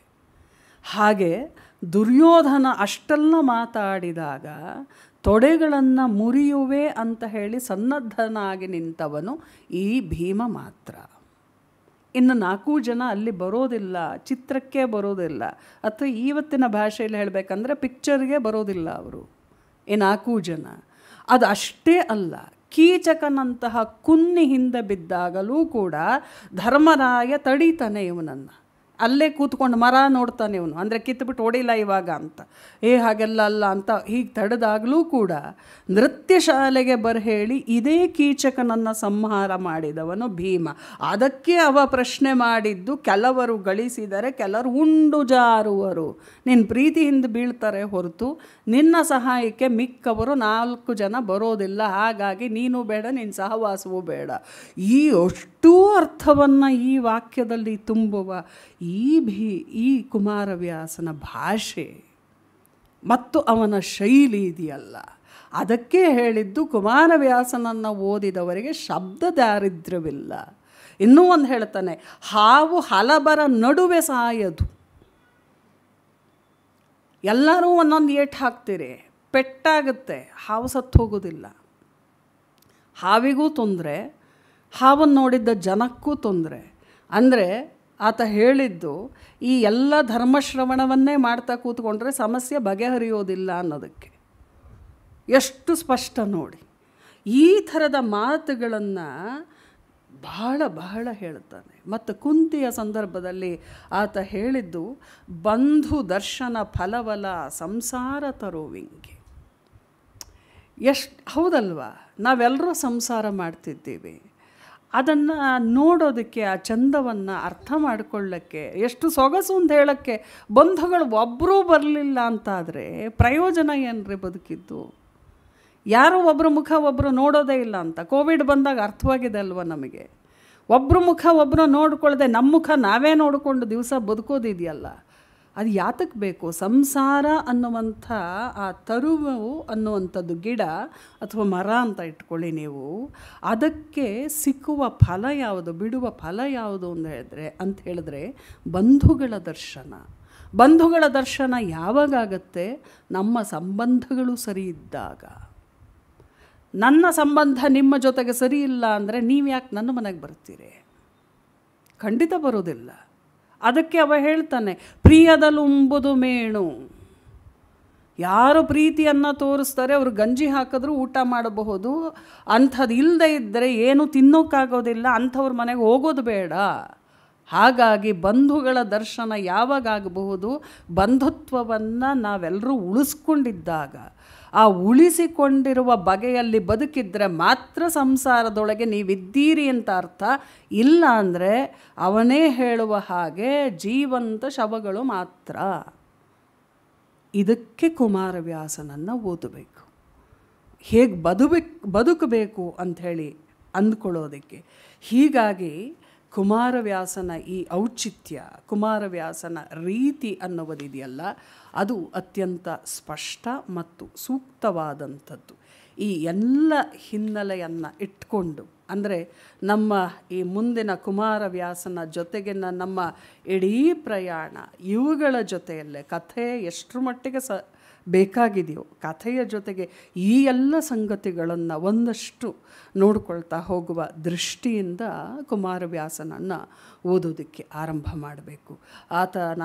ಹಾಗೆ ದುರ್ಯೋಧನ ಅಷ್ಟೆಲ್ಲ ಮಾತಾಡಿದಾಗ ತೊಡೆಗಳನ್ನು ಮುರಿಯುವೆ ಅಂತ ಹೇಳಿ ಸನ್ನದ್ಧನಾಗಿ ನಿಂತವನು ಈ ಭೀಮ ಮಾತ್ರ ಇನ್ನು ನಾಲ್ಕು ಜನ ಅಲ್ಲಿ ಬರೋದಿಲ್ಲ ಚಿತ್ರಕ್ಕೆ ಬರೋದಿಲ್ಲ ಅಥವಾ ಇವತ್ತಿನ ಭಾಷೆಯಲ್ಲಿ ಹೇಳಬೇಕಂದ್ರೆ ಪಿಕ್ಚರ್ಗೆ ಬರೋದಿಲ್ಲ ಅವರು ಈ ನಾಲ್ಕು ಜನ ಅದು ಅಷ್ಟೇ ಅಲ್ಲ ಕೀಚಕನಂತಹ ಕುನ್ನಿ ಹಿಂದೆ ಬಿದ್ದಾಗಲೂ ಕೂಡ ಧರ್ಮರಾಯ ತಡೀತಾನೆ ಇವನನ್ನು ಅಲ್ಲೇ ಕೂತ್ಕೊಂಡು ಮರ ನೋಡ್ತಾನೆ ಇವನು ಅಂದರೆ ಕಿತ್ಬಿಟ್ಟು ಹೊಡಿಲ್ಲ ಇವಾಗ ಅಂತ ಏ ಹಾಗೆಲ್ಲ ಅಲ್ಲ ಅಂತ ಹೀಗೆ ತಡೆದಾಗಲೂ ಕೂಡ ನೃತ್ಯ ಶಾಲೆಗೆ ಹೇಳಿ ಇದೇ ಕೀಚಕನನ್ನು ಸಂಹಾರ ಮಾಡಿದವನು ಭೀಮ ಅದಕ್ಕೆ ಅವ ಪ್ರಶ್ನೆ ಮಾಡಿದ್ದು ಕೆಲವರು ಗಳಿಸಿದರೆ ಕೆಲವರು ಉಂಡು ಜಾರುವರು ನಿನ್ನ ಪ್ರೀತಿಯಿಂದ ಬೀಳ್ತಾರೆ ಹೊರತು ನಿನ್ನ ಸಹಾಯಕ್ಕೆ ಮಿಕ್ಕವರು ನಾಲ್ಕು ಜನ ಬರೋದಿಲ್ಲ ಹಾಗಾಗಿ ನೀನು ಬೇಡ ನಿನ್ನ ಸಹವಾಸವೂ ಬೇಡ ಈ ಅಷ್ಟೂ ಅರ್ಥವನ್ನು ಈ ವಾಕ್ಯದಲ್ಲಿ ತುಂಬುವ ಈ ಭೀ ಈ ಕುಮಾರವ್ಯಾಸನ ಭಾಷೆ ಮತ್ತು ಅವನ ಶೈಲಿ ಇದೆಯಲ್ಲ ಅದಕ್ಕೆ ಹೇಳಿದ್ದು ಕುಮಾರವ್ಯಾಸನನ್ನು ಓದಿದವರಿಗೆ ಶಬ್ದ ದಾರಿದ್ರ್ಯವಿಲ್ಲ ಇನ್ನೂ ಒಂದು ಹೇಳ್ತಾನೆ ಹಾವು ಹಲಬರ ನಡುವೆ ಸಾಯದು ಎಲ್ಲರೂ ಒಂದೊಂದು ಏಟ್ ಹಾಕ್ತೀರಿ ಪೆಟ್ಟಾಗುತ್ತೆ ಹಾವು ಸತ್ತು ಹೋಗೋದಿಲ್ಲ ಹಾವಿಗೂ ತೊಂದರೆ ಹಾವನ್ನು ನೋಡಿದ್ದ ಜನಕ್ಕೂ ತೊಂದರೆ ಅಂದರೆ ಆತ ಹೇಳಿದ್ದು ಈ ಎಲ್ಲ ಧರ್ಮಶ್ರವಣವನ್ನೇ ಮಾಡ್ತಾ ಕೂತ್ಕೊಂಡ್ರೆ ಸಮಸ್ಯೆ ಬಗೆಹರಿಯೋದಿಲ್ಲ ಅನ್ನೋದಕ್ಕೆ ಎಷ್ಟು ಸ್ಪಷ್ಟ ನೋಡಿ ಈ ಥರದ ಮಾತುಗಳನ್ನು ಬಹಳ ಬಹಳ ಹೇಳ್ತಾನೆ ಮತ್ತು ಕುಂತಿಯ ಸಂದರ್ಭದಲ್ಲಿ ಆತ ಹೇಳಿದ್ದು ಬಂಧು ದರ್ಶನ ಫಲವಲ ಸಂಸಾರ ತರೋವಿಂಗೆ ಎಷ್ಟು ಹೌದಲ್ವಾ ನಾವೆಲ್ಲರೂ ಸಂಸಾರ ಮಾಡ್ತಿದ್ದೀವಿ ಅದನ್ನು ನೋಡೋದಕ್ಕೆ ಆ ಚಂದವನ್ನು ಅರ್ಥ ಮಾಡಿಕೊಳ್ಳೋಕ್ಕೆ ಎಷ್ಟು ಸೊಗಸು ಅಂತ ಹೇಳೋಕ್ಕೆ ಬಂಧುಗಳು ಒಬ್ಬರೂ ಬರಲಿಲ್ಲ ಅಂತಾದರೆ ಪ್ರಯೋಜನ ಏನ್ರಿ ಬದುಕಿದ್ದು ಯಾರೋ ಒಬ್ಬರ ಮುಖ ಒಬ್ಬರು ನೋಡೋದೇ ಇಲ್ಲ ಅಂತ ಕೋವಿಡ್ ಬಂದಾಗ ಅರ್ಥವಾಗಿದೆ ಅಲ್ವ ನಮಗೆ ಒಬ್ಬರ ಮುಖ ಒಬ್ಬರು ನೋಡ್ಕೊಳ್ಳದೆ ನಮ್ಮ ಮುಖ ನಾವೇ ನೋಡಿಕೊಂಡು ದಿವಸ ಬದುಕೋದಿದೆಯಲ್ಲ ಅದು ಯಾತಕ್ಕೆ ಬೇಕು ಸಂಸಾರ ಅನ್ನುವಂಥ ಆ ತರುವು ಅನ್ನುವಂಥದ್ದು ಗಿಡ ಅಥವಾ ಮರ ಅಂತ ಇಟ್ಕೊಳ್ಳಿ ನೀವು ಅದಕ್ಕೆ ಸಿಕ್ಕುವ ಫಲ ಯಾವುದು ಬಿಡುವ ಫಲ ಯಾವುದು ಅಂತ ಹೇಳಿದ್ರೆ ಅಂತ ಹೇಳಿದ್ರೆ ಬಂಧುಗಳ ದರ್ಶನ ಬಂಧುಗಳ ದರ್ಶನ ಯಾವಾಗತ್ತೆ ನಮ್ಮ ಸಂಬಂಧಗಳು ಸರಿ ಇದ್ದಾಗ ನನ್ನ ಸಂಬಂಧ ನಿಮ್ಮ ಜೊತೆಗೆ ಸರಿ ಇಲ್ಲ ಅಂದರೆ ನೀವು ಯಾಕೆ ನನ್ನ ಮನೆಗೆ ಬರ್ತೀರಿ ಖಂಡಿತ ಬರೋದಿಲ್ಲ ಅದಕ್ಕೆ ಅವ ಹೇಳ್ತಾನೆ ಪ್ರಿಯದಲ್ಲುಂಬುದು ಮೇಣು ಯಾರು ಪ್ರೀತಿಯನ್ನು ತೋರಿಸ್ತಾರೆ ಅವರು ಗಂಜಿ ಹಾಕಿದ್ರು ಊಟ ಮಾಡಬಹುದು ಅಂಥದ್ದು ಇಲ್ಲದೆ ಇದ್ದರೆ ಏನು ತಿನ್ನೋಕ್ಕಾಗೋದಿಲ್ಲ ಅಂಥವ್ರ ಮನೆಗೆ ಹೋಗೋದು ಬೇಡ ಹಾಗಾಗಿ ಬಂಧುಗಳ ದರ್ಶನ ಯಾವಾಗ ಆಗಬಹುದು ಬಂಧುತ್ವವನ್ನು ನಾವೆಲ್ಲರೂ ಉಳಿಸ್ಕೊಂಡಿದ್ದಾಗ ಆ ಉಳಿಸಿಕೊಂಡಿರುವ ಬಗೆಯಲ್ಲಿ ಬದುಕಿದ್ರೆ ಮಾತ್ರ ಸಂಸಾರದೊಳಗೆ ನೀವಿದ್ದೀರಿ ಅಂತ ಅರ್ಥ ಇಲ್ಲ ಅಂದರೆ ಅವನೇ ಹೇಳುವ ಹಾಗೆ ಜೀವಂತ ಶವಗಳು ಮಾತ್ರ ಇದಕ್ಕೆ ಕುಮಾರವ್ಯಾಸನನ್ನು ಓದಬೇಕು ಹೇಗೆ ಬದುಬೇಕು ಬದುಕಬೇಕು ಅಂಥೇಳಿ ಅಂದ್ಕೊಳ್ಳೋದಕ್ಕೆ ಹೀಗಾಗಿ ಕುಮಾರವ್ಯಾಸನ ಈ ಔಚಿತ್ಯ ಕುಮಾರವ್ಯಾಸನ ರೀತಿ ಅನ್ನೋದಿದೆಯಲ್ಲ ಅದು ಅತ್ಯಂತ ಸ್ಪಷ್ಟ ಮತ್ತು ಸೂಕ್ತವಾದಂಥದ್ದು ಈ ಎಲ್ಲ ಹಿನ್ನೆಲೆಯನ್ನು ಇಟ್ಕೊಂಡು ಅಂದರೆ ನಮ್ಮ ಈ ಮುಂದಿನ ಕುಮಾರವ್ಯಾಸನ ಜೊತೆಗಿನ ನಮ್ಮ ಇಡೀ ಪ್ರಯಾಣ ಇವುಗಳ ಜೊತೆಯಲ್ಲೇ ಕಥೆ ಎಷ್ಟರ ಮಟ್ಟಿಗೆ ಸ ಬೇಕಾಗಿದೆಯೋ ಕಥೆಯ ಜೊತೆಗೆ ಈ ಎಲ್ಲ ಸಂಗತಿಗಳನ್ನು ಒಂದಷ್ಟು ನೋಡಿಕೊಳ್ತಾ ಹೋಗುವ ದೃಷ್ಟಿಯಿಂದ ಕುಮಾರವ್ಯಾಸನನ್ನು ಓದೋದಕ್ಕೆ ಆರಂಭ ಮಾಡಬೇಕು ಆತನ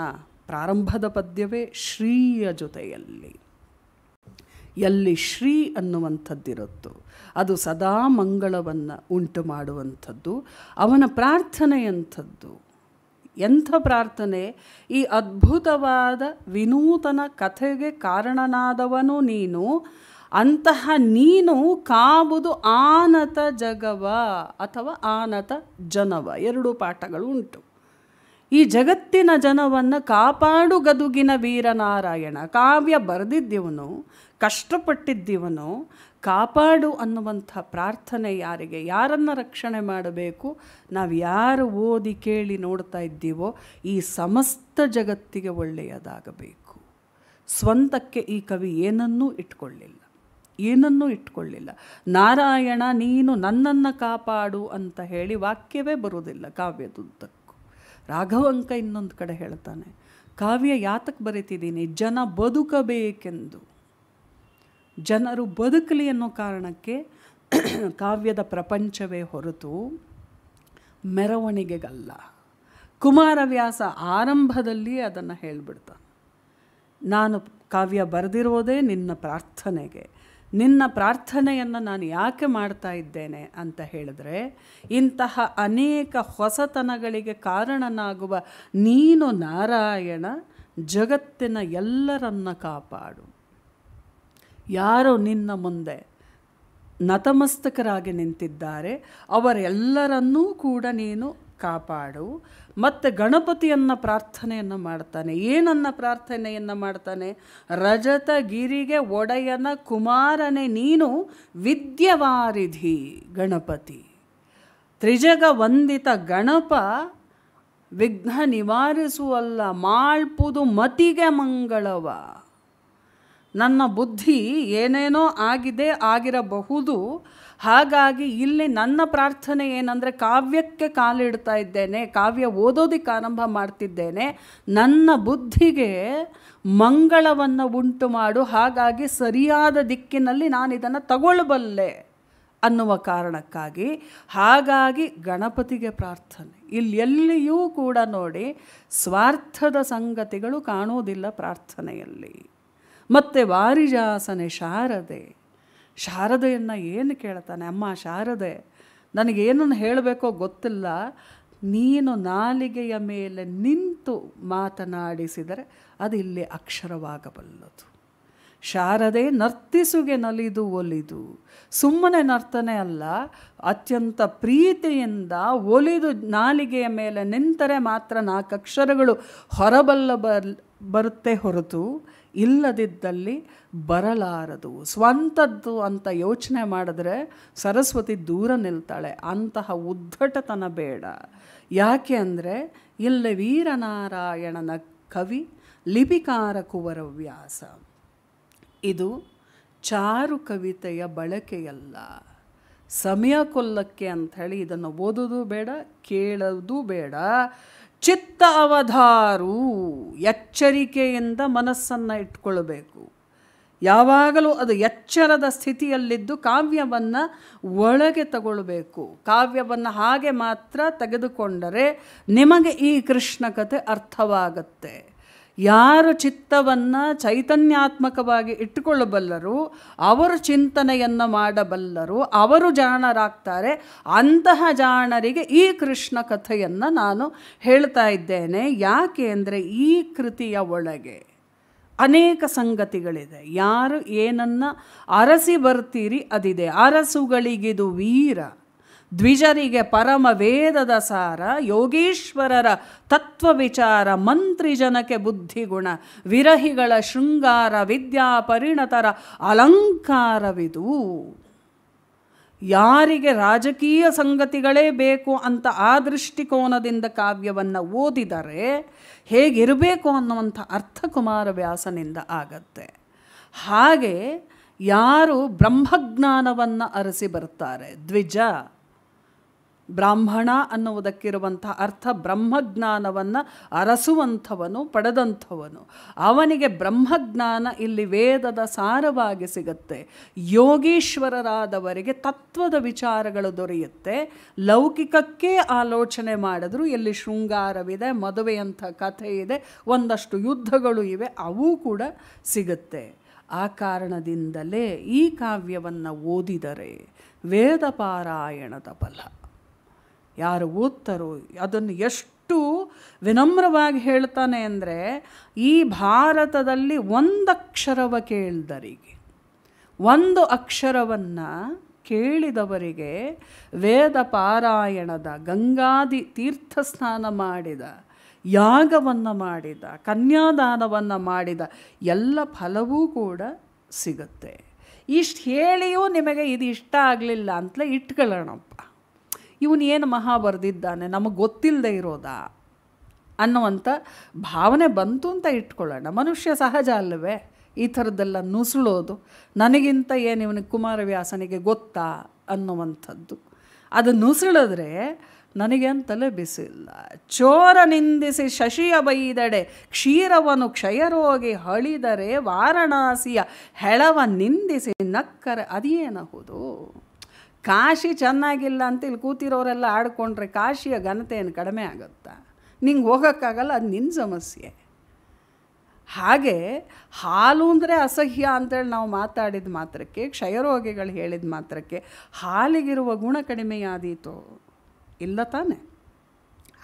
ಪ್ರಾರಂಭದ ಪದ್ಯವೇ ಶ್ರೀಯ ಜೊತೆಯಲ್ಲಿ ಎಲ್ಲಿ ಶ್ರೀ ಅನ್ನುವಂಥದ್ದಿರುತ್ತೋ ಅದು ಸದಾ ಮಂಗಳವನ್ನು ಉಂಟು ಮಾಡುವಂಥದ್ದು ಅವನ ಪ್ರಾರ್ಥನೆಯಂಥದ್ದು ಎಂಥ ಪ್ರಾರ್ಥನೆ ಈ ಅದ್ಭುತವಾದ ವಿನೂತನ ಕಥೆಗೆ ಕಾರಣನಾದವನು ನೀನು ಅಂತಹ ನೀನು ಕಾವುದು ಆನತ ಜಗವ ಅಥವಾ ಆನತ ಜನವ ಎರಡು ಪಾಠಗಳು ಉಂಟು ಈ ಜಗತ್ತಿನ ಜನವನ್ನು ಕಾಪಾಡು ಗದುಗಿನ ವೀರನಾರಾಯಣ ಕಾವ್ಯ ಬರೆದಿದ್ದಿವನು ಕಷ್ಟಪಟ್ಟಿದ್ದಿವನು ಕಾಪಾಡು ಅನ್ನುವಂಥ ಪ್ರಾರ್ಥನೆ ಯಾರಿಗೆ ಯಾರನ್ನು ರಕ್ಷಣೆ ಮಾಡಬೇಕು ನಾವು ಯಾರು ಓದಿ ಕೇಳಿ ನೋಡ್ತಾ ಇದ್ದೀವೋ ಈ ಸಮಸ್ತ ಜಗತ್ತಿಗೆ ಒಳ್ಳೆಯದಾಗಬೇಕು ಸ್ವಂತಕ್ಕೆ ಈ ಕವಿ ಏನನ್ನೂ ಇಟ್ಕೊಳ್ಳಿಲ್ಲ ಏನನ್ನೂ ಇಟ್ಕೊಳ್ಳಿಲ್ಲ ನಾರಾಯಣ ನೀನು ನನ್ನನ್ನು ಕಾಪಾಡು ಅಂತ ಹೇಳಿ ವಾಕ್ಯವೇ ಬರುವುದಿಲ್ಲ ಕಾವ್ಯದುದ್ದಕ್ಕೆ ರಾಘವಂಕ ಇನ್ನೊಂದು ಕಡೆ ಹೇಳ್ತಾನೆ ಕಾವ್ಯ ಯಾತಕ್ಕೆ ಬರೀತಿದ್ದೀನಿ ಜನ ಬದುಕಬೇಕೆಂದು ಜನರು ಬದುಕಲಿ ಅನ್ನೋ ಕಾರಣಕ್ಕೆ ಕಾವ್ಯದ ಪ್ರಪಂಚವೇ ಹೊರತು ಮೆರವಣಿಗೆಗಲ್ಲ ಕುಮಾರವ್ಯಾಸ ಆರಂಭದಲ್ಲಿ ಅದನ್ನು ಹೇಳಿಬಿಡ್ತಾನೆ ನಾನು ಕಾವ್ಯ ಬರೆದಿರೋದೇ ನಿನ್ನ ಪ್ರಾರ್ಥನೆಗೆ ನಿನ್ನ ಪ್ರಾರ್ಥನೆಯನ್ನು ನಾನು ಯಾಕೆ ಮಾಡ್ತಾ ಇದ್ದೇನೆ ಅಂತ ಹೇಳಿದ್ರೆ ಇಂತಹ ಅನೇಕ ಹೊಸತನಗಳಿಗೆ ಕಾರಣನಾಗುವ ನೀನು ನಾರಾಯಣ ಜಗತ್ತಿನ ಎಲ್ಲರನ್ನ ಕಾಪಾಡು ಯಾರು ನಿನ್ನ ಮುಂದೆ ನತಮಸ್ತಕರಾಗಿ ನಿಂತಿದ್ದಾರೆ ಅವರೆಲ್ಲರನ್ನೂ ಕೂಡ ನೀನು ಕಾಪಾಡು ಮತ್ತು ಗಣಪತಿಯನ್ನು ಪ್ರಾರ್ಥನೆಯನ್ನು ಮಾಡ್ತಾನೆ ಏನನ್ನ ಪ್ರಾರ್ಥನೆಯನ್ನು ಮಾಡ್ತಾನೆ ರಜತ ಗಿರಿಗೆ ಒಡೆಯನ ಕುಮಾರನೇ ನೀನು ವಿದ್ಯವಾರಿಧಿ ಗಣಪತಿ ತ್ರಿಜಗ ವಂದಿತ ಗಣಪ ವಿಘ್ನ ನಿವಾರಿಸುವಲ್ಲ ಮಾಳ್ಪುದು ಮತಿಗೆ ಮಂಗಳವ ನನ್ನ ಬುದ್ಧಿ ಏನೇನೋ ಆಗಿದೆ ಆಗಿರಬಹುದು ಹಾಗಾಗಿ ಇಲ್ಲಿ ನನ್ನ ಪ್ರಾರ್ಥನೆ ಏನಂದರೆ ಕಾವ್ಯಕ್ಕೆ ಕಾಲಿಡ್ತಾ ಇದ್ದೇನೆ ಕಾವ್ಯ ಓದೋದಿಕ್ಕೆ ಆರಂಭ ಮಾಡ್ತಿದ್ದೇನೆ ನನ್ನ ಬುದ್ಧಿಗೆ ಮಂಗಳವನ್ನು ಉಂಟು ಮಾಡು ಹಾಗಾಗಿ ಸರಿಯಾದ ದಿಕ್ಕಿನಲ್ಲಿ ನಾನು ಇದನ್ನು ತಗೊಳ್ಳಬಲ್ಲೆ ಅನ್ನುವ ಕಾರಣಕ್ಕಾಗಿ ಹಾಗಾಗಿ ಗಣಪತಿಗೆ ಪ್ರಾರ್ಥನೆ ಇಲ್ಲಿ ಎಲ್ಲಿಯೂ ಕೂಡ ನೋಡಿ ಸ್ವಾರ್ಥದ ಸಂಗತಿಗಳು ಕಾಣೋದಿಲ್ಲ ಪ್ರಾರ್ಥನೆಯಲ್ಲಿ ಮತ್ತು ವಾರಿಜಾಸನೆ ಶಾರದೆ ಶಾರದೆಯನ್ನು ಏನು ಕೇಳ್ತಾನೆ ಅಮ್ಮ ಶಾರದೆ ನನಗೇನನ್ನು ಹೇಳಬೇಕೋ ಗೊತ್ತಿಲ್ಲ ನೀನು ನಾಲಿಗೆಯ ಮೇಲೆ ನಿಂತು ಮಾತನಾಡಿಸಿದರೆ ಅದು ಇಲ್ಲಿ ಅಕ್ಷರವಾಗಬಲ್ಲದು ಶಾರದೆ ನರ್ತಿಸುಗೆ ನಲಿದು ಒಲಿದು ಸುಮ್ಮನೆ ನರ್ತನೆ ಅಲ್ಲ ಅತ್ಯಂತ ಪ್ರೀತಿಯಿಂದ ಒಲಿದು ನಾಲಿಗೆಯ ಮೇಲೆ ನಿಂತರೆ ಮಾತ್ರ ನಾಲ್ಕು ಅಕ್ಷರಗಳು ಹೊರಬಲ್ಲ ಬರುತ್ತೆ ಹೊರತು ಇಲ್ಲದಿದ್ದಲ್ಲಿ ಬರಲಾರದು ಸ್ವಂತದ್ದು ಅಂತ ಯೋಚನೆ ಮಾಡಿದ್ರೆ ಸರಸ್ವತಿ ದೂರ ನಿಲ್ತಾಳೆ ಅಂತಹ ಉದ್ಧಟತನ ಬೇಡ ಯಾಕೆ ಅಂದರೆ ಇಲ್ಲಿ ವೀರನಾರಾಯಣನ ಕವಿ ಲಿಪಿಕಾರ ಕುವರ ವ್ಯಾಸ ಇದು ಚಾರು ಕವಿತೆಯ ಬಳಕೆಯಲ್ಲ ಸಮಯ ಕೊಲ್ಲಕ್ಕೆ ಅಂಥೇಳಿ ಇದನ್ನು ಓದೋದು ಬೇಡ ಕೇಳೋದು ಬೇಡ ಚಿತ್ತ ಅವಧಾರು ಎಚ್ಚರಿಕೆಯಿಂದ ಮನಸ್ಸನ್ನು ಇಟ್ಕೊಳ್ಬೇಕು ಯಾವಾಗಲೂ ಅದು ಎಚ್ಚರದ ಸ್ಥಿತಿಯಲ್ಲಿದ್ದು ಕಾವ್ಯವನ್ನು ಒಳಗೆ ತಗೊಳ್ಬೇಕು ಕಾವ್ಯವನ್ನು ಹಾಗೆ ಮಾತ್ರ ತೆಗೆದುಕೊಂಡರೆ ನಿಮಗೆ ಈ ಕೃಷ್ಣ ಕಥೆ ಅರ್ಥವಾಗುತ್ತೆ ಯಾರು ಚಿತ್ತವನ್ನು ಚೈತನ್ಯಾತ್ಮಕವಾಗಿ ಇಟ್ಟುಕೊಳ್ಳಬಲ್ಲರು ಅವರು ಚಿಂತನೆಯನ್ನು ಮಾಡಬಲ್ಲರು ಅವರು ಜಾಣರಾಗ್ತಾರೆ ಅಂತಹ ಜಾಣರಿಗೆ ಈ ಕೃಷ್ಣ ಕಥೆಯನ್ನು ನಾನು ಹೇಳ್ತಾ ಇದ್ದೇನೆ ಯಾಕೆ ಅಂದರೆ ಈ ಕೃತಿಯ ಒಳಗೆ ಅನೇಕ ಸಂಗತಿಗಳಿದೆ ಯಾರು ಏನನ್ನು ಅರಸಿ ಬರ್ತೀರಿ ಅದಿದೆ ಅರಸುಗಳಿಗಿದು ವೀರ ದ್ವಿಜರಿಗೆ ಪರಮ ವೇದದ ಸಾರ ಯೋಗೀಶ್ವರರ ತತ್ವ ವಿಚಾರ ಜನಕ್ಕೆ ಬುದ್ಧಿಗುಣ ವಿರಹಿಗಳ ಶೃಂಗಾರ ವಿದ್ಯಾ ಪರಿಣತರ ಅಲಂಕಾರವಿದು ಯಾರಿಗೆ ರಾಜಕೀಯ ಸಂಗತಿಗಳೇ ಬೇಕು ಅಂತ ಆ ದೃಷ್ಟಿಕೋನದಿಂದ ಕಾವ್ಯವನ್ನು ಓದಿದರೆ ಹೇಗಿರಬೇಕು ಅನ್ನುವಂಥ ಅರ್ಥ ಕುಮಾರವ್ಯಾಸನಿಂದ ಆಗತ್ತೆ ಹಾಗೆ ಯಾರು ಬ್ರಹ್ಮಜ್ಞಾನವನ್ನು ಅರಸಿ ಬರ್ತಾರೆ ದ್ವಿಜ ಬ್ರಾಹ್ಮಣ ಅನ್ನುವುದಕ್ಕಿರುವಂಥ ಅರ್ಥ ಬ್ರಹ್ಮಜ್ಞಾನವನ್ನು ಅರಸುವಂಥವನು ಪಡೆದಂಥವನು ಅವನಿಗೆ ಬ್ರಹ್ಮಜ್ಞಾನ ಇಲ್ಲಿ ವೇದದ ಸಾರವಾಗಿ ಸಿಗುತ್ತೆ ಯೋಗೀಶ್ವರರಾದವರಿಗೆ ತತ್ವದ ವಿಚಾರಗಳು ದೊರೆಯುತ್ತೆ ಲೌಕಿಕಕ್ಕೆ ಆಲೋಚನೆ ಮಾಡಿದ್ರು ಎಲ್ಲಿ ಶೃಂಗಾರವಿದೆ ಮದುವೆಯಂಥ ಕಥೆ ಇದೆ ಒಂದಷ್ಟು ಯುದ್ಧಗಳು ಇವೆ ಅವೂ ಕೂಡ ಸಿಗುತ್ತೆ ಆ ಕಾರಣದಿಂದಲೇ ಈ ಕಾವ್ಯವನ್ನು ಓದಿದರೆ ವೇದ ಪಾರಾಯಣದ ಫಲ ಯಾರು ಓದ್ತಾರೋ ಅದನ್ನು ಎಷ್ಟು ವಿನಮ್ರವಾಗಿ ಹೇಳ್ತಾನೆ ಅಂದರೆ ಈ ಭಾರತದಲ್ಲಿ ಒಂದಕ್ಷರವ ಕೇಳಿದರಿಗೆ ಒಂದು ಅಕ್ಷರವನ್ನು ಕೇಳಿದವರಿಗೆ ವೇದ ಪಾರಾಯಣದ ಗಂಗಾದಿ ತೀರ್ಥ ಸ್ನಾನ ಮಾಡಿದ ಯಾಗವನ್ನು ಮಾಡಿದ ಕನ್ಯಾದಾನವನ್ನು ಮಾಡಿದ ಎಲ್ಲ ಫಲವೂ ಕೂಡ ಸಿಗುತ್ತೆ ಇಷ್ಟು ಹೇಳಿಯೂ ನಿಮಗೆ ಇದು ಇಷ್ಟ ಆಗಲಿಲ್ಲ ಅಂತಲೇ ಇಟ್ಕೊಳ್ಳೋಣಪ್ಪ ಇವನು ಏನು ಮಹಾ ಬರೆದಿದ್ದಾನೆ ನಮಗೆ ಗೊತ್ತಿಲ್ಲದೆ ಇರೋದಾ ಅನ್ನುವಂಥ ಭಾವನೆ ಬಂತು ಅಂತ ಇಟ್ಕೊಳ್ಳೋಣ ಮನುಷ್ಯ ಸಹಜ ಅಲ್ಲವೇ ಈ ಥರದ್ದೆಲ್ಲ ನುಸುಳೋದು ನನಗಿಂತ ಏನು ಇವನಿಗೆ ಕುಮಾರವ್ಯಾಸನಿಗೆ ಗೊತ್ತಾ ಅನ್ನುವಂಥದ್ದು ಅದು ನುಸುಳಿದ್ರೆ ನನಗೆ ತಲೆ ಬಿಸಿಲ್ಲ ಚೋರ ನಿಂದಿಸಿ ಶಶಿಯ ಬೈದಡೆ ಕ್ಷೀರವನ್ನು ಕ್ಷಯರೋಗಿ ಹಳಿದರೆ ವಾರಣಾಸಿಯ ಹೆಳವ ನಿಂದಿಸಿ ನಕ್ಕರೆ ಅದೇನಹುದು ಕಾಶಿ ಚೆನ್ನಾಗಿಲ್ಲ ಅಂತ ಇಲ್ಲಿ ಕೂತಿರೋರೆಲ್ಲ ಆಡ್ಕೊಂಡ್ರೆ ಕಾಶಿಯ ಘನತೆ ಕಡಿಮೆ ಆಗುತ್ತಾ ನಿಂಗೆ ಹೋಗೋಕ್ಕಾಗಲ್ಲ ಅದು ನಿನ್ನ ಸಮಸ್ಯೆ ಹಾಗೆ ಹಾಲು ಅಂದರೆ ಅಸಹ್ಯ ಅಂತೇಳಿ ನಾವು ಮಾತಾಡಿದ ಮಾತ್ರಕ್ಕೆ ಕ್ಷಯರೋಗಿಗಳು ಹೇಳಿದ ಮಾತ್ರಕ್ಕೆ ಹಾಲಿಗಿರುವ ಗುಣ ಕಡಿಮೆಯಾದೀತು ಇಲ್ಲ ತಾನೆ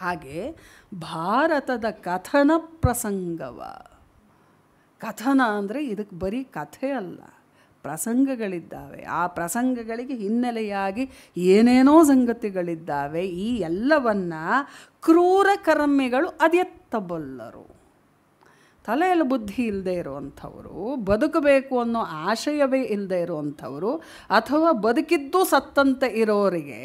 ಹಾಗೆ ಭಾರತದ ಕಥನ ಪ್ರಸಂಗವ ಕಥನ ಅಂದರೆ ಇದಕ್ಕೆ ಬರೀ ಕಥೆ ಅಲ್ಲ ಪ್ರಸಂಗಗಳಿದ್ದಾವೆ ಆ ಪ್ರಸಂಗಗಳಿಗೆ ಹಿನ್ನೆಲೆಯಾಗಿ ಏನೇನೋ ಸಂಗತಿಗಳಿದ್ದಾವೆ ಈ ಎಲ್ಲವನ್ನು ಕ್ರೂರ ಕರ್ಮಿಗಳು ಅದೆತ್ತಬಲ್ಲರು ತಲೆಯಲ್ಲಿ ಬುದ್ಧಿ ಇಲ್ಲದೆ ಇರುವಂಥವರು ಬದುಕಬೇಕು ಅನ್ನೋ ಆಶಯವೇ ಇಲ್ಲದೆ ಇರುವಂಥವರು ಅಥವಾ ಬದುಕಿದ್ದು ಸತ್ತಂತೆ ಇರೋರಿಗೆ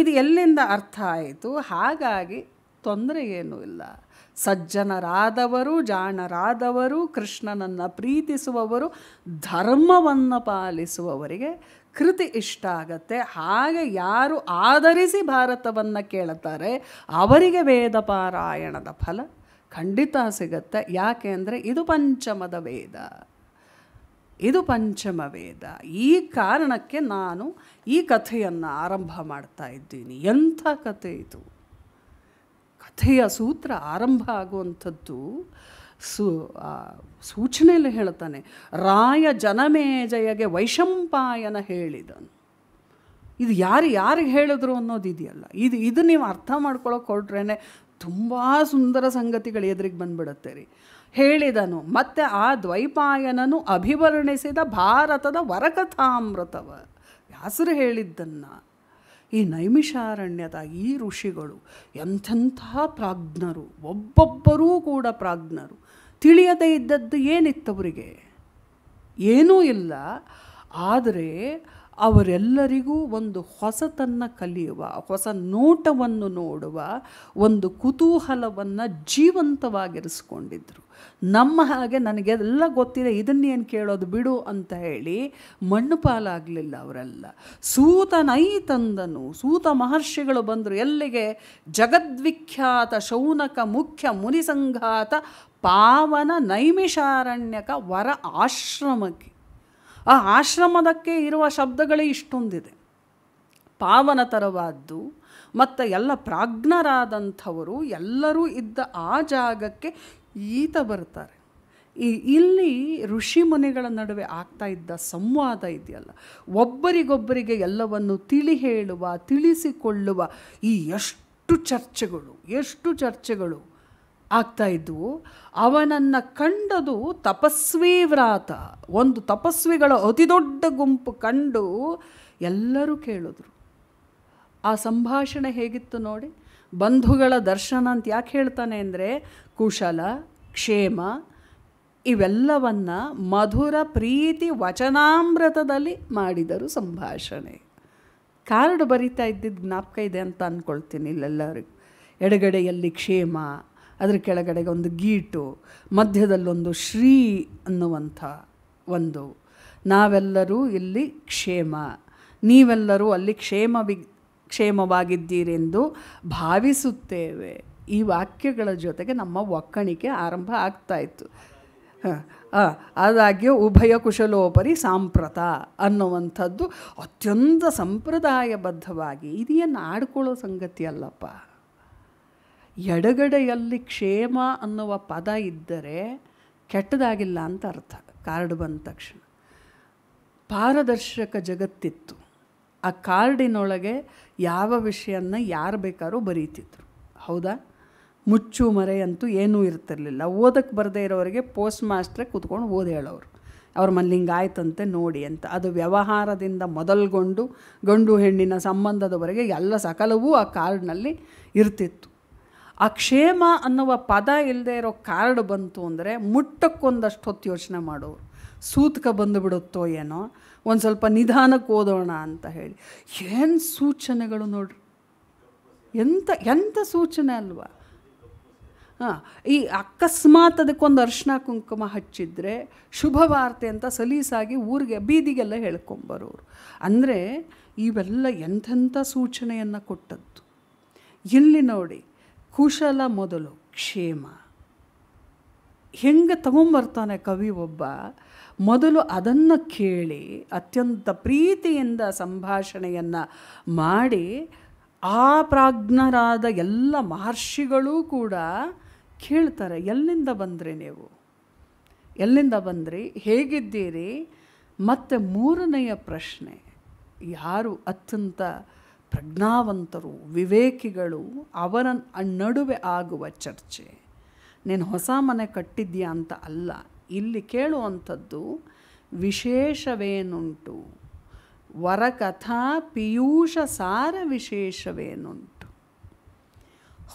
ಇದು ಎಲ್ಲಿಂದ ಅರ್ಥ ಆಯಿತು ಹಾಗಾಗಿ ತೊಂದರೆ ಏನೂ ಇಲ್ಲ ಸಜ್ಜನರಾದವರು ಜಾಣರಾದವರು ಕೃಷ್ಣನನ್ನು ಪ್ರೀತಿಸುವವರು ಧರ್ಮವನ್ನು ಪಾಲಿಸುವವರಿಗೆ ಕೃತಿ ಇಷ್ಟ ಆಗತ್ತೆ ಹಾಗೆ ಯಾರು ಆಧರಿಸಿ ಭಾರತವನ್ನು ಕೇಳುತ್ತಾರೆ ಅವರಿಗೆ ವೇದ ಪಾರಾಯಣದ ಫಲ ಖಂಡಿತ ಸಿಗತ್ತೆ ಯಾಕೆ ಅಂದರೆ ಇದು ಪಂಚಮದ ವೇದ ಇದು ಪಂಚಮ ವೇದ ಈ ಕಾರಣಕ್ಕೆ ನಾನು ಈ ಕಥೆಯನ್ನು ಆರಂಭ ಮಾಡ್ತಾ ಇದ್ದೀನಿ ಎಂಥ ಕಥೆ ಇದು ಕಥೆಯ ಸೂತ್ರ ಆರಂಭ ಆಗುವಂಥದ್ದು ಸು ಸೂಚನೆಯಲ್ಲಿ ಹೇಳ್ತಾನೆ ರಾಯ ಜನಮೇಜಯಗೆ ವೈಶಂಪಾಯನ ಹೇಳಿದನು ಇದು ಯಾರು ಯಾರಿಗೆ ಹೇಳಿದ್ರು ಅನ್ನೋದು ಇದೆಯಲ್ಲ ಇದು ಇದು ನೀವು ಅರ್ಥ ಮಾಡ್ಕೊಳ್ಳೋಕೆ ಕೊಟ್ರೇ ತುಂಬ ಸುಂದರ ಸಂಗತಿಗಳು ಎದುರಿಗೆ ಬಂದ್ಬಿಡುತ್ತೆ ರೀ ಹೇಳಿದನು ಮತ್ತು ಆ ದ್ವೈಪಾಯನನು ಅಭಿವರ್ಣಿಸಿದ ಭಾರತದ ವರಕಥಾಮೃತವ ವ್ಯಾಸರು ಹೇಳಿದ್ದನ್ನು ಈ ನೈಮಿಷಾರಣ್ಯದ ಈ ಋಷಿಗಳು ಎಂಥೆಂತಹ ಪ್ರಾಜ್ಞರು ಒಬ್ಬೊಬ್ಬರೂ ಕೂಡ ಪ್ರಾಜ್ಞರು ತಿಳಿಯದೇ ಇದ್ದದ್ದು ಏನಿತ್ತವರಿಗೆ ಏನೂ ಇಲ್ಲ ಆದರೆ ಅವರೆಲ್ಲರಿಗೂ ಒಂದು ಹೊಸತನ್ನು ಕಲಿಯುವ ಹೊಸ ನೋಟವನ್ನು ನೋಡುವ ಒಂದು ಕುತೂಹಲವನ್ನು ಜೀವಂತವಾಗಿರಿಸ್ಕೊಂಡಿದ್ರು ನಮ್ಮ ಹಾಗೆ ನನಗೆ ಎಲ್ಲ ಗೊತ್ತಿದೆ ಇದನ್ನೇನು ಕೇಳೋದು ಬಿಡು ಅಂತ ಹೇಳಿ ಮಣ್ಣು ಪಾಲಾಗಲಿಲ್ಲ ಅವರೆಲ್ಲ ಸೂತನೈ ತಂದನು ಸೂತ ಮಹರ್ಷಿಗಳು ಬಂದರು ಎಲ್ಲಿಗೆ ಜಗದ್ವಿಖ್ಯಾತ ಶೌನಕ ಮುಖ್ಯ ಮುನಿಸಂಘಾತ ಪಾವನ ನೈಮಿಷಾರಣ್ಯಕ ವರ ಆಶ್ರಮಕ್ಕೆ ಆ ಆಶ್ರಮದಕ್ಕೆ ಇರುವ ಶಬ್ದಗಳೇ ಇಷ್ಟೊಂದಿದೆ ಪಾವನತರವಾದ್ದು ಮತ್ತು ಎಲ್ಲ ಪ್ರಾಜ್ಞರಾದಂಥವರು ಎಲ್ಲರೂ ಇದ್ದ ಆ ಜಾಗಕ್ಕೆ ಈತ ಬರ್ತಾರೆ ಈ ಇಲ್ಲಿ ಋಷಿ ಮುನಿಗಳ ನಡುವೆ ಆಗ್ತಾ ಇದ್ದ ಸಂವಾದ ಇದೆಯಲ್ಲ ಒಬ್ಬರಿಗೊಬ್ಬರಿಗೆ ಎಲ್ಲವನ್ನು ತಿಳಿ ಹೇಳುವ ತಿಳಿಸಿಕೊಳ್ಳುವ ಈ ಎಷ್ಟು ಚರ್ಚೆಗಳು ಎಷ್ಟು ಚರ್ಚೆಗಳು ಆಗ್ತಾ ಇದ್ವು ಅವನನ್ನು ಕಂಡದು ತಪಸ್ವಿ ವ್ರಾತ ಒಂದು ತಪಸ್ವಿಗಳ ಅತಿದೊಡ್ಡ ಗುಂಪು ಕಂಡು ಎಲ್ಲರೂ ಕೇಳಿದ್ರು ಆ ಸಂಭಾಷಣೆ ಹೇಗಿತ್ತು ನೋಡಿ ಬಂಧುಗಳ ದರ್ಶನ ಅಂತ ಯಾಕೆ ಹೇಳ್ತಾನೆ ಅಂದರೆ ಕುಶಲ ಕ್ಷೇಮ ಇವೆಲ್ಲವನ್ನು ಮಧುರ ಪ್ರೀತಿ ವಚನಾಮೃತದಲ್ಲಿ ಮಾಡಿದರು ಸಂಭಾಷಣೆ ಕಾರ್ಡ್ ಬರಿತಾ ಇದ್ದಿದ್ದು ಜ್ಞಾಪಕ ಇದೆ ಅಂತ ಅಂದ್ಕೊಳ್ತೀನಿ ಇಲ್ಲೆಲ್ಲರಿಗೂ ಎಡಗಡೆಯಲ್ಲಿ ಕ್ಷೇಮ ಅದರ ಕೆಳಗಡೆಗೆ ಒಂದು ಗೀಟು ಮಧ್ಯದಲ್ಲೊಂದು ಶ್ರೀ ಅನ್ನುವಂಥ ಒಂದು ನಾವೆಲ್ಲರೂ ಇಲ್ಲಿ ಕ್ಷೇಮ ನೀವೆಲ್ಲರೂ ಅಲ್ಲಿ ಕ್ಷೇಮ ವಿ ಕ್ಷೇಮವಾಗಿದ್ದೀರೆಂದು ಭಾವಿಸುತ್ತೇವೆ ಈ ವಾಕ್ಯಗಳ ಜೊತೆಗೆ ನಮ್ಮ ಒಕ್ಕಣಿಕೆ ಆರಂಭ ಆಗ್ತಾಯಿತ್ತು ಆದಾಗ್ಯೂ ಉಭಯ ಕುಶಲೋಪರಿ ಸಾಂಪ್ರತ ಅನ್ನುವಂಥದ್ದು ಅತ್ಯಂತ ಸಂಪ್ರದಾಯಬದ್ಧವಾಗಿ ಇದೇನು ಆಡ್ಕೊಳ್ಳೋ ಸಂಗತಿ ಅಲ್ಲಪ್ಪ ಎಡಗಡೆಯಲ್ಲಿ ಕ್ಷೇಮ ಅನ್ನುವ ಪದ ಇದ್ದರೆ ಕೆಟ್ಟದಾಗಿಲ್ಲ ಅಂತ ಅರ್ಥ ಕಾರ್ಡ್ ಬಂದ ತಕ್ಷಣ ಪಾರದರ್ಶಕ ಜಗತ್ತಿತ್ತು ಆ ಕಾರ್ಡಿನೊಳಗೆ ಯಾವ ವಿಷಯನ ಯಾರು ಬೇಕಾದ್ರೂ ಬರೀತಿದ್ರು ಹೌದಾ ಮುಚ್ಚು ಮರೆಯಂತೂ ಏನೂ ಇರ್ತಿರಲಿಲ್ಲ ಓದಕ್ಕೆ ಬರದೇ ಇರೋರಿಗೆ ಪೋಸ್ಟ್ ಮಾಸ್ಟ್ರೇ ಕೂತ್ಕೊಂಡು ಓದಿ ಹೇಳೋರು ಅವ್ರ ಮನೇಲಿ ಆಯ್ತಂತೆ ನೋಡಿ ಅಂತ ಅದು ವ್ಯವಹಾರದಿಂದ ಮೊದಲುಗೊಂಡು ಗಂಡು ಹೆಣ್ಣಿನ ಸಂಬಂಧದವರೆಗೆ ಎಲ್ಲ ಸಕಲವೂ ಆ ಕಾರ್ಡ್ನಲ್ಲಿ ಇರ್ತಿತ್ತು ಆ ಕ್ಷೇಮ ಅನ್ನುವ ಪದ ಇಲ್ಲದೆ ಇರೋ ಕಾರ್ಡ್ ಬಂತು ಅಂದರೆ ಮುಟ್ಟಕ್ಕೊಂದಷ್ಟು ಹೊತ್ತು ಯೋಚನೆ ಮಾಡೋರು ಸೂತಕ ಬಂದುಬಿಡುತ್ತೋ ಏನೋ ಒಂದು ಸ್ವಲ್ಪ ನಿಧಾನಕ್ಕೆ ಓದೋಣ ಅಂತ ಹೇಳಿ ಏನು ಸೂಚನೆಗಳು ನೋಡ್ರಿ ಎಂಥ ಎಂಥ ಸೂಚನೆ ಅಲ್ವಾ ಹಾಂ ಈ ಅಕಸ್ಮಾತ್ ಅದಕ್ಕೊಂದು ಅರ್ಶಿನ ಕುಂಕುಮ ಹಚ್ಚಿದರೆ ಶುಭ ವಾರ್ತೆ ಅಂತ ಸಲೀಸಾಗಿ ಊರಿಗೆ ಬೀದಿಗೆಲ್ಲ ಹೇಳ್ಕೊಂಬರೋರು ಅಂದರೆ ಇವೆಲ್ಲ ಎಂಥೆಂಥ ಸೂಚನೆಯನ್ನು ಕೊಟ್ಟದ್ದು ಇಲ್ಲಿ ನೋಡಿ ಕುಶಲ ಮೊದಲು ಕ್ಷೇಮ ಹೆಂಗೆ ತಗೊಂಬರ್ತಾನೆ ಕವಿ ಒಬ್ಬ ಮೊದಲು ಅದನ್ನು ಕೇಳಿ ಅತ್ಯಂತ ಪ್ರೀತಿಯಿಂದ ಸಂಭಾಷಣೆಯನ್ನು ಮಾಡಿ ಆ ಪ್ರಾಜ್ಞರಾದ ಎಲ್ಲ ಮಹರ್ಷಿಗಳೂ ಕೂಡ ಕೇಳ್ತಾರೆ ಎಲ್ಲಿಂದ ಬಂದರೆ ನೀವು ಎಲ್ಲಿಂದ ಬಂದ್ರಿ ಹೇಗಿದ್ದೀರಿ ಮತ್ತು ಮೂರನೆಯ ಪ್ರಶ್ನೆ ಯಾರು ಅತ್ಯಂತ ಪ್ರಜ್ಞಾವಂತರು ವಿವೇಕಿಗಳು ಅವರ ನಡುವೆ ಆಗುವ ಚರ್ಚೆ ನೀನು ಹೊಸ ಮನೆ ಕಟ್ಟಿದ್ಯಾ ಅಂತ ಅಲ್ಲ ಇಲ್ಲಿ ಕೇಳುವಂಥದ್ದು ವಿಶೇಷವೇನುಂಟು ವರಕಥಾ ಪಿಯೂಷ ಸಾರ ವಿಶೇಷವೇನುಂಟು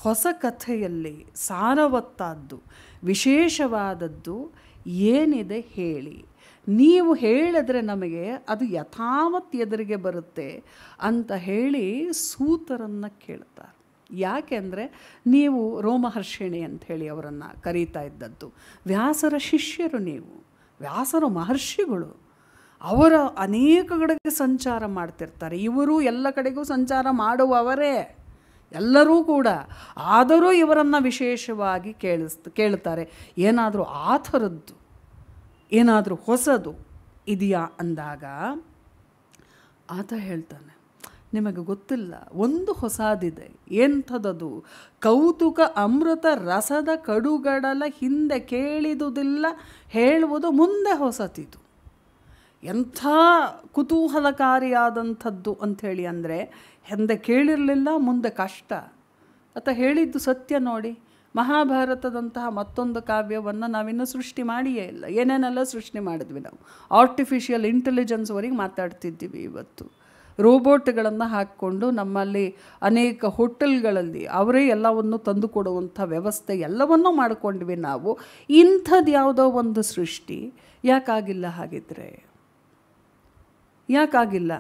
ಹೊಸ ಕಥೆಯಲ್ಲಿ ಸಾರವತ್ತಾದ್ದು ವಿಶೇಷವಾದದ್ದು ಏನಿದೆ ಹೇಳಿ ನೀವು ಹೇಳಿದ್ರೆ ನಮಗೆ ಅದು ಯಥಾವತ್ ಎದುರಿಗೆ ಬರುತ್ತೆ ಅಂತ ಹೇಳಿ ಸೂತರನ್ನು ಕೇಳ್ತಾರೆ ಯಾಕೆಂದರೆ ನೀವು ರೋಮಹರ್ಷಿಣಿ ಅಂಥೇಳಿ ಅವರನ್ನು ಕರೀತಾ ಇದ್ದದ್ದು ವ್ಯಾಸರ ಶಿಷ್ಯರು ನೀವು ವ್ಯಾಸರ ಮಹರ್ಷಿಗಳು ಅವರ ಅನೇಕ ಕಡೆಗೆ ಸಂಚಾರ ಮಾಡ್ತಿರ್ತಾರೆ ಇವರು ಎಲ್ಲ ಕಡೆಗೂ ಸಂಚಾರ ಮಾಡುವವರೇ ಎಲ್ಲರೂ ಕೂಡ ಆದರೂ ಇವರನ್ನು ವಿಶೇಷವಾಗಿ ಕೇಳಿಸ್ ಕೇಳ್ತಾರೆ ಏನಾದರೂ ಆ ಥರದ್ದು ಏನಾದರೂ ಹೊಸದು ಇದೆಯಾ ಅಂದಾಗ ಆತ ಹೇಳ್ತಾನೆ ನಿಮಗೆ ಗೊತ್ತಿಲ್ಲ ಒಂದು ಹೊಸದಿದೆ ಎಂಥದದು ಕೌತುಕ ಅಮೃತ ರಸದ ಕಡುಗಡಲ ಹಿಂದೆ ಕೇಳಿದುದಿಲ್ಲ ಹೇಳುವುದು ಮುಂದೆ ಹೊಸತಿದು ಎಂಥ ಕುತೂಹಲಕಾರಿಯಾದಂಥದ್ದು ಅಂಥೇಳಿ ಅಂದರೆ ಹಿಂದೆ ಕೇಳಿರಲಿಲ್ಲ ಮುಂದೆ ಕಷ್ಟ ಅಂತ ಹೇಳಿದ್ದು ಸತ್ಯ ನೋಡಿ ಮಹಾಭಾರತದಂತಹ ಮತ್ತೊಂದು ಕಾವ್ಯವನ್ನು ನಾವಿನ್ನೂ ಸೃಷ್ಟಿ ಮಾಡಿಯೇ ಇಲ್ಲ ಏನೇನೆಲ್ಲ ಸೃಷ್ಟಿ ಮಾಡಿದ್ವಿ ನಾವು ಆರ್ಟಿಫಿಷಿಯಲ್ ಇಂಟೆಲಿಜೆನ್ಸ್ವರೆಗೆ ಮಾತಾಡ್ತಿದ್ದೀವಿ ಇವತ್ತು ರೋಬೋಟ್ಗಳನ್ನು ಹಾಕ್ಕೊಂಡು ನಮ್ಮಲ್ಲಿ ಅನೇಕ ಹೋಟೆಲ್ಗಳಲ್ಲಿ ಅವರೇ ಎಲ್ಲವನ್ನು ತಂದುಕೊಡುವಂಥ ವ್ಯವಸ್ಥೆ ಎಲ್ಲವನ್ನೂ ಮಾಡಿಕೊಂಡ್ವಿ ನಾವು ಇಂಥದ್ದು ಯಾವುದೋ ಒಂದು ಸೃಷ್ಟಿ ಯಾಕಾಗಿಲ್ಲ ಹಾಗಿದ್ರೆ ಯಾಕಾಗಿಲ್ಲ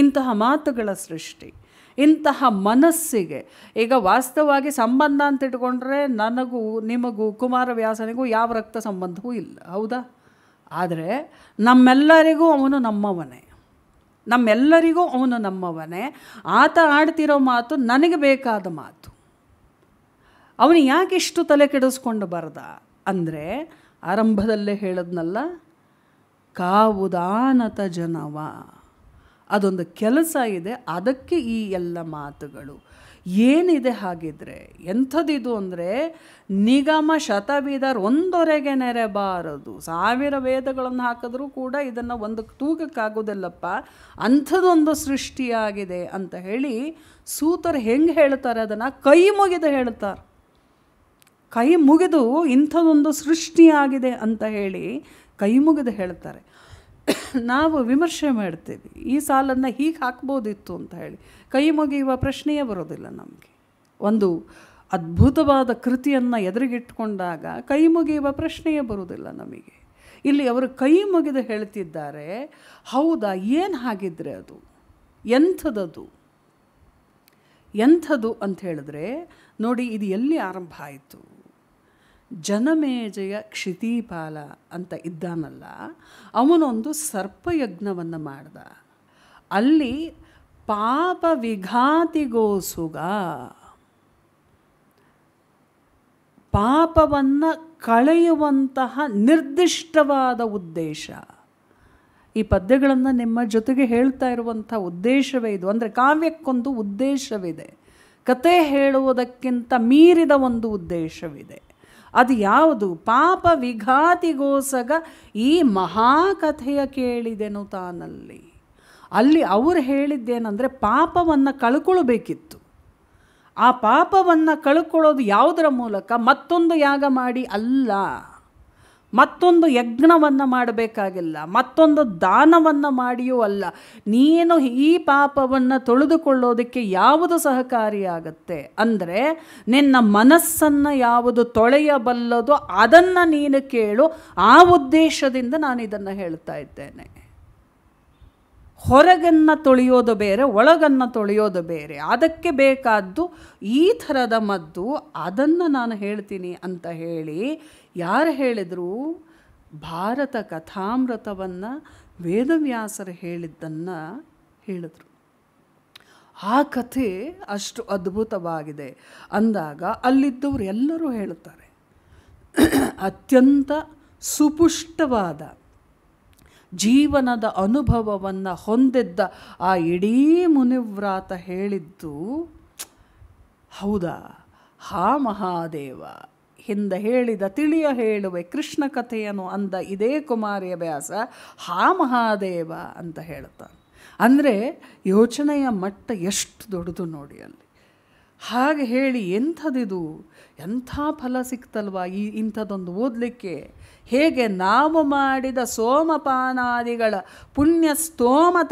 ಇಂತಹ ಮಾತುಗಳ ಸೃಷ್ಟಿ ಇಂತಹ ಮನಸ್ಸಿಗೆ ಈಗ ವಾಸ್ತವವಾಗಿ ಸಂಬಂಧ ಅಂತ ಇಟ್ಕೊಂಡ್ರೆ ನನಗೂ ನಿಮಗೂ ಕುಮಾರವ್ಯಾಸನಿಗೂ ಯಾವ ರಕ್ತ ಸಂಬಂಧವೂ ಇಲ್ಲ ಹೌದಾ ಆದರೆ ನಮ್ಮೆಲ್ಲರಿಗೂ ಅವನು ನಮ್ಮವನೇ ನಮ್ಮೆಲ್ಲರಿಗೂ ಅವನು ನಮ್ಮವನೇ ಆತ ಆಡ್ತಿರೋ ಮಾತು ನನಗೆ ಬೇಕಾದ ಮಾತು ಅವನು ಯಾಕೆ ಇಷ್ಟು ತಲೆ ಕೆಡಿಸ್ಕೊಂಡು ಬರದ ಅಂದರೆ ಆರಂಭದಲ್ಲೇ ಹೇಳಿದ್ನಲ್ಲ ಕಾವುದಾನತ ಜನವ ಅದೊಂದು ಕೆಲಸ ಇದೆ ಅದಕ್ಕೆ ಈ ಎಲ್ಲ ಮಾತುಗಳು ಏನಿದೆ ಹಾಗಿದ್ರೆ ಎಂಥದ್ದಿದು ಅಂದರೆ ನಿಗಮ ಶತಬೀದರ್ ಒಂದೊರೆಗೆ ನೆರೆಬಾರದು ಸಾವಿರ ವೇದಗಳನ್ನು ಹಾಕಿದ್ರೂ ಕೂಡ ಇದನ್ನು ಒಂದು ತೂಕಕ್ಕಾಗೋದಿಲ್ಲಪ್ಪ ಅಂಥದ್ದೊಂದು ಸೃಷ್ಟಿಯಾಗಿದೆ ಅಂತ ಹೇಳಿ ಸೂತರು ಹೆಂಗೆ ಹೇಳ್ತಾರೆ ಅದನ್ನು ಕೈ ಮುಗಿದು ಹೇಳ್ತಾರೆ ಕೈ ಮುಗಿದು ಇಂಥದೊಂದು ಸೃಷ್ಟಿಯಾಗಿದೆ ಅಂತ ಹೇಳಿ ಕೈ ಮುಗಿದು ಹೇಳ್ತಾರೆ ನಾವು ವಿಮರ್ಶೆ ಮಾಡ್ತೇವೆ ಈ ಸಾಲನ್ನು ಹೀಗೆ ಹಾಕ್ಬೋದಿತ್ತು ಅಂತ ಹೇಳಿ ಕೈ ಮುಗಿಯುವ ಪ್ರಶ್ನೆಯೇ ಬರೋದಿಲ್ಲ ನಮಗೆ ಒಂದು ಅದ್ಭುತವಾದ ಕೃತಿಯನ್ನು ಎದುರಿಗಿಟ್ಕೊಂಡಾಗ ಕೈ ಮುಗಿಯುವ ಪ್ರಶ್ನೆಯೇ ಬರುವುದಿಲ್ಲ ನಮಗೆ ಇಲ್ಲಿ ಅವರು ಕೈ ಮುಗಿದು ಹೇಳ್ತಿದ್ದಾರೆ ಹೌದಾ ಏನು ಹಾಗಿದ್ರೆ ಅದು ಎಂಥದದು ಎಂಥದ್ದು ಅಂತ ಹೇಳಿದ್ರೆ ನೋಡಿ ಇದು ಎಲ್ಲಿ ಆರಂಭ ಆಯಿತು ಜನಮೇಜಯ ಕ್ಷಿತಿಪಾಲ ಅಂತ ಇದ್ದಾನಲ್ಲ ಅವನೊಂದು ಸರ್ಪಯಜ್ಞವನ್ನು ಮಾಡ್ದ ಅಲ್ಲಿ ಪಾಪ ವಿಘಾತಿಗೋಸುಗ ಪಾಪವನ್ನು ಕಳೆಯುವಂತಹ ನಿರ್ದಿಷ್ಟವಾದ ಉದ್ದೇಶ ಈ ಪದ್ಯಗಳನ್ನು ನಿಮ್ಮ ಜೊತೆಗೆ ಹೇಳ್ತಾ ಇರುವಂಥ ಉದ್ದೇಶವೇ ಇದು ಅಂದರೆ ಕಾವ್ಯಕ್ಕೊಂದು ಉದ್ದೇಶವಿದೆ ಕತೆ ಹೇಳುವುದಕ್ಕಿಂತ ಮೀರಿದ ಒಂದು ಉದ್ದೇಶವಿದೆ ಅದು ಯಾವುದು ಪಾಪ ವಿಘಾತಿಗೋಸಗ ಈ ಮಹಾಕಥೆಯ ಕೇಳಿದೆನು ತಾನಲ್ಲಿ ಅಲ್ಲಿ ಅವರು ಹೇಳಿದ್ದೇನೆಂದರೆ ಪಾಪವನ್ನು ಕಳ್ಕೊಳ್ಬೇಕಿತ್ತು ಆ ಪಾಪವನ್ನು ಕಳ್ಕೊಳ್ಳೋದು ಯಾವುದರ ಮೂಲಕ ಮತ್ತೊಂದು ಯಾಗ ಮಾಡಿ ಅಲ್ಲ ಮತ್ತೊಂದು ಯಜ್ಞವನ್ನು ಮಾಡಬೇಕಾಗಿಲ್ಲ ಮತ್ತೊಂದು ದಾನವನ್ನು ಮಾಡಿಯೂ ಅಲ್ಲ ನೀನು ಈ ಪಾಪವನ್ನು ತೊಳೆದುಕೊಳ್ಳೋದಕ್ಕೆ ಯಾವುದು ಸಹಕಾರಿಯಾಗುತ್ತೆ ಅಂದರೆ ನಿನ್ನ ಮನಸ್ಸನ್ನು ಯಾವುದು ತೊಳೆಯಬಲ್ಲದೋ ಅದನ್ನು ನೀನು ಕೇಳು ಆ ಉದ್ದೇಶದಿಂದ ನಾನು ಇದನ್ನು ಹೇಳ್ತಾ ಇದ್ದೇನೆ ಹೊರಗನ್ನು ತೊಳೆಯೋದು ಬೇರೆ ಒಳಗನ್ನು ತೊಳೆಯೋದು ಬೇರೆ ಅದಕ್ಕೆ ಬೇಕಾದ್ದು ಈ ಥರದ ಮದ್ದು ಅದನ್ನು ನಾನು ಹೇಳ್ತೀನಿ ಅಂತ ಹೇಳಿ ಯಾರು ಹೇಳಿದರು ಭಾರತ ಕಥಾಮೃತವನ್ನು ವೇದವ್ಯಾಸರು ಹೇಳಿದ್ದನ್ನು ಹೇಳಿದರು ಆ ಕಥೆ ಅಷ್ಟು ಅದ್ಭುತವಾಗಿದೆ ಅಂದಾಗ ಅಲ್ಲಿದ್ದವರು ಎಲ್ಲರೂ ಹೇಳುತ್ತಾರೆ ಅತ್ಯಂತ ಸುಪುಷ್ಟವಾದ ಜೀವನದ ಅನುಭವವನ್ನು ಹೊಂದಿದ್ದ ಆ ಇಡೀ ಮುನಿವ್ರಾತ ಹೇಳಿದ್ದು ಹೌದಾ ಹಾ ಮಹಾದೇವ ಹಿಂದ ಹೇಳಿದ ತಿಳಿಯ ಹೇಳುವೆ ಕೃಷ್ಣ ಕಥೆಯನ್ನು ಅಂದ ಇದೇ ಕುಮಾರಿಯ ವ್ಯಾಸ ಹಾ ಮಹಾದೇವ ಅಂತ ಹೇಳ್ತಾನೆ ಅಂದರೆ ಯೋಚನೆಯ ಮಟ್ಟ ಎಷ್ಟು ದೊಡ್ಡದು ನೋಡಿ ಅಲ್ಲಿ ಹಾಗೆ ಹೇಳಿ ಎಂಥದಿದು ಎಂಥ ಫಲ ಸಿಕ್ತಲ್ವಾ ಈ ಇಂಥದ್ದೊಂದು ಓದಲಿಕ್ಕೆ ಹೇಗೆ ನಾವು ಮಾಡಿದ ಸೋಮಪಾನಾದಿಗಳ ಪುಣ್ಯ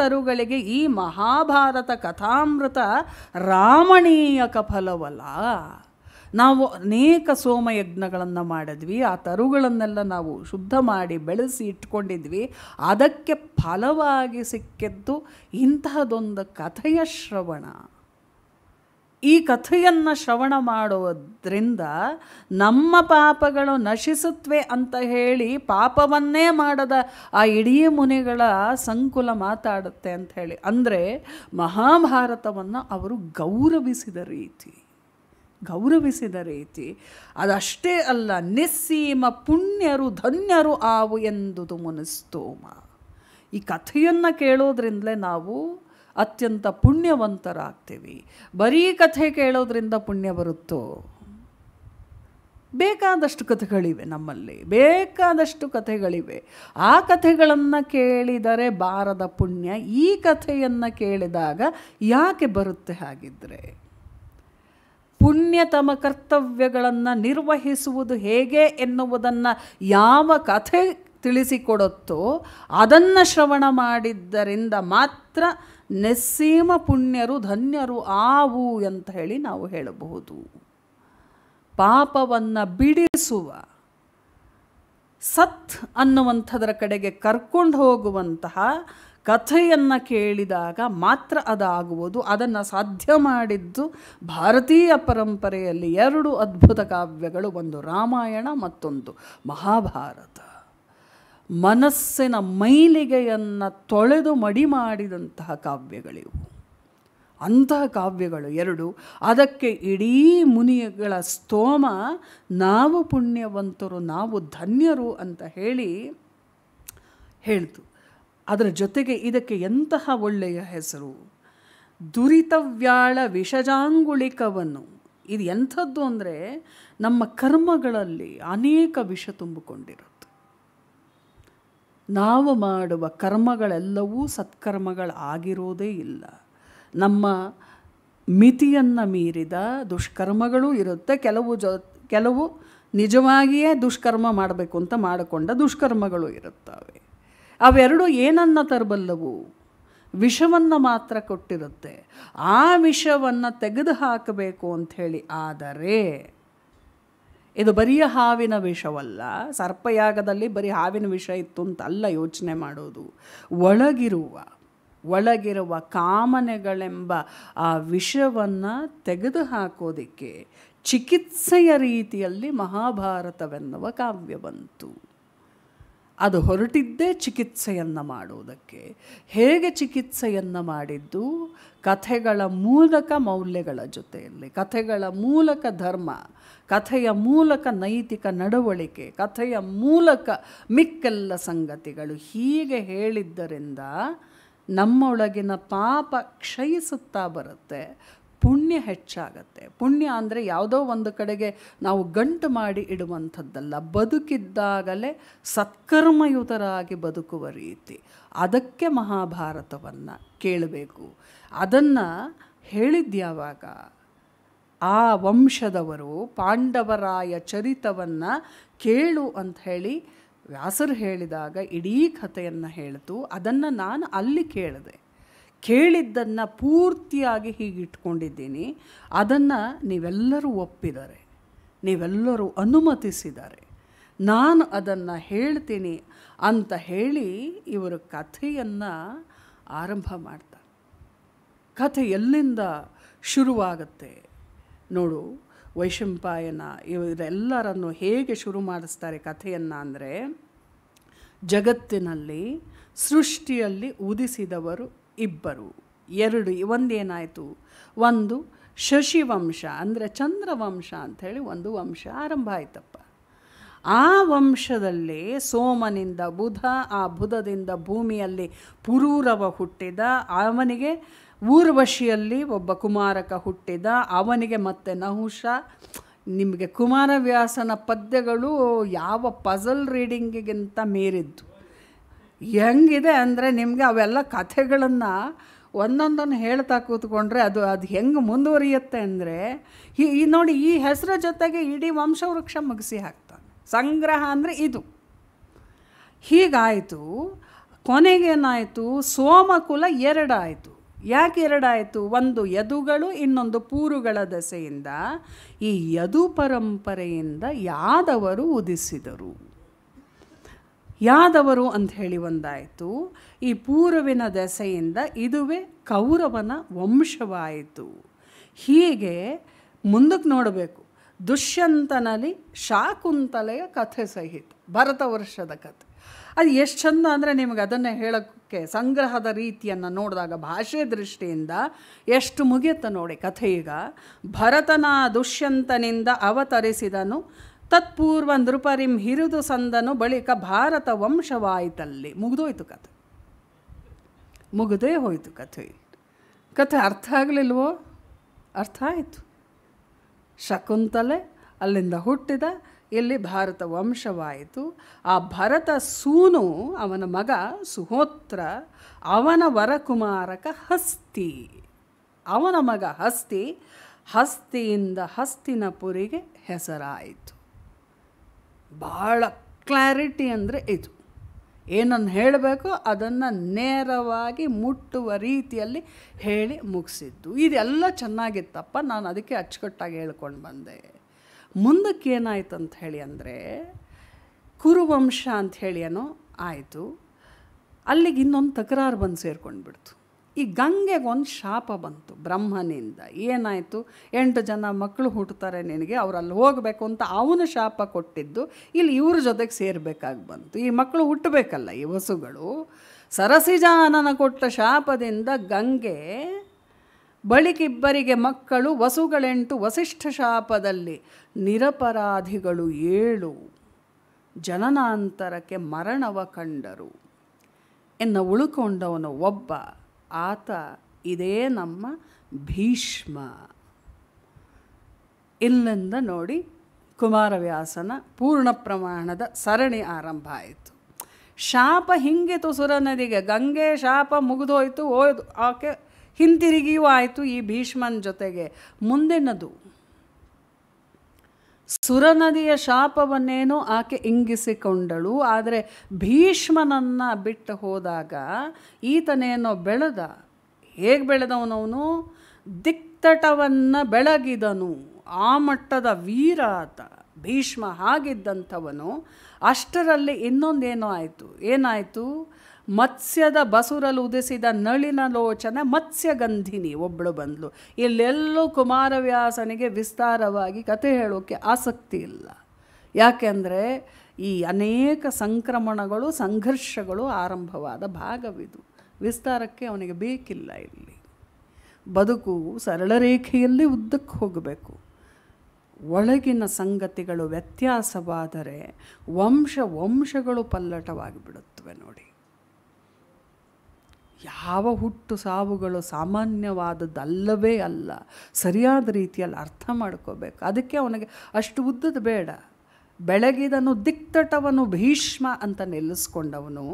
ತರುಗಳಿಗೆ ಈ ಮಹಾಭಾರತ ಕಥಾಮೃತ ರಾಮಣೀಯಕ ಫಲವಲ್ಲ ನಾವು ಅನೇಕ ಸೋಮಯಜ್ಞಗಳನ್ನು ಮಾಡಿದ್ವಿ ಆ ತರುಗಳನ್ನೆಲ್ಲ ನಾವು ಶುದ್ಧ ಮಾಡಿ ಬೆಳೆಸಿ ಇಟ್ಕೊಂಡಿದ್ವಿ ಅದಕ್ಕೆ ಫಲವಾಗಿ ಸಿಕ್ಕಿದ್ದು ಇಂತಹದೊಂದು ಕಥೆಯ ಶ್ರವಣ ಈ ಕಥೆಯನ್ನು ಶ್ರವಣ ಮಾಡೋದ್ರಿಂದ ನಮ್ಮ ಪಾಪಗಳು ನಶಿಸುತ್ತವೆ ಅಂತ ಹೇಳಿ ಪಾಪವನ್ನೇ ಮಾಡದ ಆ ಇಡೀ ಮುನಿಗಳ ಸಂಕುಲ ಮಾತಾಡುತ್ತೆ ಅಂತ ಹೇಳಿ ಅಂದರೆ ಮಹಾಭಾರತವನ್ನು ಅವರು ಗೌರವಿಸಿದ ರೀತಿ ಗೌರವಿಸಿದ ರೀತಿ ಅದಷ್ಟೇ ಅಲ್ಲ ನಿಸ್ಸೀಮ ಪುಣ್ಯರು ಧನ್ಯರು ಆವು ಎಂದುದು ಮುನಿಸ್ತೋಮ ಈ ಕಥೆಯನ್ನು ಕೇಳೋದ್ರಿಂದಲೇ ನಾವು ಅತ್ಯಂತ ಪುಣ್ಯವಂತರಾಗ್ತೀವಿ ಬರೀ ಕಥೆ ಕೇಳೋದ್ರಿಂದ ಪುಣ್ಯ ಬರುತ್ತೋ ಬೇಕಾದಷ್ಟು ಕಥೆಗಳಿವೆ ನಮ್ಮಲ್ಲಿ ಬೇಕಾದಷ್ಟು ಕಥೆಗಳಿವೆ ಆ ಕಥೆಗಳನ್ನು ಕೇಳಿದರೆ ಬಾರದ ಪುಣ್ಯ ಈ ಕಥೆಯನ್ನು ಕೇಳಿದಾಗ ಯಾಕೆ ಬರುತ್ತೆ ಹಾಗಿದ್ದರೆ ಪುಣ್ಯ ತಮ್ಮ ಕರ್ತವ್ಯಗಳನ್ನು ನಿರ್ವಹಿಸುವುದು ಹೇಗೆ ಎನ್ನುವುದನ್ನು ಯಾವ ಕಥೆ ತಿಳಿಸಿಕೊಡುತ್ತೋ ಅದನ್ನು ಶ್ರವಣ ಮಾಡಿದ್ದರಿಂದ ಮಾತ್ರ ನೆಸ್ಸೀಮ ಪುಣ್ಯರು ಧನ್ಯರು ಆವು ಅಂತ ಹೇಳಿ ನಾವು ಹೇಳಬಹುದು ಪಾಪವನ್ನು ಬಿಡಿಸುವ ಸತ್ ಅನ್ನುವಂಥದರ ಕಡೆಗೆ ಕರ್ಕೊಂಡು ಹೋಗುವಂತಹ ಕಥೆಯನ್ನು ಕೇಳಿದಾಗ ಮಾತ್ರ ಅದಾಗುವುದು ಅದನ್ನು ಸಾಧ್ಯ ಮಾಡಿದ್ದು ಭಾರತೀಯ ಪರಂಪರೆಯಲ್ಲಿ ಎರಡು ಅದ್ಭುತ ಕಾವ್ಯಗಳು ಒಂದು ರಾಮಾಯಣ ಮತ್ತೊಂದು ಮಹಾಭಾರತ ಮನಸ್ಸಿನ ಮೈಲಿಗೆಯನ್ನು ತೊಳೆದು ಮಡಿ ಮಾಡಿದಂತಹ ಕಾವ್ಯಗಳಿವು ಅಂತಹ ಕಾವ್ಯಗಳು ಎರಡು ಅದಕ್ಕೆ ಇಡೀ ಮುನಿಗಳ ಸ್ತೋಮ ನಾವು ಪುಣ್ಯವಂತರು ನಾವು ಧನ್ಯರು ಅಂತ ಹೇಳಿ ಹೇಳ್ತು ಅದರ ಜೊತೆಗೆ ಇದಕ್ಕೆ ಎಂತಹ ಒಳ್ಳೆಯ ಹೆಸರು ದುರಿತವ್ಯಾಳ ವಿಷಜಾಂಗುಳಿಕವನ್ನು ಇದು ಎಂಥದ್ದು ಅಂದರೆ ನಮ್ಮ ಕರ್ಮಗಳಲ್ಲಿ ಅನೇಕ ವಿಷ ತುಂಬಿಕೊಂಡಿರು ನಾವು ಮಾಡುವ ಕರ್ಮಗಳೆಲ್ಲವೂ ಸತ್ಕರ್ಮಗಳಾಗಿರೋದೇ ಇಲ್ಲ ನಮ್ಮ ಮಿತಿಯನ್ನು ಮೀರಿದ ದುಷ್ಕರ್ಮಗಳು ಇರುತ್ತೆ ಕೆಲವು ಜೊ ಕೆಲವು ನಿಜವಾಗಿಯೇ ದುಷ್ಕರ್ಮ ಮಾಡಬೇಕು ಅಂತ ಮಾಡಿಕೊಂಡ ದುಷ್ಕರ್ಮಗಳು ಇರುತ್ತವೆ ಅವೆರಡು ಏನನ್ನು ತರಬಲ್ಲವು ವಿಷವನ್ನು ಮಾತ್ರ ಕೊಟ್ಟಿರುತ್ತೆ ಆ ವಿಷವನ್ನು ತೆಗೆದುಹಾಕಬೇಕು ಹಾಕಬೇಕು ಅಂಥೇಳಿ ಆದರೆ ಇದು ಬರೀ ಹಾವಿನ ವಿಷವಲ್ಲ ಸರ್ಪಯಾಗದಲ್ಲಿ ಬರೀ ಹಾವಿನ ವಿಷ ಇತ್ತು ಅಂತ ಅಲ್ಲ ಯೋಚನೆ ಮಾಡೋದು ಒಳಗಿರುವ ಒಳಗಿರುವ ಕಾಮನೆಗಳೆಂಬ ಆ ವಿಷವನ್ನು ತೆಗೆದುಹಾಕೋದಕ್ಕೆ ಚಿಕಿತ್ಸೆಯ ರೀತಿಯಲ್ಲಿ ಮಹಾಭಾರತವೆನ್ನುವ ಕಾವ್ಯ ಬಂತು ಅದು ಹೊರಟಿದ್ದೇ ಚಿಕಿತ್ಸೆಯನ್ನು ಮಾಡುವುದಕ್ಕೆ ಹೇಗೆ ಚಿಕಿತ್ಸೆಯನ್ನು ಮಾಡಿದ್ದು ಕಥೆಗಳ ಮೂಲಕ ಮೌಲ್ಯಗಳ ಜೊತೆಯಲ್ಲಿ ಕಥೆಗಳ ಮೂಲಕ ಧರ್ಮ ಕಥೆಯ ಮೂಲಕ ನೈತಿಕ ನಡವಳಿಕೆ ಕಥೆಯ ಮೂಲಕ ಮಿಕ್ಕೆಲ್ಲ ಸಂಗತಿಗಳು ಹೀಗೆ ಹೇಳಿದ್ದರಿಂದ ನಮ್ಮೊಳಗಿನ ಪಾಪ ಕ್ಷಯಿಸುತ್ತಾ ಬರುತ್ತೆ ಪುಣ್ಯ ಹೆಚ್ಚಾಗತ್ತೆ ಪುಣ್ಯ ಅಂದರೆ ಯಾವುದೋ ಒಂದು ಕಡೆಗೆ ನಾವು ಗಂಟು ಮಾಡಿ ಇಡುವಂಥದ್ದಲ್ಲ ಬದುಕಿದ್ದಾಗಲೇ ಸತ್ಕರ್ಮಯುತರಾಗಿ ಬದುಕುವ ರೀತಿ ಅದಕ್ಕೆ ಮಹಾಭಾರತವನ್ನು ಕೇಳಬೇಕು ಅದನ್ನು ಹೇಳಿದ್ಯಾವಾಗ ಆ ವಂಶದವರು ಪಾಂಡವರಾಯ ಚರಿತವನ್ನು ಕೇಳು ಅಂತ ಹೇಳಿ ವ್ಯಾಸರು ಹೇಳಿದಾಗ ಇಡೀ ಕಥೆಯನ್ನು ಹೇಳಿತು ಅದನ್ನು ನಾನು ಅಲ್ಲಿ ಕೇಳಿದೆ ಕೇಳಿದ್ದನ್ನು ಪೂರ್ತಿಯಾಗಿ ಹೀಗಿಟ್ಕೊಂಡಿದ್ದೀನಿ ಅದನ್ನು ನೀವೆಲ್ಲರೂ ಒಪ್ಪಿದ್ದಾರೆ ನೀವೆಲ್ಲರೂ ಅನುಮತಿಸಿದ್ದಾರೆ ನಾನು ಅದನ್ನು ಹೇಳ್ತೀನಿ ಅಂತ ಹೇಳಿ ಇವರು ಕಥೆಯನ್ನು ಆರಂಭ ಮಾಡ್ತಾರೆ ಕಥೆ ಎಲ್ಲಿಂದ ಶುರುವಾಗುತ್ತೆ ನೋಡು ವೈಶಂಪಾಯನ ಇವರೆಲ್ಲರನ್ನು ಹೇಗೆ ಶುರು ಮಾಡಿಸ್ತಾರೆ ಕಥೆಯನ್ನು ಅಂದರೆ ಜಗತ್ತಿನಲ್ಲಿ ಸೃಷ್ಟಿಯಲ್ಲಿ ಉದಿಸಿದವರು ಇಬ್ಬರು ಎರಡು ಒಂದೇನಾಯಿತು ಒಂದು ಶಶಿವಂಶ ಅಂದರೆ ಚಂದ್ರವಂಶ ಅಂಥೇಳಿ ಒಂದು ವಂಶ ಆರಂಭ ಆಯ್ತಪ್ಪ ಆ ವಂಶದಲ್ಲಿ ಸೋಮನಿಂದ ಬುಧ ಆ ಬುಧದಿಂದ ಭೂಮಿಯಲ್ಲಿ ಪುರೂರವ ಹುಟ್ಟಿದ ಅವನಿಗೆ ಊರ್ವಶಿಯಲ್ಲಿ ಒಬ್ಬ ಕುಮಾರಕ ಹುಟ್ಟಿದ ಅವನಿಗೆ ಮತ್ತೆ ನಹುಷ ನಿಮಗೆ ಕುಮಾರವ್ಯಾಸನ ಪದ್ಯಗಳು ಯಾವ ಪಜಲ್ ರೀಡಿಂಗಿಗಿಂತ ಮೀರಿದ್ದು ಹೆಂಗಿದೆ ಅಂದರೆ ನಿಮಗೆ ಅವೆಲ್ಲ ಕಥೆಗಳನ್ನು ಒಂದೊಂದನ್ನು ಹೇಳ್ತಾ ಕೂತ್ಕೊಂಡ್ರೆ ಅದು ಅದು ಹೆಂಗೆ ಮುಂದುವರಿಯುತ್ತೆ ಅಂದರೆ ಈ ನೋಡಿ ಈ ಹೆಸರ ಜೊತೆಗೆ ಇಡೀ ವಂಶವೃಕ್ಷ ಮುಗಿಸಿ ಹಾಕ್ತಾನೆ ಸಂಗ್ರಹ ಅಂದರೆ ಇದು ಹೀಗಾಯಿತು ಕೊನೆಗೇನಾಯಿತು ಸೋಮಕುಲ ಎರಡಾಯಿತು ಯಾಕೆ ಎರಡಾಯಿತು ಒಂದು ಯದುಗಳು ಇನ್ನೊಂದು ಪೂರುಗಳ ದಸೆಯಿಂದ ಈ ಯದು ಪರಂಪರೆಯಿಂದ ಯಾದವರು ಉದಿಸಿದರು ಯಾದವರು ಅಂತ ಹೇಳಿ ಒಂದಾಯಿತು ಈ ಪೂರ್ವಿನ ದೆಸೆಯಿಂದ ಇದುವೇ ಕೌರವನ ವಂಶವಾಯಿತು ಹೀಗೆ ಮುಂದಕ್ಕೆ ನೋಡಬೇಕು ದುಷ್ಯಂತನಲ್ಲಿ ಶಾಕುಂತಲೆಯ ಕಥೆ ಸಹಿತ ಭರತ ವರ್ಷದ ಕಥೆ ಅದು ಎಷ್ಟು ಚಂದ ಅಂದರೆ ನಿಮಗೆ ಅದನ್ನೇ ಹೇಳಕ್ಕೆ ಕ್ಕೆ ಸಂಗ್ರಹದ ರೀತಿಯನ್ನು ನೋಡಿದಾಗ ಭಾಷೆ ದೃಷ್ಟಿಯಿಂದ ಎಷ್ಟು ಮುಗಿಯುತ್ತ ನೋಡಿ ಕಥೆ ಈಗ ಭರತನ ದುಷ್ಯಂತನಿಂದ ಅವತರಿಸಿದನು ತತ್ಪೂರ್ವ ನೃಪರಿಂ ಹಿರಿದು ಸಂದನು ಬಳಿಕ ಭಾರತ ವಂಶವಾಯಿತಲ್ಲಿ ಮುಗಿದೋಯ್ತು ಕಥೆ ಮುಗಿದೇ ಹೋಯಿತು ಕಥೆ ಕಥೆ ಅರ್ಥ ಆಗಲಿಲ್ವೋ ಅರ್ಥ ಆಯಿತು ಶಕುಂತಲೆ ಅಲ್ಲಿಂದ ಹುಟ್ಟಿದ ಇಲ್ಲಿ ಭಾರತ ವಂಶವಾಯಿತು ಆ ಭರತ ಸೂನು ಅವನ ಮಗ ಸುಹೋತ್ರ ಅವನ ವರಕುಮಾರಕ ಹಸ್ತಿ ಅವನ ಮಗ ಹಸ್ತಿ ಹಸ್ತಿಯಿಂದ ಹಸ್ತಿನಪುರಿಗೆ ಹೆಸರಾಯಿತು ಭಾಳ ಕ್ಲಾರಿಟಿ ಅಂದರೆ ಇದು ಏನನ್ನು ಹೇಳಬೇಕು ಅದನ್ನು ನೇರವಾಗಿ ಮುಟ್ಟುವ ರೀತಿಯಲ್ಲಿ ಹೇಳಿ ಮುಗಿಸಿದ್ದು ಇದೆಲ್ಲ ಚೆನ್ನಾಗಿತ್ತಪ್ಪ ನಾನು ಅದಕ್ಕೆ ಅಚ್ಚುಕಟ್ಟಾಗಿ ಹೇಳ್ಕೊಂಡು ಬಂದೆ ಮುಂದಕ್ಕೆ ಏನಾಯಿತು ಅಂತ ಹೇಳಿ ಅಂದರೆ ಕುರುವಂಶ ಅಂಥೇಳಿ ಏನೋ ಆಯಿತು ಅಲ್ಲಿಗೆ ಇನ್ನೊಂದು ತಕರಾರು ಬಂದು ಸೇರ್ಕೊಂಡು ಬಿಡ್ತು ಈ ಗಂಗೆಗೆ ಒಂದು ಶಾಪ ಬಂತು ಬ್ರಹ್ಮನಿಂದ ಏನಾಯಿತು ಎಂಟು ಜನ ಮಕ್ಕಳು ಹುಟ್ಟುತ್ತಾರೆ ನಿನಗೆ ಅವರಲ್ಲಿ ಹೋಗಬೇಕು ಅಂತ ಅವನು ಶಾಪ ಕೊಟ್ಟಿದ್ದು ಇಲ್ಲಿ ಇವ್ರ ಜೊತೆಗೆ ಸೇರಬೇಕಾಗಿ ಬಂತು ಈ ಮಕ್ಕಳು ಹುಟ್ಟಬೇಕಲ್ಲ ಈ ವಸುಗಳು ಸರಸಿಜಾನನ ಕೊಟ್ಟ ಶಾಪದಿಂದ ಗಂಗೆ ಬಳಿಕಿಬ್ಬರಿಗೆ ಮಕ್ಕಳು ವಸುಗಳೆಂಟು ವಸಿಷ್ಠ ಶಾಪದಲ್ಲಿ ನಿರಪರಾಧಿಗಳು ಏಳು ಜನನಾಂತರಕ್ಕೆ ಮರಣವ ಕಂಡರು ಎನ್ನ ಉಳುಕೊಂಡವನು ಒಬ್ಬ ಆತ ಇದೇ ನಮ್ಮ ಭೀಷ್ಮ ಇಲ್ಲಿಂದ ನೋಡಿ ಕುಮಾರವ್ಯಾಸನ ಪೂರ್ಣ ಪ್ರಮಾಣದ ಸರಣಿ ಆರಂಭ ಆಯಿತು ಶಾಪ ಹಿಂಗಿತು ನದಿಗೆ ಗಂಗೆ ಶಾಪ ಮುಗಿದೋಯ್ತು ಓದು ಆಕೆ ಹಿಂತಿರುಗಿಯೂ ಆಯಿತು ಈ ಭೀಷ್ಮನ ಜೊತೆಗೆ ಮುಂದಿನದು ಸುರನದಿಯ ಶಾಪವನ್ನೇನೋ ಆಕೆ ಇಂಗಿಸಿಕೊಂಡಳು ಆದರೆ ಭೀಷ್ಮನನ್ನು ಬಿಟ್ಟು ಹೋದಾಗ ಈತನೇನೋ ಬೆಳೆದ ಹೇಗೆ ಬೆಳೆದವನವನು ದಿಕ್ತಟವನ್ನು ಬೆಳಗಿದನು ಆ ಮಟ್ಟದ ವೀರ ಆತ ಭೀಷ್ಮ ಹಾಗಿದ್ದಂಥವನು ಅಷ್ಟರಲ್ಲಿ ಇನ್ನೊಂದೇನೋ ಆಯಿತು ಏನಾಯಿತು ಮತ್ಸ್ಯದ ಬಸುರಲು ಉದಿಸಿದ ನಳಿನ ಲೋಚನ ಮತ್ಸ್ಯಗಂಧಿನಿ ಒಬ್ಬಳು ಬಂದಳು ಇಲ್ಲೆಲ್ಲೂ ಕುಮಾರವ್ಯಾಸನಿಗೆ ವಿಸ್ತಾರವಾಗಿ ಕತೆ ಹೇಳೋಕ್ಕೆ ಆಸಕ್ತಿ ಇಲ್ಲ ಯಾಕೆಂದರೆ ಈ ಅನೇಕ ಸಂಕ್ರಮಣಗಳು ಸಂಘರ್ಷಗಳು ಆರಂಭವಾದ ಭಾಗವಿದು ವಿಸ್ತಾರಕ್ಕೆ ಅವನಿಗೆ ಬೇಕಿಲ್ಲ ಇಲ್ಲಿ ಬದುಕು ಸರಳ ರೇಖೆಯಲ್ಲಿ ಉದ್ದಕ್ಕೆ ಹೋಗಬೇಕು ಒಳಗಿನ ಸಂಗತಿಗಳು ವ್ಯತ್ಯಾಸವಾದರೆ ವಂಶ ವಂಶಗಳು ಪಲ್ಲಟವಾಗಿ ಬಿಡುತ್ತವೆ ನೋಡಿ ಯಾವ ಹುಟ್ಟು ಸಾವುಗಳು ಸಾಮಾನ್ಯವಾದದ್ದಲ್ಲವೇ ಅಲ್ಲ ಸರಿಯಾದ ರೀತಿಯಲ್ಲಿ ಅರ್ಥ ಮಾಡ್ಕೋಬೇಕು ಅದಕ್ಕೆ ಅವನಿಗೆ ಅಷ್ಟು ಉದ್ದದ ಬೇಡ ಬೆಳಗಿದನು ದಿಕ್ತಟವನು ಭೀಷ್ಮ ಅಂತ ನಿಲ್ಲಿಸ್ಕೊಂಡವನು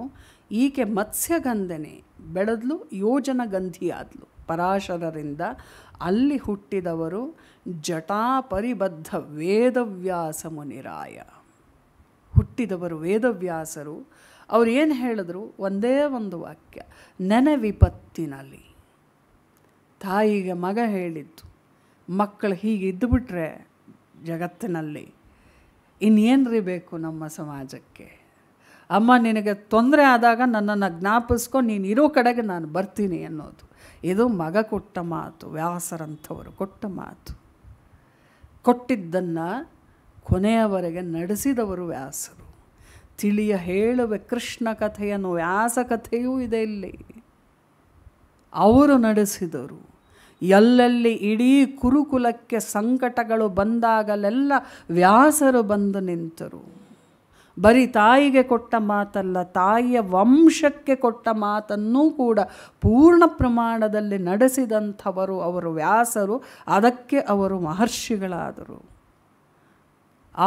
ಈಕೆ ಮತ್ಸ್ಯಗಂಧನೆ ಬೆಳೆದ್ಲು ಯೋಜನಗಂಧಿಯಾದ್ಲು ಪರಾಶರರಿಂದ ಅಲ್ಲಿ ಹುಟ್ಟಿದವರು ಜಟಾಪರಿಬದ್ಧ ವೇದವ್ಯಾಸ ಮುನಿರಾಯ ಹುಟ್ಟಿದವರು ವೇದವ್ಯಾಸರು ಅವ್ರು ಏನು ಹೇಳಿದ್ರು ಒಂದೇ ಒಂದು ವಾಕ್ಯ ನೆನೆ ವಿಪತ್ತಿನಲ್ಲಿ ತಾಯಿಗೆ ಮಗ ಹೇಳಿದ್ದು ಮಕ್ಕಳು ಹೀಗೆ ಇದ್ದುಬಿಟ್ರೆ ಜಗತ್ತಿನಲ್ಲಿ ಇನ್ನೇನ್ರಿ ಬೇಕು ನಮ್ಮ ಸಮಾಜಕ್ಕೆ ಅಮ್ಮ ನಿನಗೆ ತೊಂದರೆ ಆದಾಗ ನನ್ನನ್ನು ಜ್ಞಾಪಿಸ್ಕೊ ನೀನು ಇರೋ ಕಡೆಗೆ ನಾನು ಬರ್ತೀನಿ ಅನ್ನೋದು ಇದು ಮಗ ಕೊಟ್ಟ ಮಾತು ವ್ಯಾಸರಂಥವರು ಕೊಟ್ಟ ಮಾತು ಕೊಟ್ಟಿದ್ದನ್ನು ಕೊನೆಯವರೆಗೆ ನಡೆಸಿದವರು ವ್ಯಾಸರು ತಿಳಿಯ ಹೇಳುವೆ ಕೃಷ್ಣ ಕಥೆಯನ್ನು ವ್ಯಾಸ ಕಥೆಯೂ ಇದೆ ಇಲ್ಲಿ ಅವರು ನಡೆಸಿದರು ಎಲ್ಲೆಲ್ಲಿ ಇಡೀ ಕುರುಕುಲಕ್ಕೆ ಸಂಕಟಗಳು ಬಂದಾಗಲೆಲ್ಲ ವ್ಯಾಸರು ಬಂದು ನಿಂತರು ಬರೀ ತಾಯಿಗೆ ಕೊಟ್ಟ ಮಾತಲ್ಲ ತಾಯಿಯ ವಂಶಕ್ಕೆ ಕೊಟ್ಟ ಮಾತನ್ನೂ ಕೂಡ ಪೂರ್ಣ ಪ್ರಮಾಣದಲ್ಲಿ ನಡೆಸಿದಂಥವರು ಅವರು ವ್ಯಾಸರು ಅದಕ್ಕೆ ಅವರು ಮಹರ್ಷಿಗಳಾದರು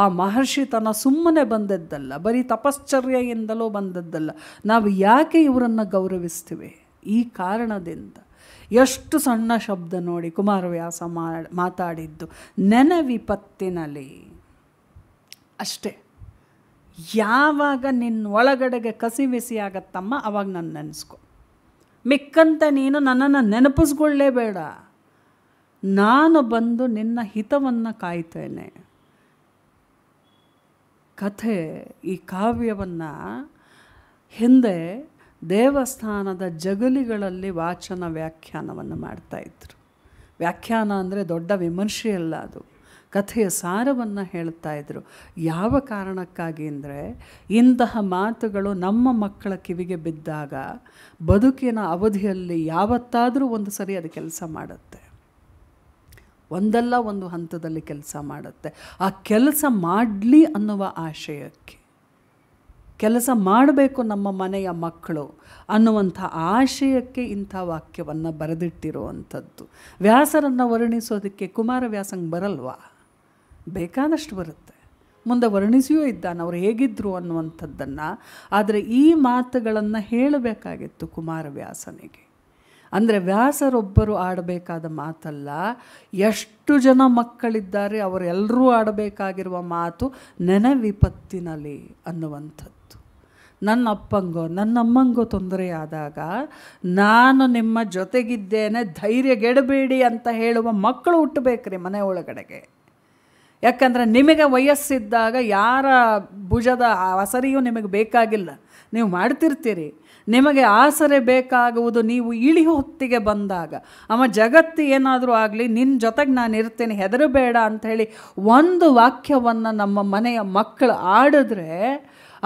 ಆ ಮಹರ್ಷಿ ತನ್ನ ಸುಮ್ಮನೆ ಬಂದದ್ದಲ್ಲ ಬರೀ ತಪಶ್ಚರ್ಯೆಯಿಂದಲೂ ಬಂದದ್ದಲ್ಲ ನಾವು ಯಾಕೆ ಇವರನ್ನು ಗೌರವಿಸ್ತೀವಿ ಈ ಕಾರಣದಿಂದ ಎಷ್ಟು ಸಣ್ಣ ಶಬ್ದ ನೋಡಿ ಕುಮಾರವ್ಯಾಸ ಮಾತಾಡಿದ್ದು ನೆನವಿಪತ್ತಿನಲ್ಲಿ ಅಷ್ಟೇ ಯಾವಾಗ ನಿನ್ನ ಒಳಗಡೆಗೆ ಕಸಿವಿಸಿ ಆಗತ್ತಮ್ಮ ಅವಾಗ ನಾನು ನೆನೆಸ್ಕೊ ಮಿಕ್ಕಂತ ನೀನು ನನ್ನನ್ನು ನೆನಪಿಸ್ಕೊಳ್ಳೇಬೇಡ ನಾನು ಬಂದು ನಿನ್ನ ಹಿತವನ್ನು ಕಾಯ್ತೇನೆ ಕಥೆ ಈ ಕಾವ್ಯವನ್ನು ಹಿಂದೆ ದೇವಸ್ಥಾನದ ಜಗಲಿಗಳಲ್ಲಿ ವಾಚನ ವ್ಯಾಖ್ಯಾನವನ್ನು ಮಾಡ್ತಾಯಿದ್ರು ವ್ಯಾಖ್ಯಾನ ಅಂದರೆ ದೊಡ್ಡ ವಿಮರ್ಶೆಯಲ್ಲ ಅದು ಕಥೆಯ ಸಾರವನ್ನು ಹೇಳ್ತಾ ಇದ್ದರು ಯಾವ ಕಾರಣಕ್ಕಾಗಿ ಅಂದರೆ ಇಂತಹ ಮಾತುಗಳು ನಮ್ಮ ಮಕ್ಕಳ ಕಿವಿಗೆ ಬಿದ್ದಾಗ ಬದುಕಿನ ಅವಧಿಯಲ್ಲಿ ಯಾವತ್ತಾದರೂ ಒಂದು ಸರಿ ಅದು ಕೆಲಸ ಮಾಡುತ್ತೆ ಒಂದಲ್ಲ ಒಂದು ಹಂತದಲ್ಲಿ ಕೆಲಸ ಮಾಡುತ್ತೆ ಆ ಕೆಲಸ ಮಾಡಲಿ ಅನ್ನುವ ಆಶಯಕ್ಕೆ ಕೆಲಸ ಮಾಡಬೇಕು ನಮ್ಮ ಮನೆಯ ಮಕ್ಕಳು ಅನ್ನುವಂಥ ಆಶಯಕ್ಕೆ ಇಂಥ ವಾಕ್ಯವನ್ನು ಬರೆದಿಟ್ಟಿರುವಂಥದ್ದು ವ್ಯಾಸರನ್ನು ವರ್ಣಿಸೋದಕ್ಕೆ ಕುಮಾರ ಬರಲ್ವಾ ಬೇಕಾದಷ್ಟು ಬರುತ್ತೆ ಮುಂದೆ ವರ್ಣಿಸಿಯೂ ಇದ್ದಾನೆ ಅವರು ಹೇಗಿದ್ದರು ಅನ್ನುವಂಥದ್ದನ್ನು ಆದರೆ ಈ ಮಾತುಗಳನ್ನು ಹೇಳಬೇಕಾಗಿತ್ತು ಕುಮಾರವ್ಯಾಸನಿಗೆ ಅಂದರೆ ವ್ಯಾಸರೊಬ್ಬರು ಆಡಬೇಕಾದ ಮಾತಲ್ಲ ಎಷ್ಟು ಜನ ಮಕ್ಕಳಿದ್ದಾರೆ ಅವರೆಲ್ಲರೂ ಆಡಬೇಕಾಗಿರುವ ಮಾತು ನೆನವಿಪತ್ತಿನಲ್ಲಿ ಅನ್ನುವಂಥದ್ದು ನನ್ನ ಅಪ್ಪಂಗೋ ನನ್ನ ಅಮ್ಮಂಗೋ ತೊಂದರೆ ನಾನು ನಿಮ್ಮ ಜೊತೆಗಿದ್ದೇನೆ ಧೈರ್ಯಗೆಡಬೇಡಿ ಅಂತ ಹೇಳುವ ಮಕ್ಕಳು ಹುಟ್ಟಬೇಕ್ರಿ ಮನೆ ಒಳಗಡೆಗೆ ಯಾಕಂದರೆ ನಿಮಗೆ ವಯಸ್ಸಿದ್ದಾಗ ಯಾರ ಭುಜದ ಆ ನಿಮಗೆ ಬೇಕಾಗಿಲ್ಲ ನೀವು ಮಾಡ್ತಿರ್ತೀರಿ ನಿಮಗೆ ಆಸರೆ ಬೇಕಾಗುವುದು ನೀವು ಇಳಿ ಹೊತ್ತಿಗೆ ಬಂದಾಗ ಅವ ಜಗತ್ತು ಏನಾದರೂ ಆಗಲಿ ನಿನ್ನ ಜೊತೆಗೆ ನಾನು ಇರ್ತೇನೆ ಹೆದರಬೇಡ ಅಂತ ಹೇಳಿ ಒಂದು ವಾಕ್ಯವನ್ನು ನಮ್ಮ ಮನೆಯ ಮಕ್ಕಳು ಆಡಿದ್ರೆ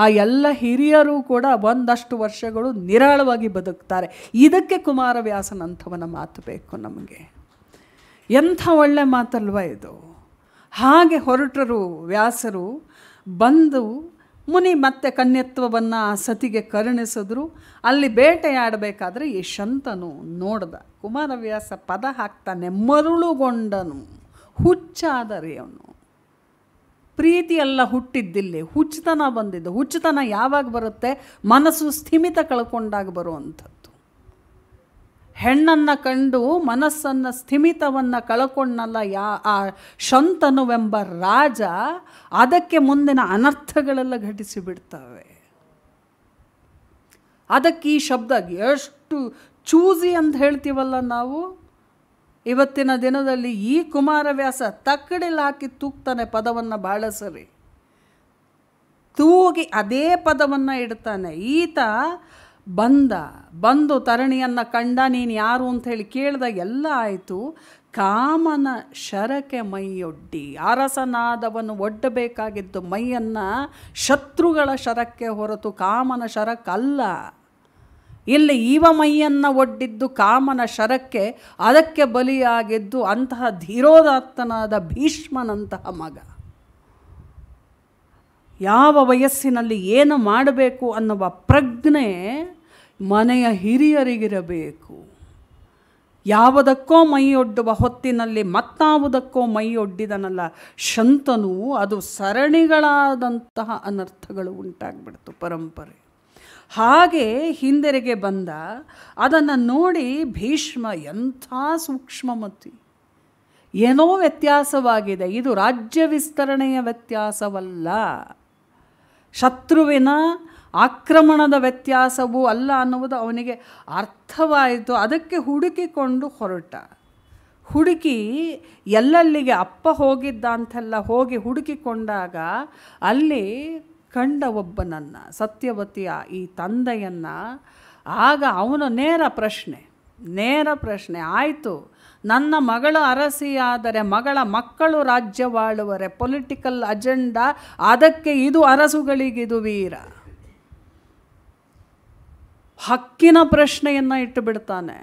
ಆ ಎಲ್ಲ ಹಿರಿಯರು ಕೂಡ ಒಂದಷ್ಟು ವರ್ಷಗಳು ನಿರಾಳವಾಗಿ ಬದುಕ್ತಾರೆ ಇದಕ್ಕೆ ಕುಮಾರವ್ಯಾಸನಂಥವನ ಮಾತು ಬೇಕು ನಮಗೆ ಎಂಥ ಒಳ್ಳೆ ಮಾತಲ್ವ ಇದು ಹಾಗೆ ಹೊರಟರು ವ್ಯಾಸರು ಬಂದು ಮುನಿ ಮತ್ತೆ ಕನ್ಯತ್ವವನ್ನು ಆ ಸತಿಗೆ ಕರುಣಿಸಿದ್ರು ಅಲ್ಲಿ ಬೇಟೆಯಾಡಬೇಕಾದ್ರೆ ಈ ಶಂತನು ನೋಡ್ದ ಕುಮಾರವ್ಯಾಸ ಪದ ಹಾಕ್ತಾನೆ ಮರುಳುಗೊಂಡನು ಹುಚ್ಚಾದರೆ ಅವನು ಪ್ರೀತಿಯೆಲ್ಲ ಹುಟ್ಟಿದ್ದಿಲ್ಲಿ ಹುಚ್ಚತನ ಬಂದಿದ್ದು ಹುಚ್ಚತನ ಯಾವಾಗ ಬರುತ್ತೆ ಮನಸ್ಸು ಸ್ಥಿಮಿತ ಕಳ್ಕೊಂಡಾಗ ಬರುವಂಥದ್ದು ಹೆಣ್ಣನ್ನು ಕಂಡು ಮನಸ್ಸನ್ನು ಸ್ಥಿಮಿತವನ್ನು ಕಳ್ಕೊಂಡಲ್ಲ ಯಾ ಆ ಶಂತನುವೆಂಬ ರಾಜ ಅದಕ್ಕೆ ಮುಂದಿನ ಅನರ್ಥಗಳೆಲ್ಲ ಘಟಿಸಿಬಿಡ್ತವೆ ಅದಕ್ಕೆ ಈ ಶಬ್ದ ಎಷ್ಟು ಚೂಸಿ ಅಂತ ಹೇಳ್ತೀವಲ್ಲ ನಾವು ಇವತ್ತಿನ ದಿನದಲ್ಲಿ ಈ ಕುಮಾರವ್ಯಾಸ ತಕ್ಕಡಿಲ್ ಹಾಕಿ ತೂಗ್ತಾನೆ ಪದವನ್ನು ಬಹಳ ಸರಿ ತೂಗಿ ಅದೇ ಪದವನ್ನು ಇಡ್ತಾನೆ ಈತ ಬಂದ ಬಂದು ತರಣಿಯನ್ನು ಕಂಡ ನೀನು ಯಾರು ಅಂಥೇಳಿ ಕೇಳಿದಾಗ ಎಲ್ಲ ಆಯಿತು ಕಾಮನ ಶರಕ್ಕೆ ಮೈಯೊಡ್ಡಿ ಅರಸನಾದವನು ಒಡ್ಡಬೇಕಾಗಿದ್ದು ಮೈಯನ್ನು ಶತ್ರುಗಳ ಶರಕ್ಕೆ ಹೊರತು ಕಾಮನ ಶರಕ್ಕಲ್ಲ ಇಲ್ಲಿ ಈವ ಮೈಯನ್ನು ಒಡ್ಡಿದ್ದು ಕಾಮನ ಶರಕ್ಕೆ ಅದಕ್ಕೆ ಬಲಿಯಾಗಿದ್ದು ಅಂತಹ ಧೀರೋದಾತ್ತನಾದ ಭೀಷ್ಮನಂತಹ ಮಗ ಯಾವ ವಯಸ್ಸಿನಲ್ಲಿ ಏನು ಮಾಡಬೇಕು ಅನ್ನುವ ಪ್ರಜ್ಞೆ ಮನೆಯ ಹಿರಿಯರಿಗಿರಬೇಕು ಯಾವುದಕ್ಕೋ ಮೈಯೊಡ್ಡುವ ಹೊತ್ತಿನಲ್ಲಿ ಮತ್ತಾವುದಕ್ಕೋ ಮೈಯೊಡ್ಡಿದನಲ್ಲ ಶಂತನು ಅದು ಸರಣಿಗಳಾದಂತಹ ಅನರ್ಥಗಳು ಉಂಟಾಗ್ಬಿಡ್ತು ಪರಂಪರೆ ಹಾಗೆ ಹಿಂದೆರಿಗೆ ಬಂದ ಅದನ್ನು ನೋಡಿ ಭೀಷ್ಮ ಎಂಥ ಸೂಕ್ಷ್ಮಮತಿ ಏನೋ ವ್ಯತ್ಯಾಸವಾಗಿದೆ ಇದು ರಾಜ್ಯ ವಿಸ್ತರಣೆಯ ವ್ಯತ್ಯಾಸವಲ್ಲ ಶತ್ರುವಿನ ಆಕ್ರಮಣದ ವ್ಯತ್ಯಾಸವೂ ಅಲ್ಲ ಅನ್ನುವುದು ಅವನಿಗೆ ಅರ್ಥವಾಯಿತು ಅದಕ್ಕೆ ಹುಡುಕಿಕೊಂಡು ಹೊರಟ ಹುಡುಕಿ ಎಲ್ಲಲ್ಲಿಗೆ ಅಪ್ಪ ಹೋಗಿದ್ದ ಅಂತೆಲ್ಲ ಹೋಗಿ ಹುಡುಕಿಕೊಂಡಾಗ ಅಲ್ಲಿ ಕಂಡ ಒಬ್ಬನನ್ನು ಸತ್ಯವತಿಯ ಈ ತಂದೆಯನ್ನು ಆಗ ಅವನ ನೇರ ಪ್ರಶ್ನೆ ನೇರ ಪ್ರಶ್ನೆ ಆಯಿತು ನನ್ನ ಮಗಳ ಅರಸಿಯಾದರೆ ಮಗಳ ಮಕ್ಕಳು ರಾಜ್ಯವಾಳುವರೆ ಪೊಲಿಟಿಕಲ್ ಅಜೆಂಡಾ ಅದಕ್ಕೆ ಇದು ಅರಸುಗಳಿಗಿದು ವೀರ ಹಕ್ಕಿನ ಪ್ರಶ್ನೆಯನ್ನು ಬಿಡ್ತಾನೆ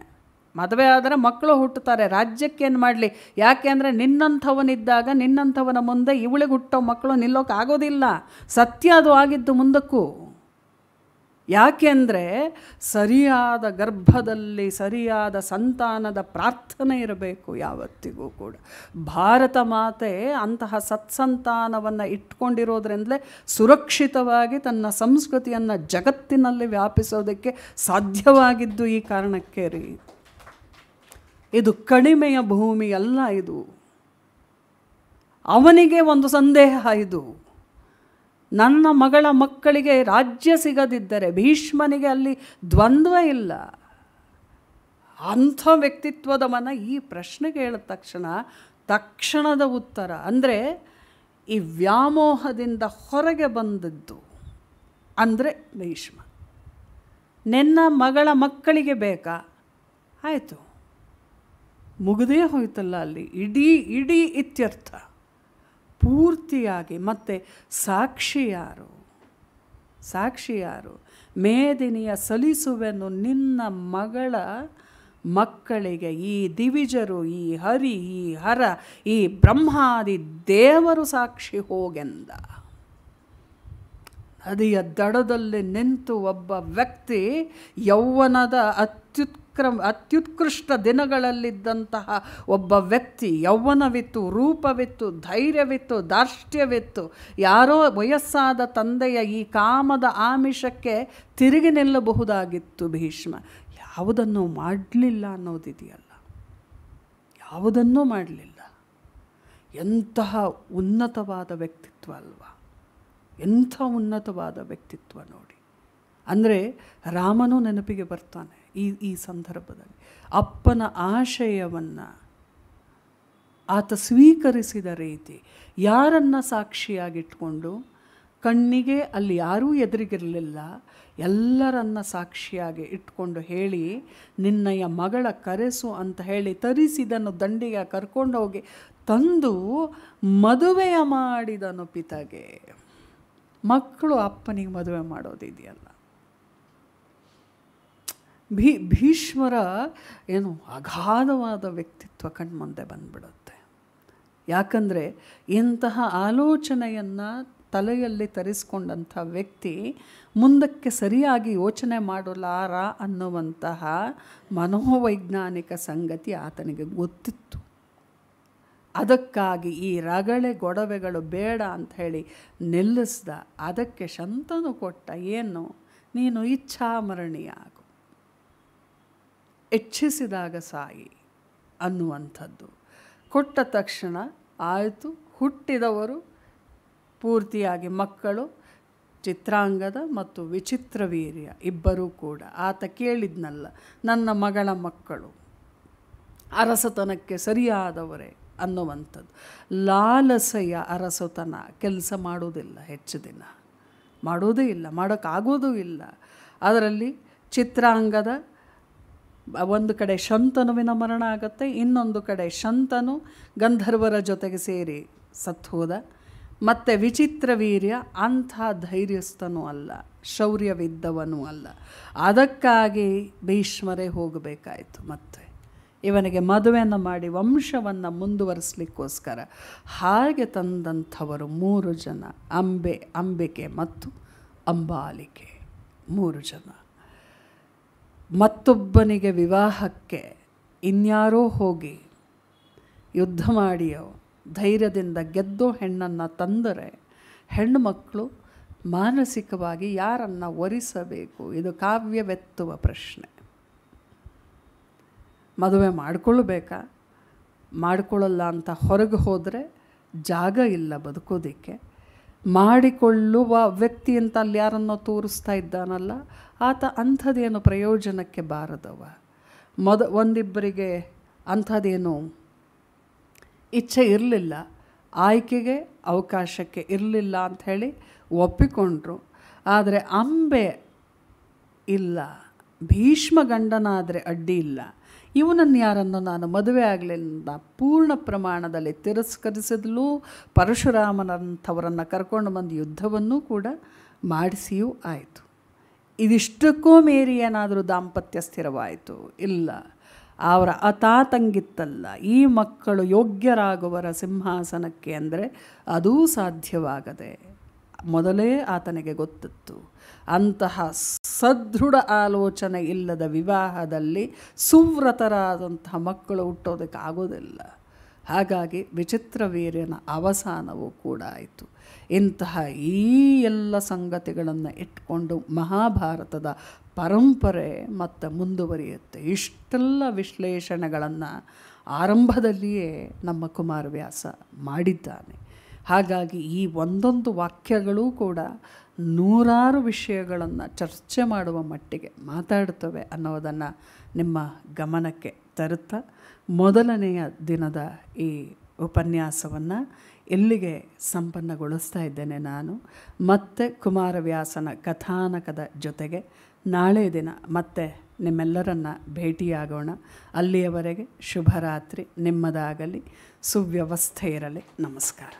ಮದುವೆ ಆದರೆ ಮಕ್ಕಳು ಹುಟ್ಟುತ್ತಾರೆ ರಾಜ್ಯಕ್ಕೇನು ಮಾಡಲಿ ಯಾಕೆಂದರೆ ನಿನ್ನಂಥವನಿದ್ದಾಗ ನಿನ್ನಂಥವನ ಮುಂದೆ ಇವಳಿಗೆ ಹುಟ್ಟೋ ಮಕ್ಕಳು ನಿಲ್ಲೋಕೆ ಆಗೋದಿಲ್ಲ ಸತ್ಯ ಅದು ಆಗಿದ್ದು ಮುಂದಕ್ಕೂ ಯಾಕೆಂದರೆ ಸರಿಯಾದ ಗರ್ಭದಲ್ಲಿ ಸರಿಯಾದ ಸಂತಾನದ ಪ್ರಾರ್ಥನೆ ಇರಬೇಕು ಯಾವತ್ತಿಗೂ ಕೂಡ ಭಾರತ ಮಾತೆ ಅಂತಹ ಸತ್ಸಂತಾನವನ್ನು ಇಟ್ಕೊಂಡಿರೋದ್ರಿಂದಲೇ ಸುರಕ್ಷಿತವಾಗಿ ತನ್ನ ಸಂಸ್ಕೃತಿಯನ್ನು ಜಗತ್ತಿನಲ್ಲಿ ವ್ಯಾಪಿಸೋದಕ್ಕೆ ಸಾಧ್ಯವಾಗಿದ್ದು ಈ ಕಾರಣಕ್ಕೆ ರೀ ಇದು ಕಡಿಮೆಯ ಭೂಮಿಯಲ್ಲ ಇದು ಅವನಿಗೆ ಒಂದು ಸಂದೇಹ ಇದು ನನ್ನ ಮಗಳ ಮಕ್ಕಳಿಗೆ ರಾಜ್ಯ ಸಿಗದಿದ್ದರೆ ಭೀಷ್ಮನಿಗೆ ಅಲ್ಲಿ ದ್ವಂದ್ವ ಇಲ್ಲ ಅಂಥ ವ್ಯಕ್ತಿತ್ವದ ಮನ ಈ ಪ್ರಶ್ನೆ ಕೇಳಿದ ತಕ್ಷಣ ತಕ್ಷಣದ ಉತ್ತರ ಅಂದರೆ ಈ ವ್ಯಾಮೋಹದಿಂದ ಹೊರಗೆ ಬಂದದ್ದು ಅಂದರೆ ಭೀಷ್ಮ ನಿನ್ನ ಮಗಳ ಮಕ್ಕಳಿಗೆ ಬೇಕಾ ಆಯಿತು ಮುಗದೇ ಹೋಯ್ತಲ್ಲ ಅಲ್ಲಿ ಇಡೀ ಇಡೀ ಇತ್ಯರ್ಥ ಪೂರ್ತಿಯಾಗಿ ಮತ್ತೆ ಸಾಕ್ಷಿಯಾರು ಸಾಕ್ಷಿಯಾರು ಮೇದಿನಿಯ ಸಲಿಸುವೆನು ನಿನ್ನ ಮಗಳ ಮಕ್ಕಳಿಗೆ ಈ ದಿವಿಜರು ಈ ಹರಿ ಈ ಹರ ಈ ಬ್ರಹ್ಮಾದಿ ದೇವರು ಸಾಕ್ಷಿ ಹೋಗೆಂದ ನದಿಯ ದಡದಲ್ಲಿ ನಿಂತು ಒಬ್ಬ ವ್ಯಕ್ತಿ ಯೌವನದ ಅತ್ಯುತ್ತ ಅತ್ಯುತ್ಕ್ರಮ ಅತ್ಯುತ್ಕೃಷ್ಟ ದಿನಗಳಲ್ಲಿದ್ದಂತಹ ಒಬ್ಬ ವ್ಯಕ್ತಿ ಯೌವನವಿತ್ತು ರೂಪವಿತ್ತು ಧೈರ್ಯವಿತ್ತು ದಾರ್ಷ್ಟ್ಯವಿತ್ತು ಯಾರೋ ವಯಸ್ಸಾದ ತಂದೆಯ ಈ ಕಾಮದ ಆಮಿಷಕ್ಕೆ ತಿರುಗಿ ನಿಲ್ಲಬಹುದಾಗಿತ್ತು ಭೀಷ್ಮ ಯಾವುದನ್ನು ಮಾಡಲಿಲ್ಲ ಅನ್ನೋದಿದೆಯಲ್ಲ ಯಾವುದನ್ನೂ ಮಾಡಲಿಲ್ಲ ಎಂತಹ ಉನ್ನತವಾದ ವ್ಯಕ್ತಿತ್ವ ಅಲ್ವಾ ಎಂಥ ಉನ್ನತವಾದ ವ್ಯಕ್ತಿತ್ವ ನೋಡಿ ಅಂದರೆ ರಾಮನು ನೆನಪಿಗೆ ಬರ್ತಾನೆ ಈ ಈ ಸಂದರ್ಭದಲ್ಲಿ ಅಪ್ಪನ ಆಶಯವನ್ನು ಆತ ಸ್ವೀಕರಿಸಿದ ರೀತಿ ಯಾರನ್ನು ಸಾಕ್ಷಿಯಾಗಿಟ್ಕೊಂಡು ಕಣ್ಣಿಗೆ ಅಲ್ಲಿ ಯಾರೂ ಎದುರಿಗಿರಲಿಲ್ಲ ಎಲ್ಲರನ್ನ ಸಾಕ್ಷಿಯಾಗಿ ಇಟ್ಕೊಂಡು ಹೇಳಿ ನಿನ್ನಯ ಮಗಳ ಕರೆಸು ಅಂತ ಹೇಳಿ ತರಿಸಿದನು ದಂಡಿಗೆ ಕರ್ಕೊಂಡು ಹೋಗಿ ತಂದು ಮದುವೆಯ ಮಾಡಿದನು ಪಿತಾಗೆ ಮಕ್ಕಳು ಅಪ್ಪನಿಗೆ ಮದುವೆ ಮಾಡೋದಿದೆಯಲ್ಲ ಭೀ ಭೀಷ್ಮರ ಏನು ಅಗಾಧವಾದ ವ್ಯಕ್ತಿತ್ವ ಕಣ್ಮುಂದೆ ಬಂದ್ಬಿಡುತ್ತೆ ಯಾಕಂದರೆ ಇಂತಹ ಆಲೋಚನೆಯನ್ನು ತಲೆಯಲ್ಲಿ ತರಿಸ್ಕೊಂಡಂಥ ವ್ಯಕ್ತಿ ಮುಂದಕ್ಕೆ ಸರಿಯಾಗಿ ಯೋಚನೆ ಮಾಡಲಾರ ಅನ್ನುವಂತಹ ಮನೋವೈಜ್ಞಾನಿಕ ಸಂಗತಿ ಆತನಿಗೆ ಗೊತ್ತಿತ್ತು ಅದಕ್ಕಾಗಿ ಈ ರಗಳೆ ಗೊಡವೆಗಳು ಬೇಡ ಅಂತ ಹೇಳಿ ನಿಲ್ಲಿಸ್ದ ಅದಕ್ಕೆ ಶಂತನು ಕೊಟ್ಟ ಏನು ನೀನು ಇಚ್ಛಾಮರಣೀಯ ಹೆಚ್ಚಿಸಿದಾಗ ಸಾಯಿ ಅನ್ನುವಂಥದ್ದು ಕೊಟ್ಟ ತಕ್ಷಣ ಆಯಿತು ಹುಟ್ಟಿದವರು ಪೂರ್ತಿಯಾಗಿ ಮಕ್ಕಳು ಚಿತ್ರಾಂಗದ ಮತ್ತು ವಿಚಿತ್ರ ವೀರ್ಯ ಇಬ್ಬರೂ ಕೂಡ ಆತ ಕೇಳಿದ್ನಲ್ಲ ನನ್ನ ಮಗಳ ಮಕ್ಕಳು ಅರಸತನಕ್ಕೆ ಸರಿಯಾದವರೇ ಅನ್ನುವಂಥದ್ದು ಲಾಲಸೆಯ ಅರಸತನ ಕೆಲಸ ಮಾಡುವುದಿಲ್ಲ ಹೆಚ್ಚು ದಿನ ಮಾಡೋದೇ ಇಲ್ಲ ಮಾಡೋಕ್ಕಾಗೋದೂ ಇಲ್ಲ ಅದರಲ್ಲಿ ಚಿತ್ರಾಂಗದ ಒಂದು ಕಡೆ ಶಂತನುವಿನ ಮರಣ ಆಗುತ್ತೆ ಇನ್ನೊಂದು ಕಡೆ ಶಂತನು ಗಂಧರ್ವರ ಜೊತೆಗೆ ಸೇರಿ ಸತ್ತು ಹೋದ ಮತ್ತು ವಿಚಿತ್ರ ವೀರ್ಯ ಅಂಥ ಧೈರ್ಯಸ್ಥನೂ ಅಲ್ಲ ಶೌರ್ಯವಿದ್ದವನೂ ಅಲ್ಲ ಅದಕ್ಕಾಗಿ ಭೀಷ್ಮರೇ ಹೋಗಬೇಕಾಯಿತು ಮತ್ತೆ ಇವನಿಗೆ ಮದುವೆಯನ್ನು ಮಾಡಿ ವಂಶವನ್ನು ಮುಂದುವರಿಸಲಿಕ್ಕೋಸ್ಕರ ಹಾಗೆ ತಂದಂಥವರು ಮೂರು ಜನ ಅಂಬೆ ಅಂಬಿಕೆ ಮತ್ತು ಅಂಬಾಲಿಕೆ ಮೂರು ಜನ ಮತ್ತೊಬ್ಬನಿಗೆ ವಿವಾಹಕ್ಕೆ ಇನ್ಯಾರೋ ಹೋಗಿ ಯುದ್ಧ ಮಾಡಿಯೋ ಧೈರ್ಯದಿಂದ ಗೆದ್ದೋ ಹೆಣ್ಣನ್ನು ತಂದರೆ ಹೆಣ್ಣುಮಕ್ಕಳು ಮಕ್ಕಳು ಮಾನಸಿಕವಾಗಿ ಯಾರನ್ನು ಒರಿಸಬೇಕು ಇದು ಕಾವ್ಯವೆತ್ತುವ ಪ್ರಶ್ನೆ ಮದುವೆ ಮಾಡಿಕೊಳ್ಬೇಕಾ ಮಾಡಿಕೊಳ್ಳಲ್ಲ ಅಂತ ಹೊರಗೆ ಹೋದರೆ ಜಾಗ ಇಲ್ಲ ಬದುಕೋದಕ್ಕೆ ಮಾಡಿಕೊಳ್ಳುವ ವ್ಯಕ್ತಿ ಅಂತ ಅಲ್ಲಿ ಯಾರನ್ನೋ ತೋರಿಸ್ತಾ ಇದ್ದಾನಲ್ಲ ಆತ ಅಂಥದ್ದೇನು ಪ್ರಯೋಜನಕ್ಕೆ ಬಾರದವ ಮೊದ ಒಂದಿಬ್ಬರಿಗೆ ಅಂಥದ್ದೇನು ಇಚ್ಛೆ ಇರಲಿಲ್ಲ ಆಯ್ಕೆಗೆ ಅವಕಾಶಕ್ಕೆ ಇರಲಿಲ್ಲ ಅಂಥೇಳಿ ಒಪ್ಪಿಕೊಂಡ್ರು ಆದರೆ ಅಂಬೆ ಇಲ್ಲ ಭೀಷ್ಮ ಗಂಡನಾದರೆ ಅಡ್ಡಿ ಇಲ್ಲ ಇವನನ್ನು ಯಾರನ್ನು ನಾನು ಮದುವೆ ಆಗಲಿಲ್ಲ ಪೂರ್ಣ ಪ್ರಮಾಣದಲ್ಲಿ ತಿರಸ್ಕರಿಸಿದ್ಲು ಪರಶುರಾಮನಂಥವರನ್ನು ಕರ್ಕೊಂಡು ಬಂದು ಯುದ್ಧವನ್ನೂ ಕೂಡ ಮಾಡಿಸಿಯೂ ಆಯಿತು ಇದಿಷ್ಟಕ್ಕೂ ಮೀರಿ ಏನಾದರೂ ದಾಂಪತ್ಯ ಸ್ಥಿರವಾಯಿತು ಇಲ್ಲ ಅವರ ಅತಾತಂಗಿತ್ತಲ್ಲ ಈ ಮಕ್ಕಳು ಯೋಗ್ಯರಾಗುವರ ಸಿಂಹಾಸನಕ್ಕೆ ಅಂದರೆ ಅದೂ ಸಾಧ್ಯವಾಗದೆ ಮೊದಲೇ ಆತನಿಗೆ ಗೊತ್ತಿತ್ತು ಅಂತಹ ಸದೃಢ ಆಲೋಚನೆ ಇಲ್ಲದ ವಿವಾಹದಲ್ಲಿ ಸುವ್ರತರಾದಂತಹ ಮಕ್ಕಳು ಹುಟ್ಟೋದಕ್ಕೆ ಆಗೋದಿಲ್ಲ ಹಾಗಾಗಿ ವಿಚಿತ್ರ ವೀರ್ಯನ ಅವಸಾನವೂ ಕೂಡ ಆಯಿತು ಇಂತಹ ಈ ಎಲ್ಲ ಸಂಗತಿಗಳನ್ನು ಇಟ್ಕೊಂಡು ಮಹಾಭಾರತದ ಪರಂಪರೆ ಮತ್ತು ಮುಂದುವರಿಯುತ್ತೆ ಇಷ್ಟೆಲ್ಲ ವಿಶ್ಲೇಷಣೆಗಳನ್ನು ಆರಂಭದಲ್ಲಿಯೇ ನಮ್ಮ ಕುಮಾರವ್ಯಾಸ ಮಾಡಿದ್ದಾನೆ ಹಾಗಾಗಿ ಈ ಒಂದೊಂದು ವಾಕ್ಯಗಳೂ ಕೂಡ ನೂರಾರು ವಿಷಯಗಳನ್ನು ಚರ್ಚೆ ಮಾಡುವ ಮಟ್ಟಿಗೆ ಮಾತಾಡ್ತವೆ ಅನ್ನೋದನ್ನು ನಿಮ್ಮ ಗಮನಕ್ಕೆ ತರುತ್ತಾ ಮೊದಲನೆಯ ದಿನದ ಈ ಉಪನ್ಯಾಸವನ್ನು ಇಲ್ಲಿಗೆ ಸಂಪನ್ನಗೊಳಿಸ್ತಾ ಇದ್ದೇನೆ ನಾನು ಮತ್ತೆ ಕುಮಾರವ್ಯಾಸನ ಕಥಾನಕದ ಜೊತೆಗೆ ನಾಳೆ ದಿನ ಮತ್ತೆ ನಿಮ್ಮೆಲ್ಲರನ್ನು ಭೇಟಿಯಾಗೋಣ ಅಲ್ಲಿಯವರೆಗೆ ಶುಭರಾತ್ರಿ ನಿಮ್ಮದಾಗಲಿ ಸುವ್ಯವಸ್ಥೆ ಇರಲಿ ನಮಸ್ಕಾರ